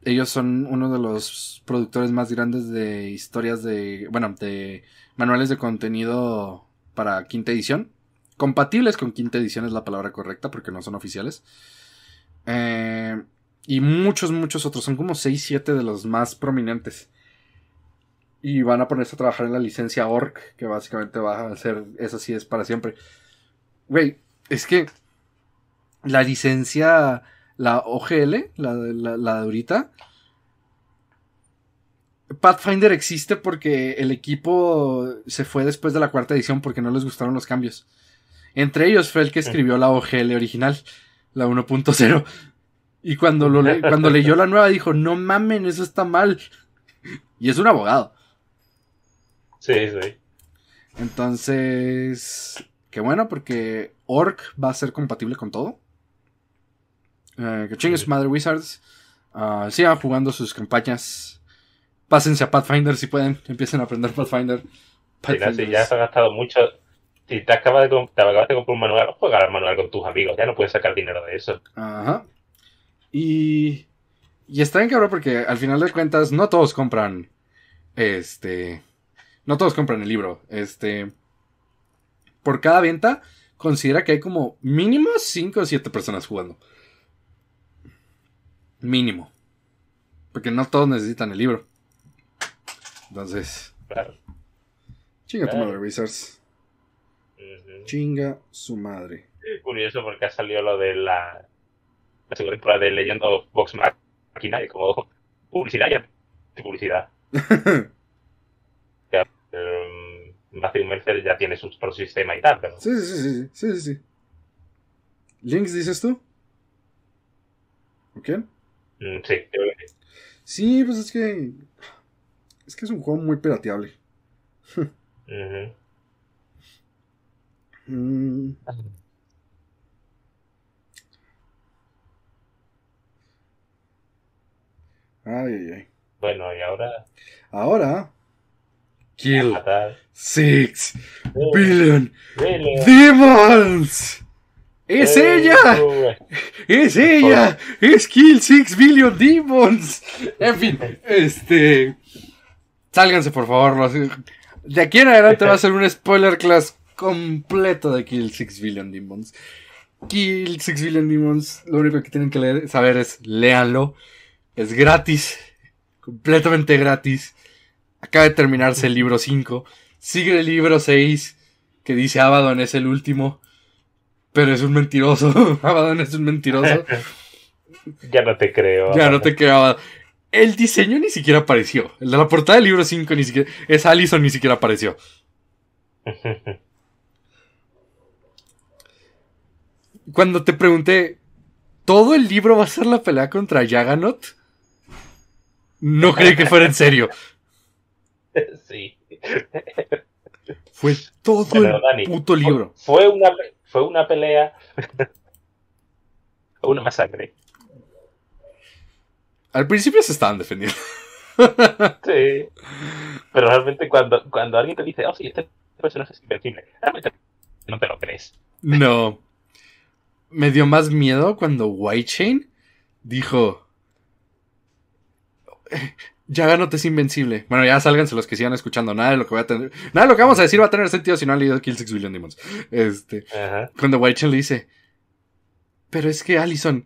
ellos son uno de los productores más grandes de historias de. Bueno, de manuales de contenido para quinta edición. Compatibles con quinta edición es la palabra correcta porque no son oficiales. Eh, y muchos, muchos otros. Son como 6, 7 de los más prominentes y van a ponerse a trabajar en la licencia orc, que básicamente va a ser, eso sí es para siempre. Güey, es que la licencia, la OGL, la, la, de Pathfinder existe porque el equipo se fue después de la cuarta edición porque no les gustaron los cambios. Entre ellos fue el que escribió la OGL original, la 1.0. Y cuando, lo cuando leyó la nueva dijo, no mamen, eso está mal. Y es un abogado. Sí, sí. Entonces, qué bueno, porque Orc va a ser compatible con todo. Eh, que chingue madre Wizards. Ah, sigan jugando sus campañas. Pásense a Pathfinder si pueden. Empiecen a aprender Pathfinder. si ya se gastado mucho. Si te acabas de, te acabas de comprar un manual, juega al manual con tus amigos. Ya no puedes sacar dinero de eso. Ajá. Y. Y está bien cabrón porque al final de cuentas no todos compran. Este. No todos compran el libro. Este. Por cada venta, considera que hay como mínimo 5 o 7 personas jugando. Mínimo. Porque no todos necesitan el libro. Entonces. Claro. Chinga tu madre, Wizards. Chinga su madre. Es curioso porque ha salido lo de la, la segunda de Leyendo Box Machina. y como publicidad ya publicidad. Matthew Mercer ya tiene su propio sistema y tal, pero... Sí, sí, sí, sí, sí, ¿Links dices tú? ¿O qué? Mm, sí, Sí, pues es que... Es que es un juego muy pirateable. Mm. Ay, ay, ay. Bueno, y ahora... Ahora kill six billion, demons. ¡Es eh, ella! ¡Es ella! ¡Es Kill Six Billion Demons! En fin, este. Sálganse, por favor. De aquí en adelante va a ser un spoiler class completo de Kill 6 Billion Demons. Kill Six Billion Demons, lo único que tienen que leer, saber es léanlo. Es gratis, completamente gratis. Acaba de terminarse el libro 5. Sigue el libro 6, que dice Abaddon es el último. Pero es un mentiroso. Abaddon es un mentiroso. ya no te creo. Ya no te creo, El diseño ni siquiera apareció. la portada del libro 5 ni siquiera. Es Allison ni siquiera apareció. Cuando te pregunté, ¿todo el libro va a ser la pelea contra Yaganot? No creí que fuera en serio. sí. Fue todo el puto libro. Fue una, fue una pelea. una masacre. Al principio se estaban defendiendo. sí. Pero realmente cuando, alguien te dice, oh sí, este personaje es invencible, no te lo crees. No. Me dio más miedo cuando Whitechain dijo ya es invencible. Bueno, ya sálganse los que sigan escuchando. Nada de lo que voy a tener. Nada de lo que vamos a decir va a tener sentido si no han leído Kill Six Billion Demons. Este. Ajá. Cuando le dice. Pero es que Allison,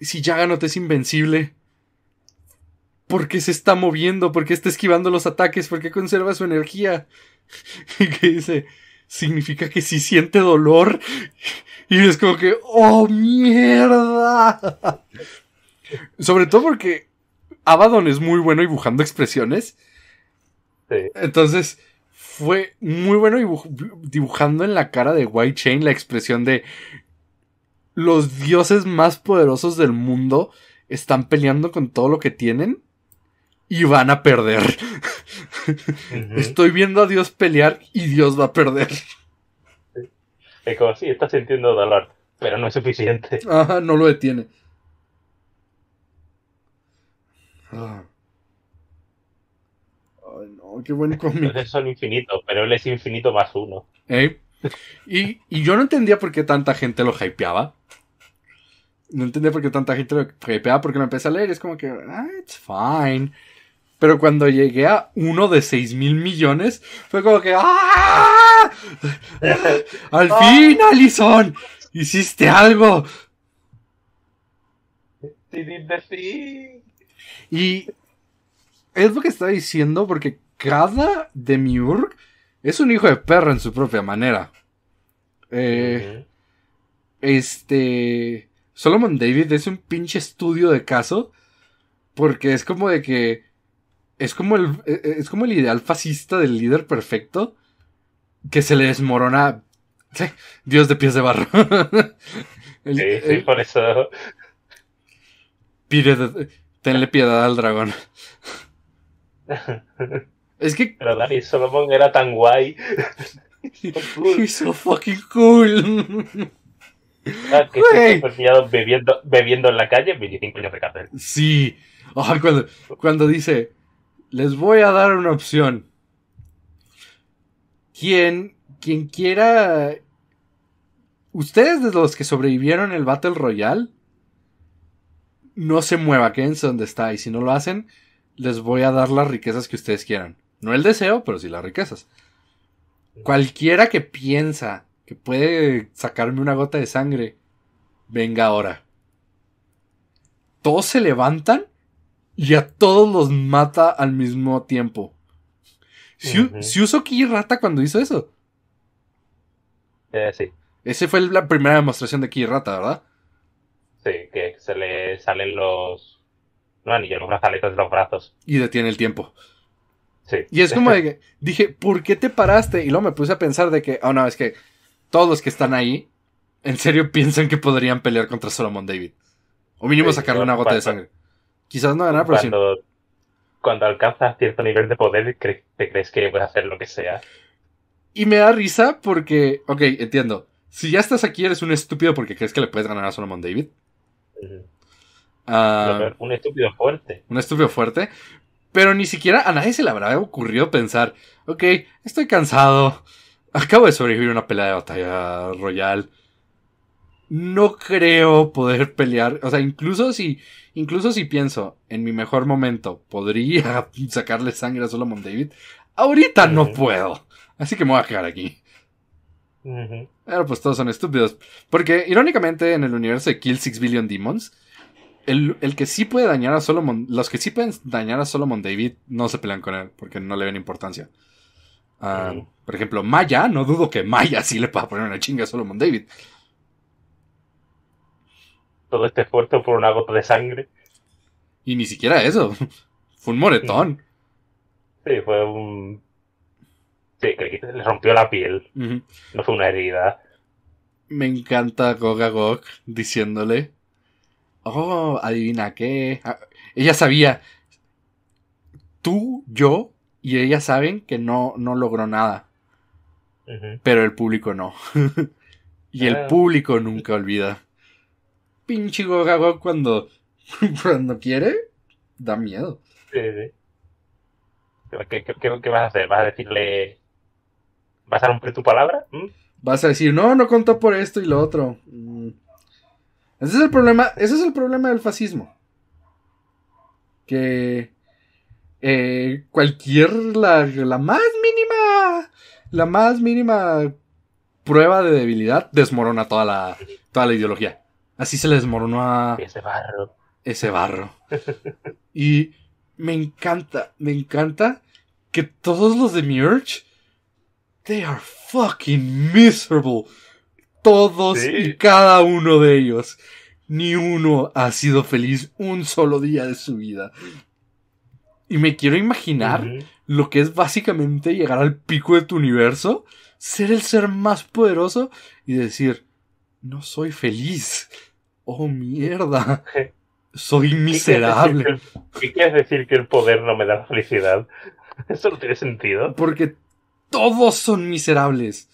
si ya te es invencible. ¿Por qué se está moviendo? ¿Por qué está esquivando los ataques? ¿Por qué conserva su energía? Y que dice. Significa que si siente dolor. Y es como que. ¡Oh, mierda! Sobre todo porque Abaddon es muy bueno dibujando expresiones. Entonces, fue muy bueno dibujando en la cara de White Chain la expresión de los dioses más poderosos del mundo están peleando con todo lo que tienen y van a perder. Estoy viendo a Dios pelear y Dios va a perder. Es como, sí, está sintiendo dolor, pero no es suficiente. Ajá, no lo detiene. no, qué buen son infinitos, pero él es infinito más uno. Y, y, yo no entendía por qué tanta gente lo hypeaba. No entendía por qué tanta gente lo hypeaba, porque lo empecé a leer es como que, ah, it's fine. Pero cuando llegué a uno de seis mil millones, fue como que, ¡ah! ¡Al fin, ah. Alison! ¡Hiciste algo! ¡Did the thing! Y es lo que está diciendo porque cada demiurg es un hijo de perro en su propia manera. Eh, este... Solomon David es un pinche estudio de caso porque es como de que... Es como el, e, e, es como el ideal fascista del líder perfecto que se le desmorona. Dios de pies de barro. sí, sí, por eso. Pide, Tenle piedad al dragón. es que. Pero Dani Solomon era tan guay. He's so fucking cool. Ah, que ha bebiendo, bebiendo en la calle, 25 años de cárcel. Sí. cuando, cuando dice, les voy a dar una opción. Quien, quien quiera... Ustedes de los que sobrevivieron el Battle Royale, no se mueva, quédense donde está. Y si no lo hacen, les voy a dar las riquezas que ustedes quieran. No el deseo, pero sí las riquezas. Cualquiera que piensa que puede sacarme una gota de sangre, venga ahora. Todos se levantan y a todos los mata al mismo tiempo. Si, usó -huh. Rata cuando hizo eso. Eh, sí. Esa fue la primera demostración de Rata, ¿verdad? Sí, que se le salen los, no ni los brazaletes de los brazos. Y detiene el tiempo. Sí. Y es como de que dije, ¿por qué te paraste? Y luego me puse a pensar de que, oh no, es que todos los que están ahí, en serio piensan que podrían pelear contra Solomon David. O mínimo sacarle una gota de sangre. Quizás no ganar, pero cuando, sí. Cuando alcanzas cierto nivel de poder, te crees que puedes hacer lo que sea. Y me da risa porque, ok, entiendo. Si ya estás aquí, eres un estúpido porque crees que le puedes ganar a Solomon David. Ah, un estúpido fuerte. Un estúpido fuerte. Pero ni siquiera a nadie se le habrá ocurrido pensar, ok, estoy cansado, acabo de sobrevivir una pelea de batalla royal. No creo poder pelear, o sea, incluso si, incluso si pienso en mi mejor momento, podría sacarle sangre a Solomon David, ahorita no puedo. Así que me voy a quedar aquí. Pero pues todos son estúpidos. Porque irónicamente en el universo de Kill 6 Billion Demons, el, que sí puede dañar a Solomon, los que sí pueden dañar a Solomon David no se pelean con él porque no le ven importancia. Ah, por ejemplo, Maya, no dudo que Maya sí le pueda poner una chinga a Solomon David. Todo este esfuerzo por una gota de sangre. Y ni siquiera eso. Fue un moretón. Sí, fue un Sí, le rompió la piel. No fue una herida. Me encanta Goga diciéndole. Oh, adivina qué. Ah, ella sabía. Tú, yo y ella saben que no, no logró nada. Pero el público no. y el ah. público nunca olvida. Pinche Goga cuando, cuando quiere, da miedo. qué vas a hacer? ¿Vas a decirle ¿Vas a romper tu palabra? ¿Mm? Vas a decir, no, no contó por esto y lo otro. Mm. Ese es el problema, ese es el problema del fascismo. Que eh, cualquier, la, la más mínima, la más mínima prueba de debilidad desmorona toda la, toda la ideología. Así se le desmoronó a... Ese barro. Ese barro. y me encanta, me encanta que todos los de urge They are fucking miserable. Todos y cada uno de ellos. Ni uno ha sido feliz un solo día de su vida. Y me quiero imaginar lo que es básicamente llegar al pico de tu universo, ser el ser más poderoso y decir, no soy feliz. Oh, mierda. Soy miserable. ¿Qué quieres decir que el poder no me da felicidad? Eso no tiene sentido. Porque todos son miserables.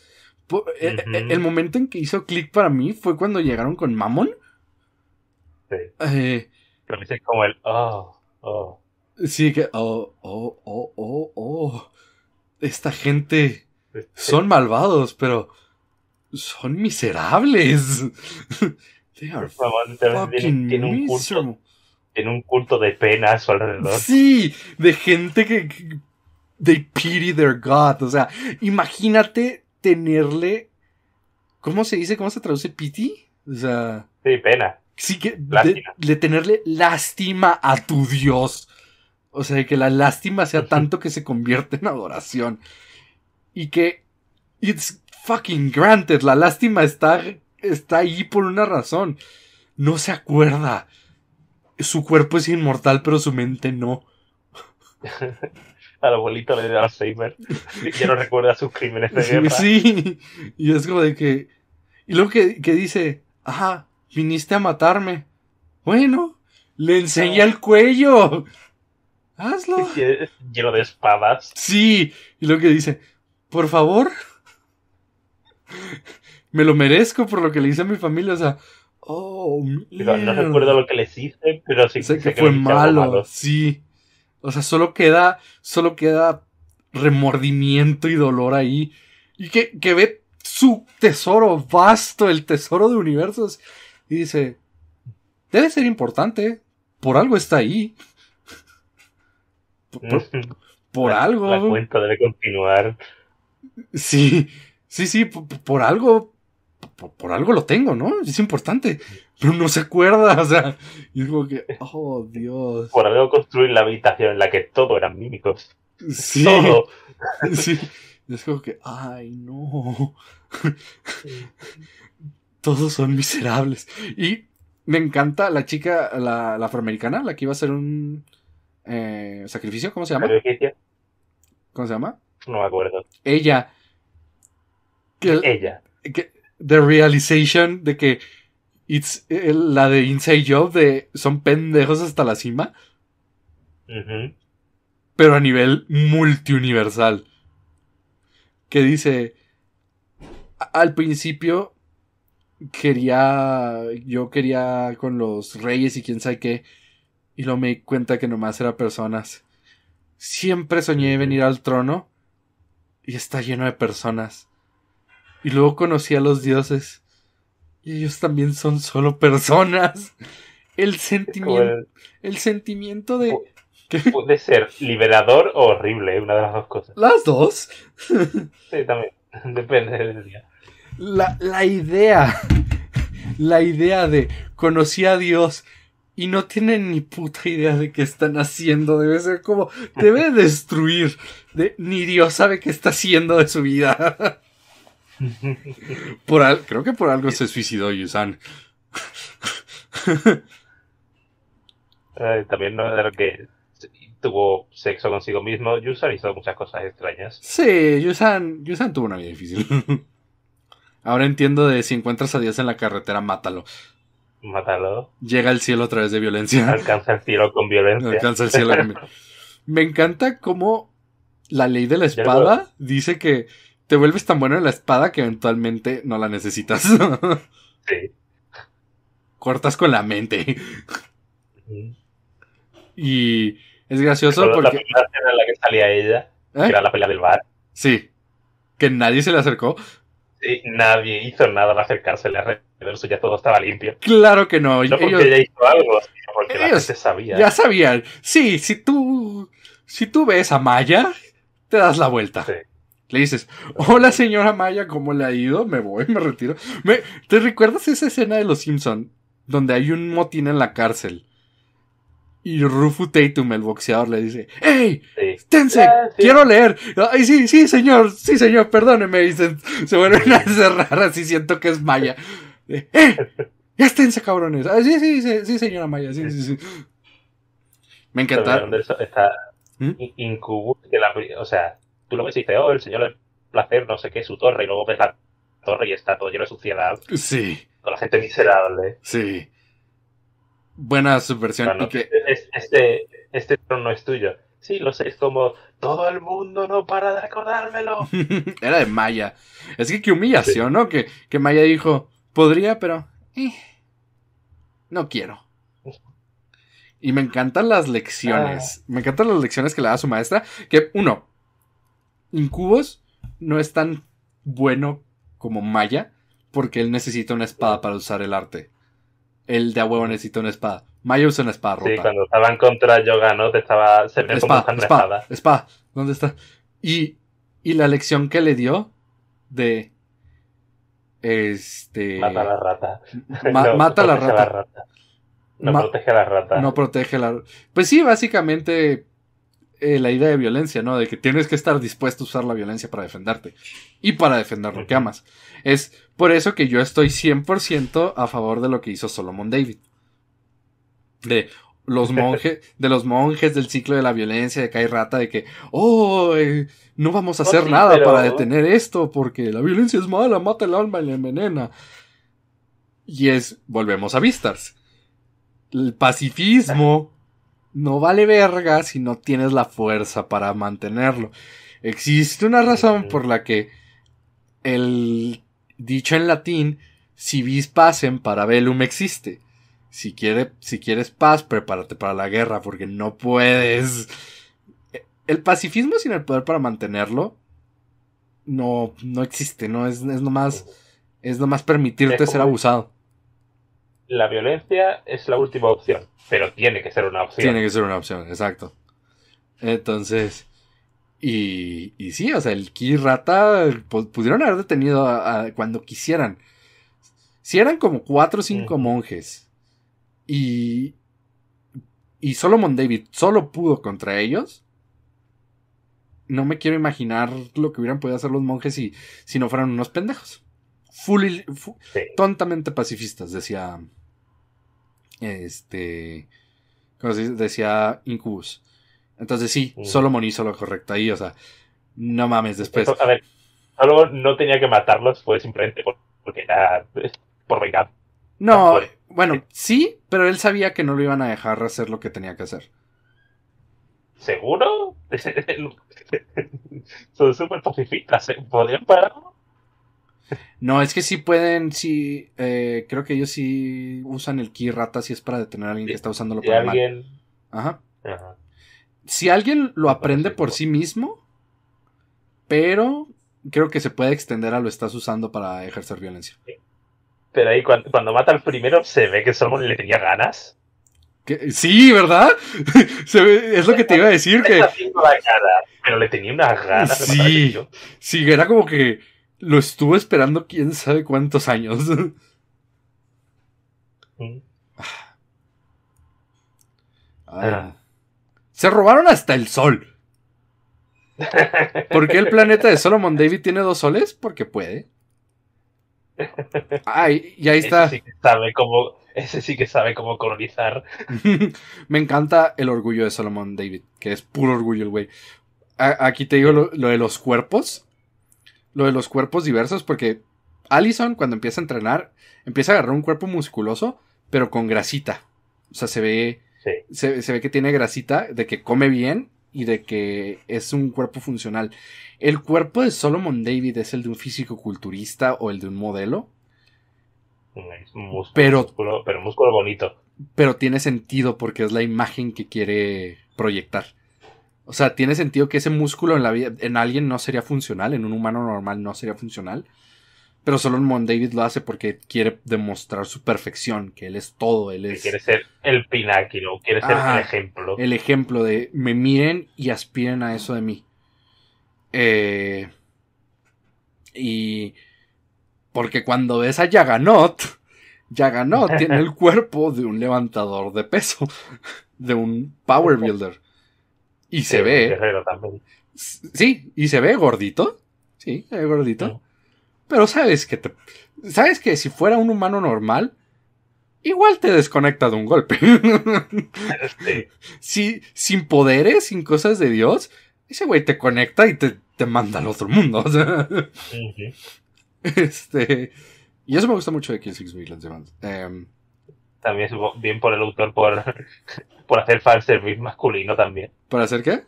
E, e, e, el momento en que hizo clic para mí fue cuando llegaron con Mammon. Sí. Eh, Pero dice como el oh, oh. Sí, que oh, oh, oh, oh, oh. Esta gente son malvados, pero son miserables. They are fucking tiene, un culto, tiene un culto de penas alrededor. Sí, de gente que They pity their God. O sea, imagínate tenerle. ¿Cómo se dice? ¿Cómo se traduce? ¿Pity? O sea. Sí, pena. Sí, que. de, tenerle lástima a tu Dios. O sea, que la lástima sea tanto que se convierte en adoración. Y que. It's fucking granted. La lástima está, está ahí por una razón. No se acuerda. Su cuerpo es inmortal, pero su mente no. al abuelito le Alzheimer. ya no recuerda sus crímenes de y es como de que. Y luego que, dice, ajá, viniste a matarme. Bueno, le enseñé al cuello. Hazlo. Lleno de espadas. Sí, y luego que dice, por favor. Me lo merezco por lo que le hice a mi familia, o sea, oh, No recuerdo lo que les hice, pero sí que, fue malo, sí. O sea, solo queda, solo queda remordimiento y dolor ahí. Y que, ve su tesoro vasto, el tesoro de universos. Y dice, debe ser importante. Por algo está ahí. Por, algo. La cuenta debe continuar. Sí, sí, sí, por algo por, algo lo tengo, ¿no? Es importante. Pero no se acuerda, o sea, y es como que, oh Dios. Por algo construir la habitación en la que todos eran mímicos. Sí. Todo. Sí. Es como que, ay, no. Todos son miserables. Y me encanta la chica, la, la afroamericana, la que iba a hacer un eh, sacrificio, ¿cómo se llama? ¿Cómo se llama? No me acuerdo. Ella. Que, Ella the realization de que it's, eh, la de Inside Job de son pendejos hasta la cima. Pero a nivel multiuniversal. Que dice, al principio quería, yo quería con los reyes y quién sabe qué, y luego me di cuenta que nomás era personas. Siempre soñé venir al trono y está lleno de personas. Y luego conocí a los dioses. Y ellos también son solo personas. El sentimiento. El sentimiento de. Puede ser liberador o horrible, una de las dos cosas. Las dos. Sí, también. Depende del día. La, la idea. La idea de conocí a Dios y no tienen ni puta idea de qué están haciendo. Debe ser como. Debe destruir. ni Dios sabe qué está haciendo de su vida. creo que por algo se suicidó Yusan. Eh, también no era que tuvo sexo consigo mismo. Yusan hizo muchas cosas extrañas. Sí, Yusan, tuvo una vida difícil. Ahora entiendo de si encuentras a Dios en la carretera, mátalo. Mátalo. Llega al cielo a través de violencia. Alcanza el cielo con violencia. Me encanta cómo la ley de la espada dice que te vuelves tan bueno en la espada que eventualmente no la necesitas. sí. Cortas con la mente. Y es gracioso porque. La primera la que salía ella, ¿Eh? era la pelea del bar. Sí. Que nadie se le acercó. Sí, nadie hizo nada al acercársele ya ya todo estaba limpio. Claro que no. No porque ella hizo algo, porque la gente sabía. Ya sabían. Sí, si tú. Si tú ves a Maya, te das la vuelta. Sí. Le dices, hola señora Maya, ¿cómo le ha ido? Me voy, me retiro. ¿Te recuerdas esa escena de Los Simpson donde hay un motín en la cárcel? Y Rufu Tatum, el boxeador, le dice, ¡Ey! Ah, ¡Quiero leer! ¡Ay, sí, sí, señor! ¡Sí, señor! Perdóneme! Y se, se vuelven a cerrar así, siento que es Maya. ¡Eh! ¡Ya esténse, cabrones! sí, sí, sí, señora Maya, sí, sí, sí. Me encanta. Está ¿Mm? la, o sea, tú lo ves y oh, el señor del placer, no sé qué, su torre, y luego ves la torre y está todo lleno de suciedad. Sí. Con la gente miserable. Sí. Buena subversión. Este, este, trono no es tuyo. Sí, lo sé, es como todo el mundo no para de acordármelo. Era de Maya. Es que qué humillación, ¿no? Que, Maya dijo, podría, pero... Eh, no quiero. Y me encantan las lecciones. Ah. Me encantan las lecciones que le da su maestra. Que, uno, Incubos no es tan bueno como Maya, porque él necesita una espada para usar el arte. Él de a huevo necesita una espada. Maya usa una espada rota. Sí, cuando estaban contra Yoga, ¿no? Te estaba. Se espada, espada, espada, ¿dónde está? Y, y la lección que le dio de. Este. Mata a la rata. mata a la rata. No protege a la rata. No protege la. Pues sí, básicamente eh, la idea de violencia, ¿no? De que tienes que estar dispuesto a usar la violencia para defenderte y para defender lo que amas. Es por eso que yo estoy 100% a favor de lo que hizo Solomon David. De los monjes, de los monjes del ciclo de la violencia de hay Rata, de que, oh, eh, no vamos a hacer nada para detener esto porque la violencia es mala, mata el alma y la envenena. Y es, volvemos a Vistars. El pacifismo no vale verga si no tienes la fuerza para mantenerlo. Existe una razón por la que el dicho en latín, si vis pacem para velum existe. Si, si quieres paz, prepárate para la guerra, porque no puedes. El pacifismo sin el poder para mantenerlo no, no existe, no es, es es nomás permitirte ser abusado la violencia es la última opción, pero tiene que ser una opción. Tiene que ser una opción, exacto. Entonces, y, y sí, o sea, el Ki pues, pudieron haber detenido cuando quisieran. Si eran como cuatro o cinco monjes y, y Mon David solo pudo contra ellos, no me quiero imaginar lo que hubieran podido hacer los monjes si, si no fueran unos pendejos. Tontamente pacifistas, decía este. Como decía Incubus. Entonces sí, solo Solomon hizo lo correcto ahí, o sea, no mames después. a ver, Solomon no tenía que matarlos, fue simplemente porque era por vengar. No, bueno, sí, pero él sabía que no lo iban a dejar hacer lo que tenía que hacer. ¿Seguro? Son súper pacifistas, ¿eh? ¿Podrían pararlo? No, es que sí pueden, sí, eh, creo que ellos sí usan el key rata si es para detener a alguien que está usándolo para que Ajá. Si alguien lo aprende por sí mismo, pero creo que se puede extender a lo estás usando para ejercer violencia. Pero ahí cuando, mata al primero se ve que solo le tenía ganas. Sí, ¿verdad? es lo que te iba a decir. que... pero le tenía unas ganas. Sí, sí, era como que lo estuvo esperando quién sabe cuántos años. Ah. Se robaron hasta el sol. ¿Por qué el planeta de Solomon David tiene dos soles? Porque puede. y ahí está. Ese sí que sabe cómo, ese sí que sabe colonizar. Me encanta el orgullo de Solomon David, que es puro orgullo el güey. Aquí te digo lo de los cuerpos lo de los cuerpos diversos, porque Allison cuando empieza a entrenar, empieza a agarrar un cuerpo musculoso, pero con grasita. O sea, se ve, se, ve que tiene grasita, de que come bien y de que es un cuerpo funcional. ¿El cuerpo de Solomon David es el de un físico culturista o el de un modelo? pero, pero músculo bonito. Pero tiene sentido porque es la imagen que quiere proyectar. O sea, tiene sentido que ese músculo en, la vida, en alguien no sería funcional, en un humano normal no sería funcional. Pero solo Mon David lo hace porque quiere demostrar su perfección, que él es todo, él es... quiere ser el pináculo, quiere ser el ejemplo. El ejemplo de me miren y aspiren a eso de mí. Eh, y... Porque cuando ves a Yaganot, Yaganot tiene el cuerpo de un levantador de peso, de un power builder. Y se ve. Sí, y se ve gordito. Sí, se ve gordito. Pero sabes que sabes que si fuera un humano normal, igual te desconecta de un golpe. Este. Sí. sin poderes, sin cosas de Dios, ese güey te conecta y te, manda al otro mundo. Este. Y eso me gusta mucho de Kill Six em, También bien por el autor por por hacer fanservice masculino también. ¿Por hacer qué?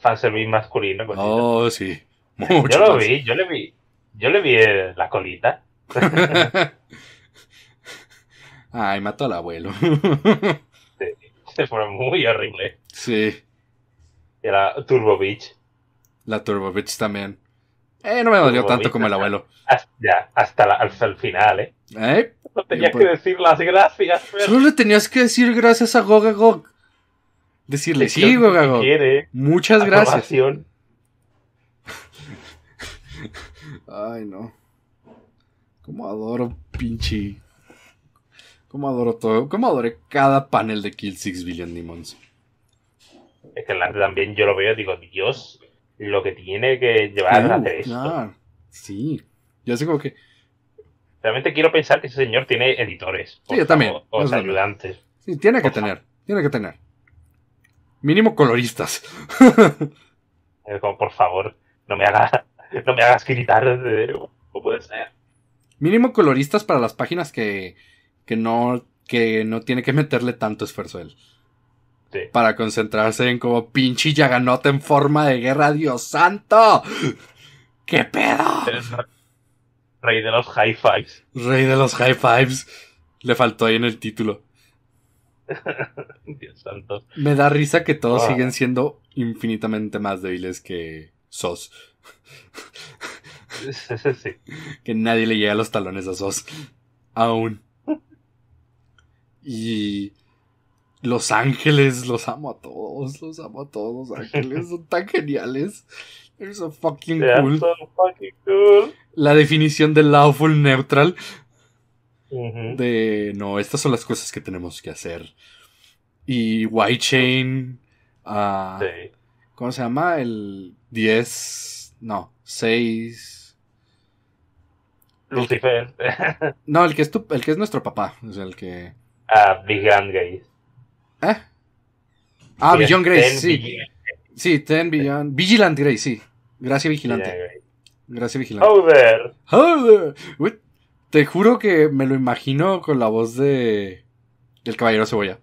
fanservice masculino. Oh, sí. yo lo vi, yo le vi. Yo le vi la colita. Ay, mató al abuelo. se fue muy horrible. Sí. Era la Turbo Beach. La Turbo Beach también. Eh, no me dolió tanto como el abuelo. ya, hasta, el final, ¿eh? ¿Eh? No tenías que decir las gracias. Pero... Solo le tenías que decir gracias a Gogagog. Decirle, sí, Gogagog. Muchas gracias. Ay, no. Como adoro pinche... Como adoro todo. Como adoré cada panel de Kill Six Billion Demons. Es que también yo lo veo y digo, Dios, lo que tiene que llevar a esto. sí, yo sé como que... Realmente quiero pensar que ese señor tiene editores. Sí, también. O, ayudantes. Sí, tiene que tener, tiene que tener. Mínimo coloristas. como, por favor, no me hagas, no me hagas gritar. ¿Cómo eh, puede ser? Mínimo coloristas para las páginas que, que, no, que no tiene que meterle tanto esfuerzo él. Este, Para concentrarse en como pinche yaganote en forma de guerra, Dios santo. ¿Qué pedo? Rey de los high fives. Rey de los high fives. Le faltó ahí en el título. Dios santo. Me da risa que todos ah. siguen siendo infinitamente más débiles que SOS. Que nadie le llega a los talones a SOS. Aún. Y los Ángeles, los amo a todos, los amo a todos, Los Ángeles, son tan geniales. Son fucking cool. La definición de lawful neutral. De no, estas son las cosas que tenemos que hacer. Y White Chain. Ah, ¿Cómo se llama? El 10. No, 6. Lucifer. no, el que, es el que es nuestro papá. el que. Ah, Big ¿Eh? Ah, Beyond Grace, sí. Sí, Ten Billion, Vigilante, Grace, sí. Gracias, Vigilante. Gracias, Vigilante. How there. there. te juro que me lo imagino con la voz de. El Caballero Cebolla.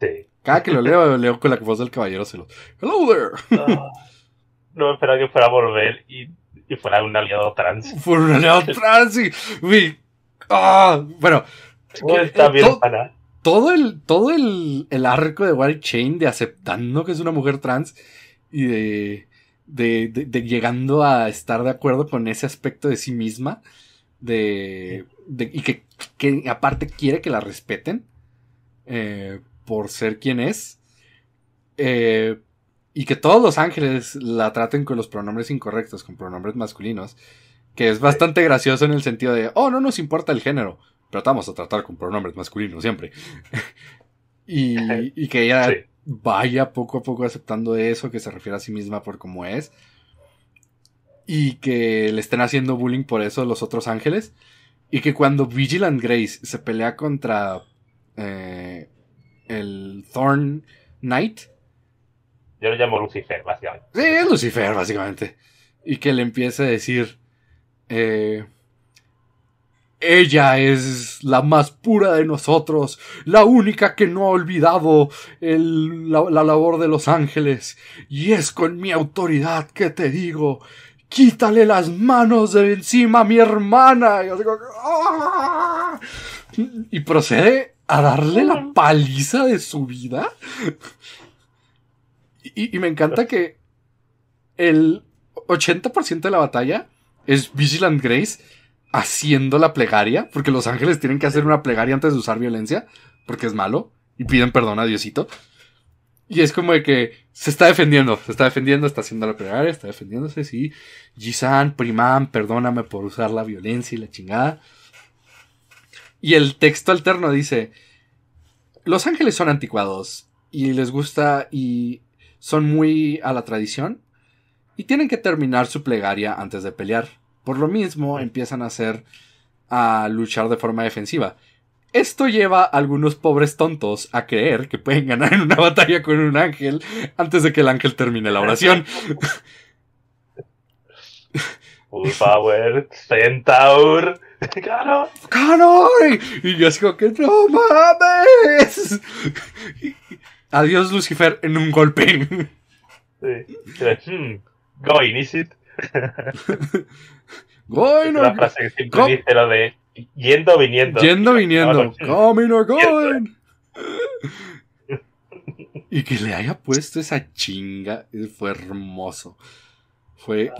Sí. Cada que lo leo, lo leo con la voz del Caballero Cebolla. Hello there. No ah, no esperaba que fuera a volver y, fuera un aliado trans. Fue un aliado trans y. ah, bueno. está eh, eh, bien, todo el, todo el, arco de Wild Chain de aceptando que es una mujer trans y de, de, de, llegando a estar de acuerdo con ese aspecto de sí misma de, y que, aparte quiere que la respeten eh, por ser quien es eh, y que todos los ángeles la traten con los pronombres incorrectos, con pronombres masculinos, que es bastante gracioso en el sentido de, oh, no nos importa el género, tratamos a tratar con pronombres masculinos siempre. y, que ella vaya poco a poco aceptando eso, que se refiere a sí misma por cómo es. Y que le estén haciendo bullying por eso los otros ángeles. Y que cuando Vigilant Grace se pelea contra eh, el Thorn Knight. Yo lo llamo Lucifer, básicamente. Sí, es Lucifer, básicamente. Y que le empiece a decir. Eh, ella es la más pura de nosotros, la única que no ha olvidado la, labor de los ángeles, y es con mi autoridad que te digo, quítale las manos de encima a mi hermana. Y, ah". procede a darle la paliza de su vida. Y, y me encanta que el 80% de la batalla es Vigilant Grace haciendo la plegaria, porque los ángeles tienen que hacer una plegaria antes de usar violencia, porque es malo, y piden perdón a Diosito. Y es como de que se está defendiendo, se está defendiendo, está haciendo la plegaria, está defendiéndose, sí. Gisan, Priman perdóname por usar la violencia y la chingada. Y el texto alterno dice, los ángeles son anticuados y les gusta y son muy a la tradición y tienen que terminar su plegaria antes de pelear. Por lo mismo, empiezan a hacer a luchar de forma defensiva. Esto lleva a algunos pobres tontos a creer que pueden ganar en una batalla con un ángel antes de que el ángel termine la oración. Full power, centaur, Y yo digo que no mames. Adiós Lucifer en un golpe. Sí. Hmm, going, going frase que siempre dice lo de yendo viniendo. Yendo viniendo. y que le haya puesto esa chinga fue hermoso. Fue,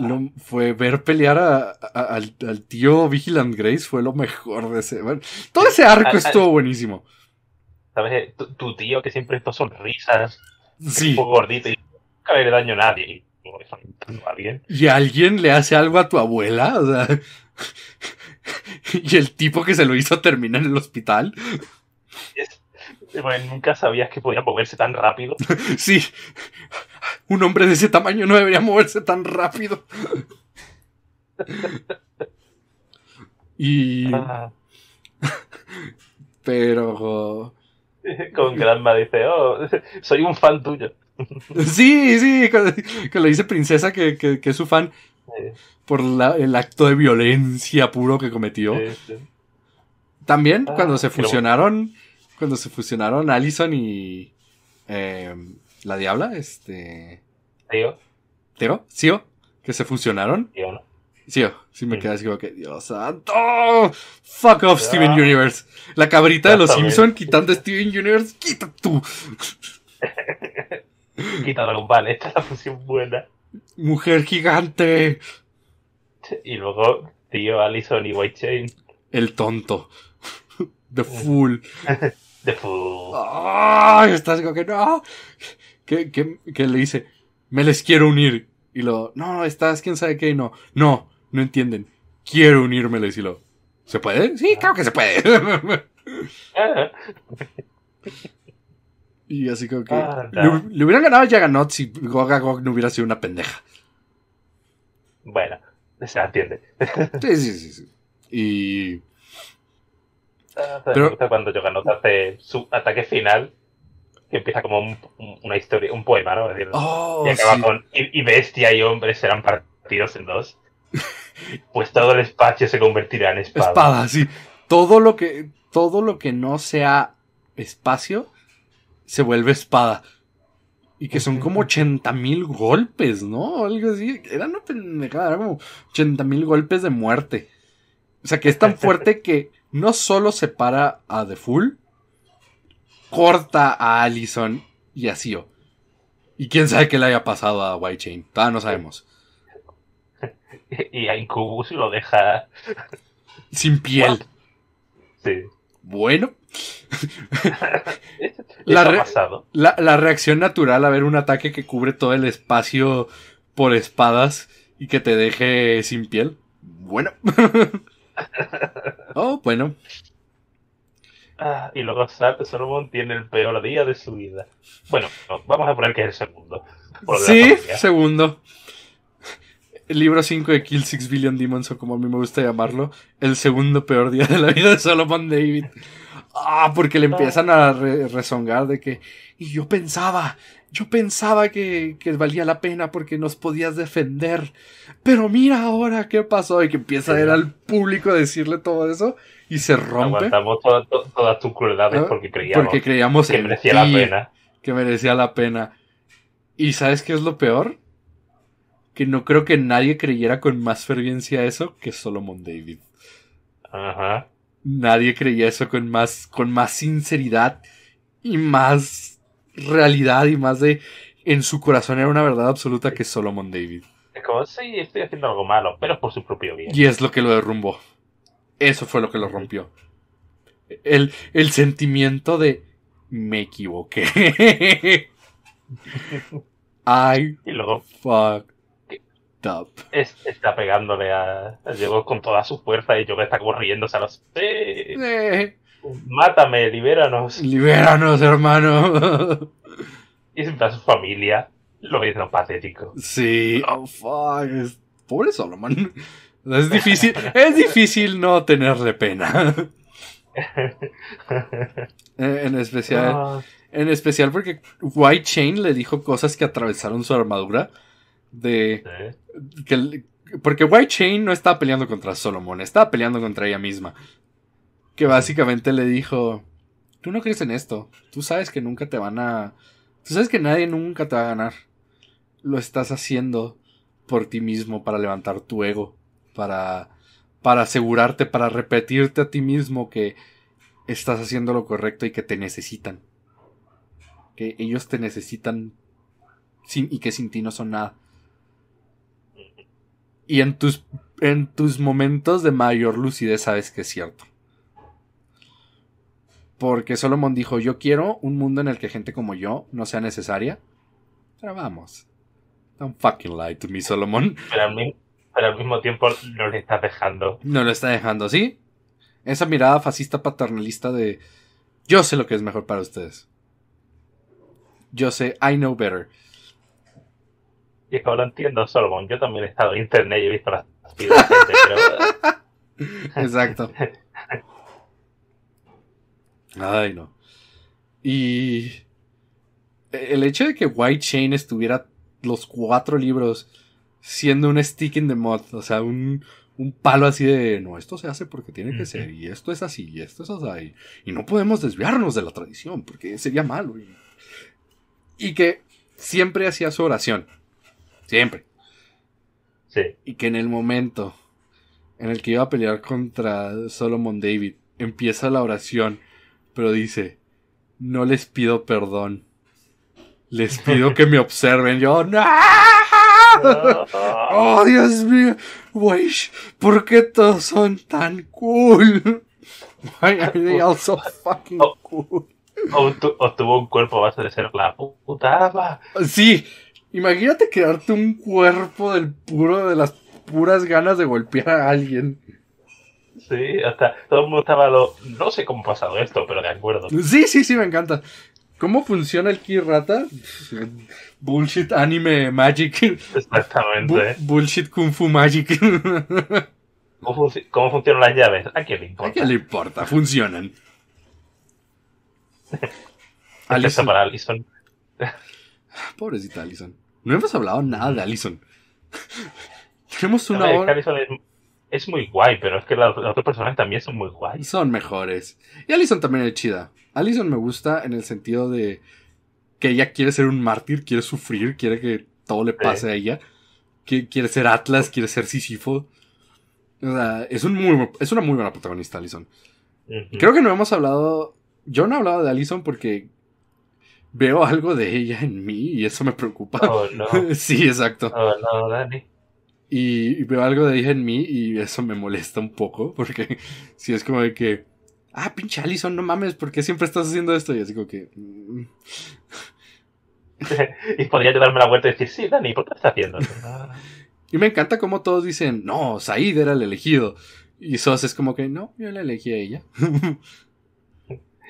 fue ver pelear al, tío Vigilant Grace fue lo mejor de ese. todo ese arco estuvo buenísimo. Tu, tío que siempre hizo sonrisas. Sí. Un poco gordito y nunca le daño a nadie. ¿Y alguien le hace algo a tu abuela? ¿Y el tipo que se lo hizo termina en el hospital? nunca sabías que podía moverse tan rápido. sí. Un hombre de ese tamaño no debería moverse tan rápido. y... Ah. Pero... Con gran dice, oh, soy un fan tuyo. Sí, sí, que le dice princesa que, es su fan por el acto de violencia puro que cometió. También ah, cuando se fusionaron, cuando se fusionaron Allison y em, la Diabla, este... Teo. sí o que se fusionaron. Tío, ¿no? sí me quedas digo que, Dios santo, fuck off ah. Steven Universe. La cabrita de los Simpson quitando a Steven Universe, quita tú. Quítalo, vale, esta es la función buena. ¡Mujer gigante! Y luego, tío, Allison y White Chain. El tonto. The Fool. The Fool. estás como que no. ¿Qué, le dice? Me les quiero unir. Y lo, no, estás, quién sabe qué, y no. No, no entienden. Quiero unírmeles. Y lo, ¿se puede? Sí, claro que se puede. Ah. Y así como que. Ah, le, hubieran ganado a Yaganot si Gogagog no hubiera sido una pendeja. Bueno, se entiende. sí, sí, sí, Y. Ah, pero, cuando Yaganot hace su ataque final, que empieza como una historia, un poema, ¿no? Oh, y acaba con. Y, bestia y hombres serán partidos en dos. pues todo el espacio se convertirá en espada. Espada, sí. Todo lo que, todo lo que no sea espacio se vuelve espada. Y que son como 80 mil golpes, ¿no? Algo así. Era una pendejada, como 80 mil golpes de muerte. O sea, que es tan fuerte que no solo separa a The Fool, corta a Allison y a Sio. Y quién sabe qué le haya pasado a White Chain. Todavía no sabemos. Y a Incubus lo deja. Sin piel. Sí. Bueno, la, reacción natural a ver un ataque que cubre todo el espacio por espadas y que te deje sin piel. Bueno. oh, bueno. Ah, y luego Solomon tiene el peor día de su vida. Bueno, vamos a poner que es el segundo. Sí, segundo. El libro 5 de Kill Six Billion Demons, o como a mí me gusta llamarlo, el segundo peor día de la vida de Solomon David. Ah, porque le empiezan a rezongar de que. Y yo pensaba, yo pensaba que, valía la pena porque nos podías defender. Pero mira ahora qué pasó. Y que empieza a ir al público a decirle todo eso. Y se rompe. Aguantamos todas toda, tu tus crueldades ah, porque creíamos, porque creíamos que merecía la pena. Que merecía la pena. ¿Y sabes qué es lo peor? Que no creo que nadie creyera con más ferviencia eso que Solomon David. Ajá nadie creía eso con más, con más sinceridad y más realidad y más de en su corazón era una verdad absoluta que Solomon David. como, sí, estoy haciendo algo malo, pero por su propio bien. Y es lo que lo derrumbó. Eso fue lo que lo rompió. El, el sentimiento de me equivoqué. Ay, y luego, fuck está pegándole a, Llegó con toda su fuerza y yo me está corriendo a los... Eh. Mátame, libéranos. Libéranos, hermano. y se su familia. Lo hizo patético. Sí, oh fuck. Pobre Solomon. Es difícil, es difícil no tenerle pena. Eh, en especial. Ah. En especial porque White Chain le dijo cosas que atravesaron su armadura de que, porque White Chain no estaba peleando contra Solomon, estaba peleando contra ella misma. Que básicamente le dijo, tú no crees en esto, tú sabes que nunca te van a... Tú sabes que nadie nunca te va a ganar. Lo estás haciendo por ti mismo para levantar tu ego, para, para asegurarte, para repetirte a ti mismo que estás haciendo lo correcto y que te necesitan. Que ellos te necesitan sin, y que sin ti no son nada. Y en tus, en tus momentos de mayor lucidez sabes que es cierto. Porque Solomon dijo, yo quiero un mundo en el que gente como yo no sea necesaria. Pero vamos. Don't fucking lie to me, Solomon. Pero al, mismo, tiempo no le estás dejando. No lo está dejando, ¿sí? Esa mirada fascista paternalista de yo sé lo que es mejor para ustedes. Yo sé, I know better. Y ahora entiendo, Solomon. Yo también he estado en internet y he visto las Exacto. Ay, no. Y. El hecho de que White Chain estuviera los cuatro libros siendo un stick in the mud, o sea, un, palo así de no, esto se hace porque tiene que ser, y esto es así, y esto es así, y, no podemos desviarnos de la tradición porque sería malo. y que siempre hacía su oración. Siempre. Sí. Y que en el momento en el que iba a pelear contra Solomon David, empieza la oración, pero dice, no les pido perdón. Les pido que me observen. Yo, ¡no! ¡Oh, Dios mío! wish ¿por qué todos son tan cool? Why are they all so fucking oh. cool? O, tuvo un cuerpo base de ser la puta. Sí, Imagínate quedarte un cuerpo del puro de las puras ganas de golpear a alguien. Sí, hasta todo el mundo estaba lo. No sé cómo ha pasado esto, pero de acuerdo. Sí, sí, sí, me encanta. ¿Cómo funciona el Kirata? Bullshit anime magic. Exactamente. bullshit kung fu magic. ¿Cómo, funcionan las llaves? ¿A qué le importa? ¿A quién le importa? Funcionan. para Alison. Ah, pobrecita Alison. No hemos hablado nada de Allison. Tenemos una hora. es, muy guay, pero es que las, otras personas también son muy guay. Son mejores. Y Allison también es chida. Allison me gusta en el sentido de que ella quiere ser un mártir, quiere sufrir, quiere que todo le pase a ella. Quiere, quiere ser Atlas, quiere ser Sisypho. O sea, es, un muy, es una muy buena protagonista, Allison. Creo que no hemos hablado. Yo no he hablado de Allison porque veo algo de ella en mí y eso me preocupa. Oh, sí, exacto. Oh, no, Dani. Y, veo algo de ella en mí y eso me molesta un poco porque si es como de que, ah, pinche Allison, no mames, ¿por qué siempre estás haciendo esto? Y así como que... Mm". y podría darme la vuelta y decir, sí, Dani, ¿por qué estás haciendo esto? y me encanta como todos dicen, no, Said era el elegido. Y Sos es como que, no, yo la elegí a ella.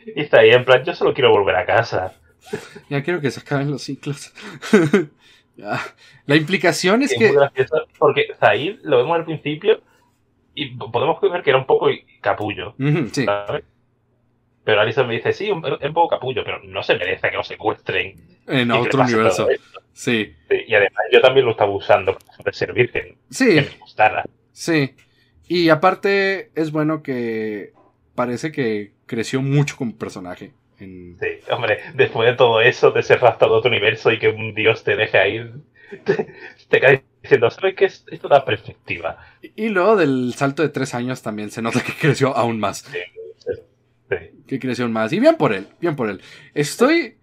y está ahí en plan, yo solo quiero volver a casa. Ya quiero que se acaben los ciclos. La implicación es, que. porque Zaid lo vemos al principio y podemos ver que era un poco capullo. sí. Pero Alison me dice: Sí, es un, poco capullo, pero no se merece que lo secuestren. En otro universo. Sí. Y además, yo también lo estaba usando para servirte Sí. Sí. Y aparte, es bueno que parece que creció mucho como personaje. Sí, hombre, después de todo eso, de ser raptado a otro universo y que un dios te deje ahí te, caes diciendo, ¿sabes qué? Es, una perspectiva. Y, luego del salto de tres años también se nota que creció aún más. Sí, sí. Que creció más. Y bien por él, bien por él. Estoy...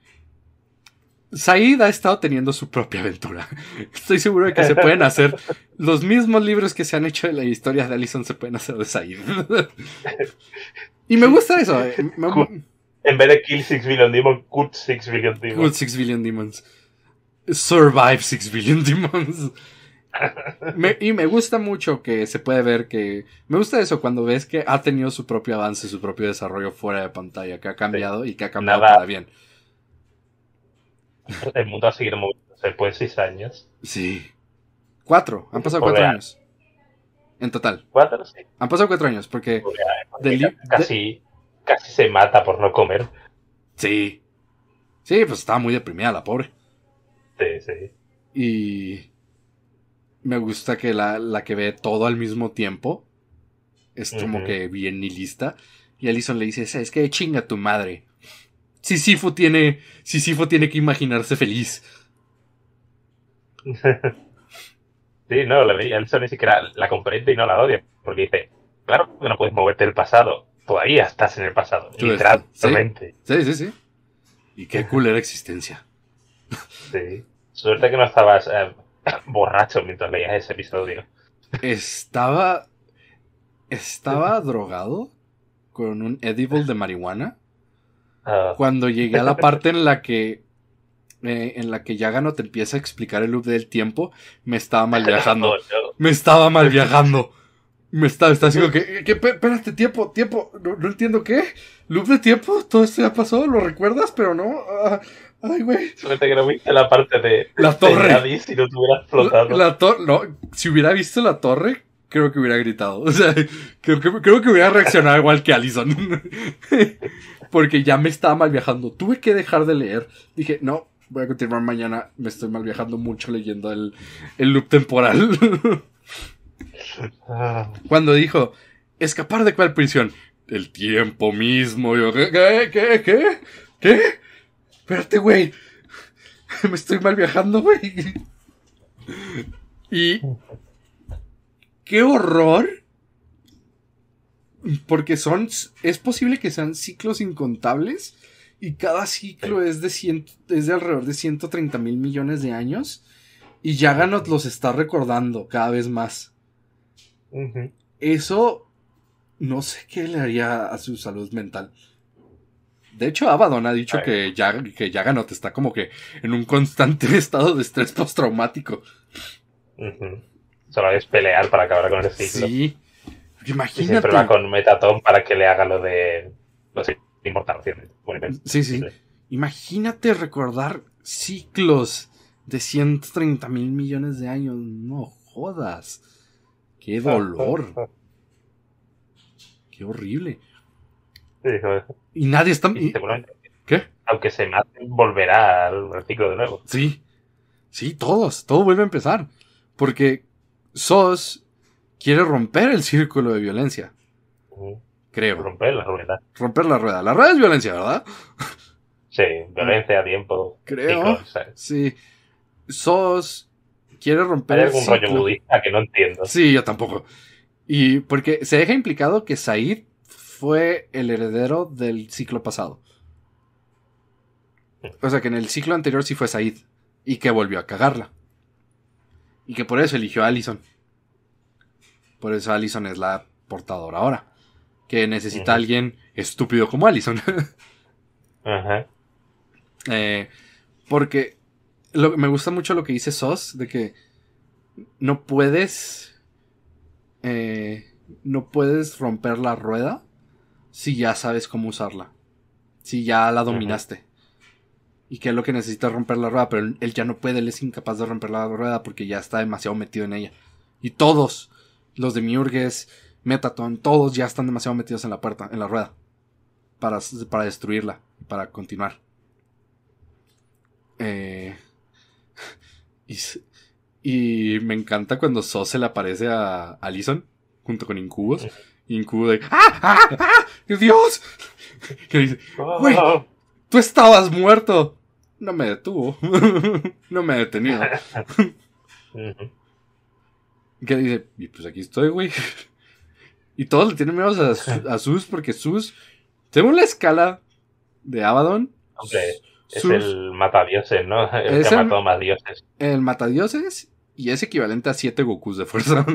Said ha estado teniendo su propia aventura. Estoy seguro de que se pueden hacer los mismos libros que se han hecho de la historia de Alison se pueden hacer de Said. y me gusta eso. Eh, me... En vez de Kill 6 Billion Demons, Cut 6 Billion Demons. Cut 6 Billion Demons. Survive 6 Billion Demons. y me gusta mucho que se puede ver que. Me gusta eso cuando ves que ha tenido su propio avance, su propio desarrollo fuera de pantalla, que ha cambiado y que ha cambiado Nada. para bien. El mundo ha seguido moviéndose después de 6 años. Sí. Cuatro, han pasado pues cuatro años. En total. ¿Cuatro? Sí. Han pasado cuatro años, porque. Pues casi casi se mata por no comer. Sí. Sí, pues estaba muy deprimida la pobre. Sí, sí. Y me gusta que la, que ve todo al mismo tiempo es como que bien lista... Y Alison le dice, es que chinga tu madre. Sisifo tiene, Sisifo tiene que imaginarse feliz. sí, no, la, Alison ni siquiera la comprende y no la odia. Porque dice, claro que no puedes moverte del pasado todavía estás en el pasado. literalmente. Sí, sí, sí, Y qué cool era existencia. Sí. Suerte que no estabas eh, borracho mientras leías ese episodio. Estaba. Estaba drogado con un edible de marihuana. Ah. Cuando llegué a la parte en la que. Eh, en la que Yagano te empieza a explicar el loop del tiempo, me estaba mal viajando. me estaba mal viajando me está, haciendo que, que, espérate, tiempo, tiempo, no, entiendo qué, loop de tiempo, todo esto ya pasó, lo recuerdas, pero no, ah, ay, güey. Suerte que no viste la parte de la torre. De no te hubiera explotado. La, torre, no, si hubiera visto la torre, creo que hubiera gritado, o sea, creo que, creo que hubiera reaccionado igual que Allison, porque ya me estaba mal viajando, tuve que dejar de leer, dije, no, voy a continuar mañana, me estoy mal viajando mucho leyendo el, el loop temporal. Cuando dijo, escapar de cuál prisión? El tiempo mismo. Yo, ¿qué? ¿Qué? ¿Qué? ¿Qué? Espérate, güey. Me estoy mal viajando, güey. Y... ¡Qué horror! Porque son... Es posible que sean ciclos incontables. Y cada ciclo es de, es alrededor de 130 mil millones de años. Y Yaganot los está recordando cada vez más. Eso no sé qué le haría a su salud mental. De hecho, Abaddon ha dicho que ya, que Yaganot está como que en un constante estado de estrés postraumático. Solo es pelear para acabar con el ciclo. Sí. Imagínate. Y siempre va con Metatón para que le haga lo de lo Imagínate recordar ciclos de 130 mil millones de años. No jodas. Qué ah, ah, dolor. Ah. Qué horrible. y nadie está. ¿Qué? Aunque se mate, volverá al reciclo de nuevo. Sí. Sí, todos. Todo vuelve a empezar. Porque SOS quiere romper el círculo de violencia. Creo. Romper la rueda. Romper la rueda. La rueda es violencia, ¿verdad? Sí, violencia, a tiempo. Creo. sí. SOS quiere romper. Es un rollo budista que no entiendo. Sí, yo tampoco. Y porque se deja implicado que Said fue el heredero del ciclo pasado. O sea que en el ciclo anterior sí fue Said. Y que volvió a cagarla. Y que por eso eligió a Allison. Por eso Allison es la portadora ahora. Que necesita alguien estúpido como Allison. Ajá. Eh, porque me gusta mucho lo que dice Sos, de que no puedes. Eh, no puedes romper la rueda si ya sabes cómo usarla. Si ya la dominaste. Y que es lo que necesita romper la rueda, pero él ya no puede, él es incapaz de romper la rueda porque ya está demasiado metido en ella. Y todos, los de Miurges, Metaton, todos ya están demasiado metidos en la puerta, en la rueda. Para, para destruirla, para continuar. Eh, Y, me encanta cuando So se le aparece a Alison junto con Incubos. Incubo de ¡Ah! ¡Ah! ¡Ah! ah ¡Dios! Que dice, güey, tú estabas muerto. No me detuvo. no me detenido. que dice, y pues aquí estoy, güey. Y todos le tienen miedo a, Sus porque Sus, según la escala de Abaddon, okay. Es el matadioses, ¿no? El es el, mató El matadioses y es equivalente a 7 Gokus de fuerza.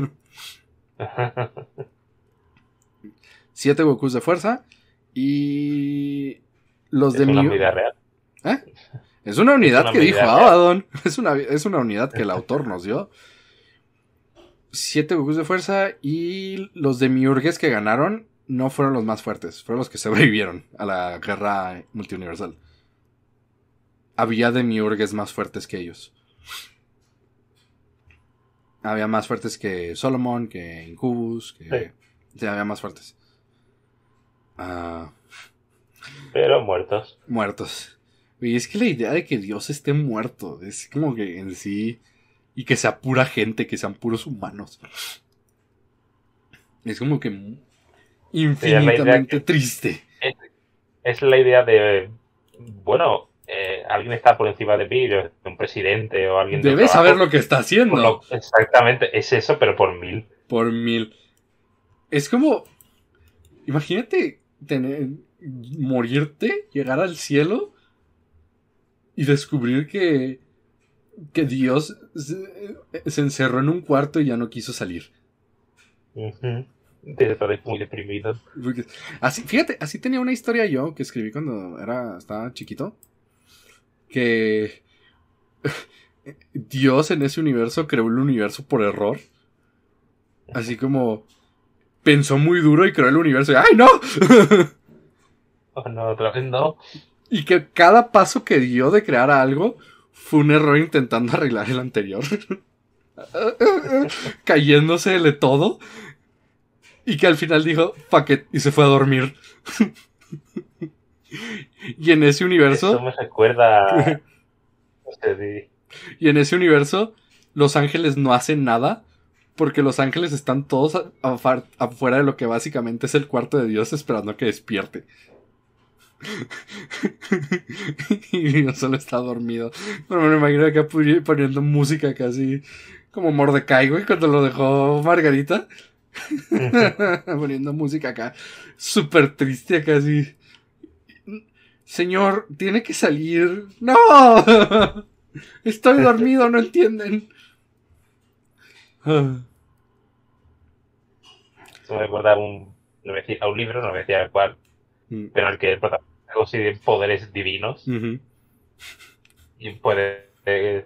7 Gokus de fuerza y los ¿Es de una unidad real? ¿Eh? Es una unidad que dijo Abaddon. Es una, es una unidad que el autor nos dio. 7 Gokus de fuerza y los de Miurges que ganaron no fueron los más fuertes, fueron los que sobrevivieron a la guerra multiuniversal había demiurgues más fuertes que ellos. Había más fuertes que Solomon, que Incubus, que... Sí, había más fuertes. Ah. Pero muertos. Muertos. Y es que la idea de que Dios esté muerto es como que en sí... Y que sea pura gente, que sean puros humanos. Es como que infinitamente triste. es, la idea de, bueno, eh, alguien está por encima de mí, un presidente o alguien... debe Debe saber lo que está haciendo. exactamente, es eso, pero por mil. Por mil. Es como... Imagínate tener, morirte, llegar al cielo y descubrir que, que Dios se, encerró en un cuarto y ya no quiso salir. Te -huh. muy deprimido. así, fíjate, así tenía una historia yo que escribí cuando era, estaba chiquito que Dios en ese universo creó el universo por error. Así como pensó muy duro y creó el universo. ¡Ay, no! Oh, no, Y que cada paso que dio de crear algo fue un error intentando arreglar el anterior. Cayéndose de todo. Y que al final dijo, paquet, y se fue a dormir. y en ese universo. recuerda. Y en ese universo, Los Ángeles no hacen nada. Porque los ángeles están todos afuera de lo que básicamente es el cuarto de Dios esperando a que despierte. y Dios solo está dormido. Pero me imagino acá poniendo música casi como Mordecai, güey, cuando lo dejó Margarita. poniendo música acá. Súper triste casi. Señor, tiene que salir. ¡No! Estoy dormido, no entienden. Eso me recuerda a un, un libro, no me decía cuál, pero al que el protagonista consigue poderes divinos. Y puede. Eh,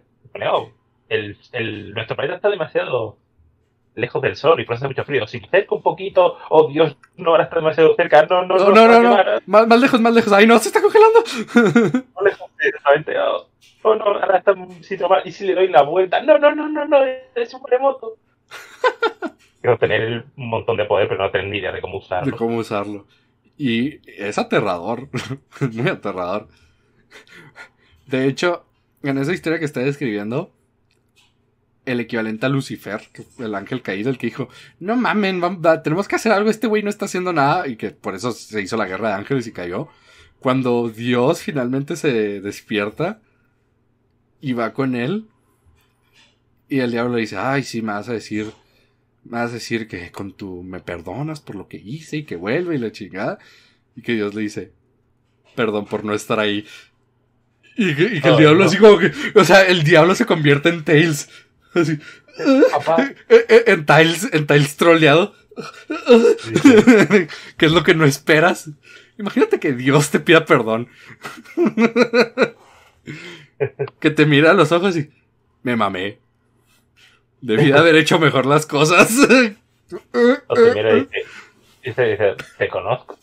el, nuestro planeta está demasiado lejos del sol y por eso hace mucho frío. Si te un poquito, oh Dios, no, ahora está demasiado cerca, no, no, no. No, no, Más, lejos, más lejos, ahí no, se está congelando. no lejos, exactamente. Oh, no, ahora está un sitio mal. Y si le doy la vuelta, no, no, no, no, no, es un remoto. Quiero tener un montón de poder, pero no tener ni idea de cómo usarlo. De cómo usarlo. Y es aterrador, muy aterrador. De hecho, en esa historia que está describiendo, el equivalente a Lucifer, el ángel caído, el que dijo, no mamen, tenemos que hacer algo, este güey no está haciendo nada y que por eso se hizo la guerra de ángeles y cayó. Cuando Dios finalmente se despierta y va con él y el diablo le dice, ay, sí, me vas a decir, me vas a decir que con tu me perdonas por lo que hice y que vuelve y la chingada. Y que Dios le dice, perdón por no estar ahí. Y que, el diablo así como que, o sea, el diablo se convierte en Tails. Eh, eh, en tiles, troleado. ¿Qué que es lo que no esperas. Imagínate que Dios te pida perdón. que te mira a los ojos y me mamé. Debí haber hecho mejor las cosas. o te mira y dice, dice, te conozco.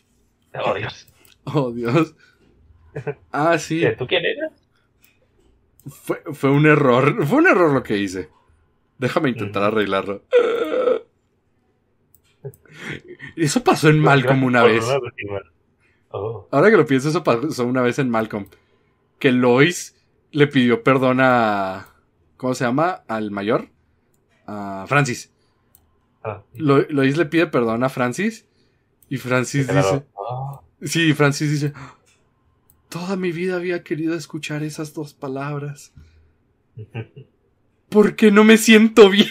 Oh Dios. Oh Dios. Ah, sí. ¿Tú quién eras? fue un error. Fue un error lo que hice. Déjame intentar eh. arreglarlo. Eso pasó en Malcolm una vez. Oh. Ahora que lo pienso, eso pasó una vez en Malcolm. Que Lois le pidió perdón a. ¿Cómo se llama? Al mayor. A Francis. Ah, Lois le pide perdón a Francis. Y Francis dice. Oh. Sí, Francis dice. Toda mi vida había querido escuchar esas dos palabras. porque no me siento bien.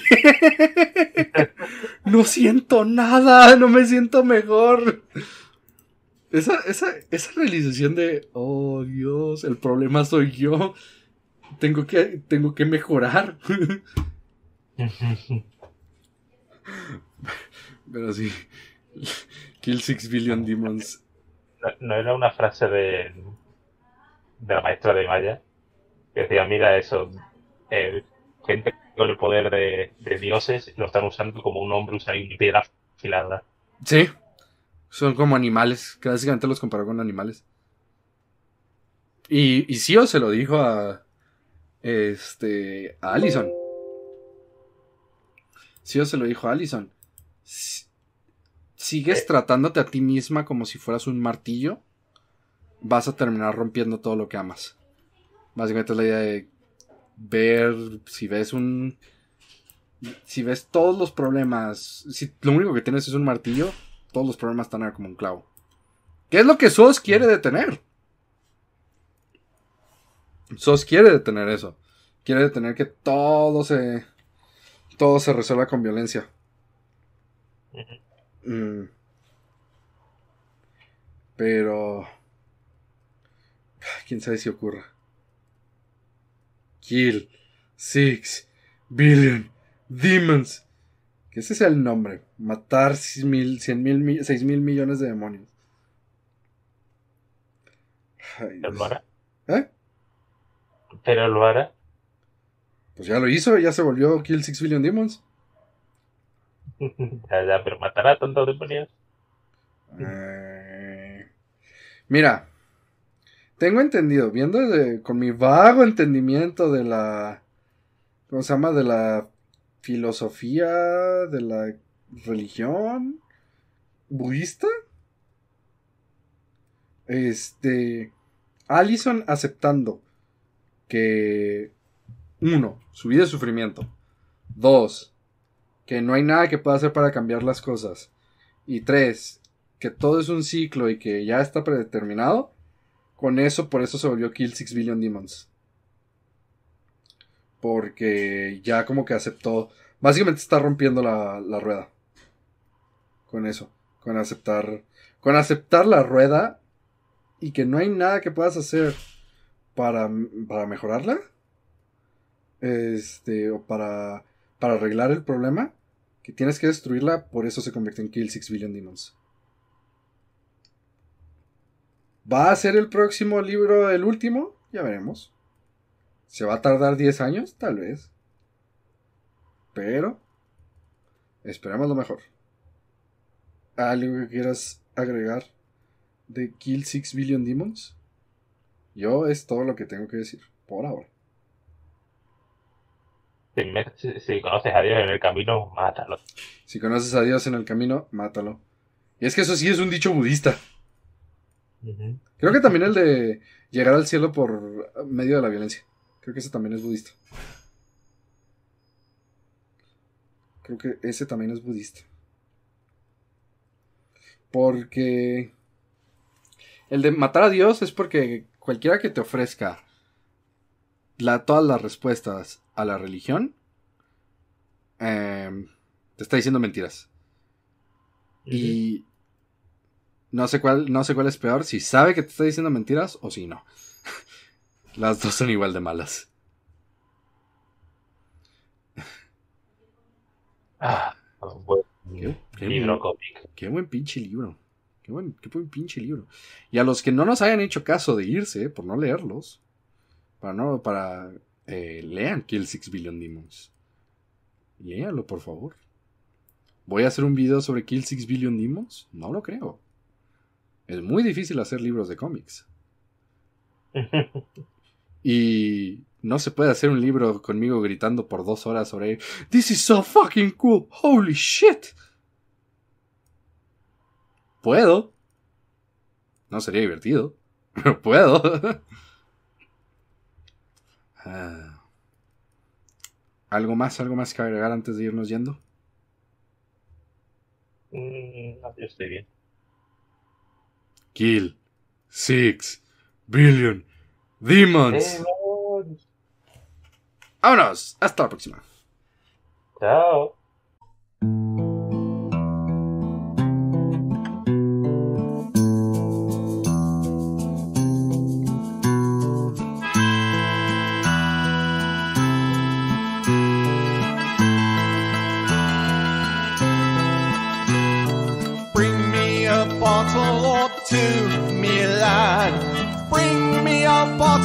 no siento nada, no me siento mejor. Esa, esa, esa realización de, oh Dios, el problema soy yo. Tengo que, tengo que mejorar. Pero sí, Kill Six Billion Demons. No, era una frase de, de la maestra de Maya que decía, mira eso, gente con el poder de, dioses lo están usando como un hombre usa una piedra afilada. Sí, son como animales, que básicamente los comparó con animales. Y, y o se lo dijo a. Este. a Allison. se lo dijo a Allison. Sigues eh. tratándote a ti misma como si fueras un martillo. Vas a terminar rompiendo todo lo que amas. Básicamente es la idea de ver, si ves un... Si ves todos los problemas, si lo único que tienes es un martillo, todos los problemas están como un clavo. ¿Qué es lo que SOS quiere mm. detener? SOS quiere detener eso. Quiere detener que todo se. Todo se resuelva con violencia. Mm. Pero. Quién sabe si ocurra. Kill Six, Billion, Demons. Que ese es el nombre. Matar seis mil, mil, mil millones de demonios. ¿Pero lo hará? ¿Eh? ¿Pero lo hará? Pues ya lo hizo, ya se volvió Kill Six Billion Demons. ya, ya, pero matará tantos demonios. Eh, mira, tengo entendido, viendo con mi vago entendimiento de la. ¿Cómo se llama? De la filosofía, de la religión budista. Este. Allison aceptando que. Uno, su vida es sufrimiento. Dos, que no hay nada que pueda hacer para cambiar las cosas. Y tres, que todo es un ciclo y que ya está predeterminado con eso, por eso se volvió Kill Six Billion Demons. Porque ya como que aceptó. Básicamente está rompiendo la, rueda. Con eso. Con aceptar. Con aceptar la rueda. Y que no hay nada que puedas hacer para, para mejorarla. Este. O para. Para arreglar el problema. Que tienes que destruirla. Por eso se convierte en Kill Six Billion Demons. ¿Va a ser el próximo libro el último? Ya veremos. ¿Se va a tardar 10 años? Tal vez. Pero esperamos lo mejor. ¿Algo que quieras agregar de Kill 6 Billion Demons? Yo es todo lo que tengo que decir por ahora. Si, si, conoces a Dios en el camino, mátalo. Si conoces a Dios en el camino, mátalo. Y es que eso sí es un dicho budista. Creo que también el de llegar al cielo por medio de la violencia. Creo que ese también es budista. Creo que ese también es budista. Porque el de matar a Dios es porque cualquiera que te ofrezca la, todas las respuestas a la religión em, te está diciendo mentiras. Y no sé cuál, no sé cuál es peor, si sabe que te está diciendo mentiras o si no. Las dos son igual de malas. Ah, Qué, buen, qué buen pinche libro. Qué buen, pinche libro. Y a los que no nos hayan hecho caso de irse por no leerlos, para no, para eh, lean Kill Six Billion Demons. Léanlo, por favor. ¿Voy a hacer un video sobre Kill Six Billion Demons? No lo creo. Es muy difícil hacer libros de cómics. y no se puede hacer un libro conmigo gritando por dos horas sobre This is so fucking cool. Holy shit. Puedo. No sería divertido. Pero puedo. Ah. ¿Algo más? ¿Algo más que agregar antes de irnos yendo? Mm, no, yo estoy bien. Kill, Six, Billion, Demons. Demons. Vámonos, hasta la próxima. Chao.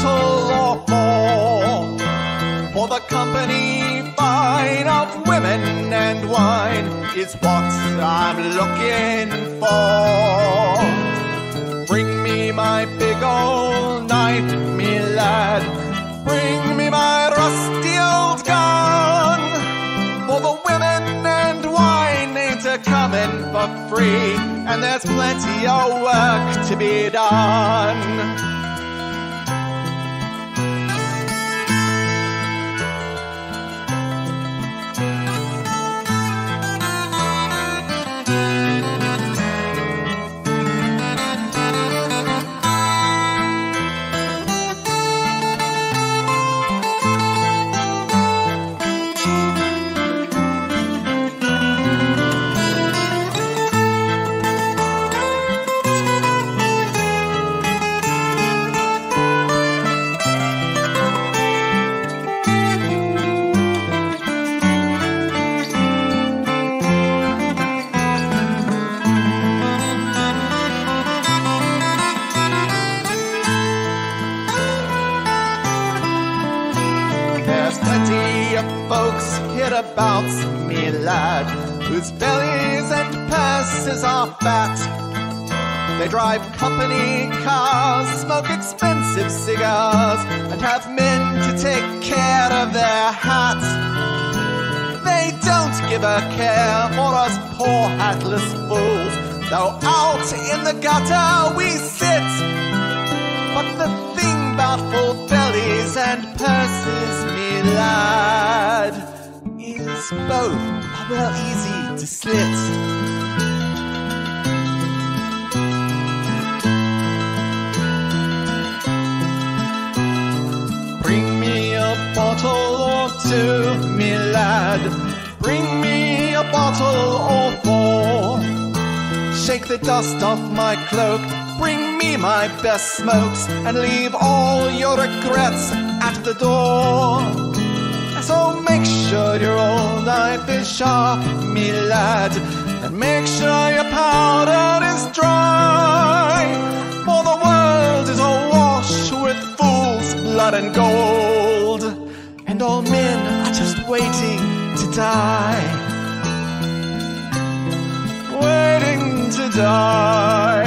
little or more for the company fine of women and wine is what I'm looking for. Bring me my big old knife, me lad. Bring me my rusty old gun. For the women and wine ain't a coming for free, and there's plenty of work to be done. They drive company cars, smoke expensive cigars, and have men to take care of their hats. They don't give a care for us poor hatless fools, though out in the gutter we sit. But the thing about full bellies and purses, me lad, is both well easy to slit. bottle or two, me lad. Bring me a bottle or four. Shake the dust off my cloak, bring me my best smokes, and leave all your regrets at the door. So make sure your old knife is sharp, me lad, and make sure your powder is dry, for the world is awash with fool's blood and gold all men are just waiting to die. Waiting to die.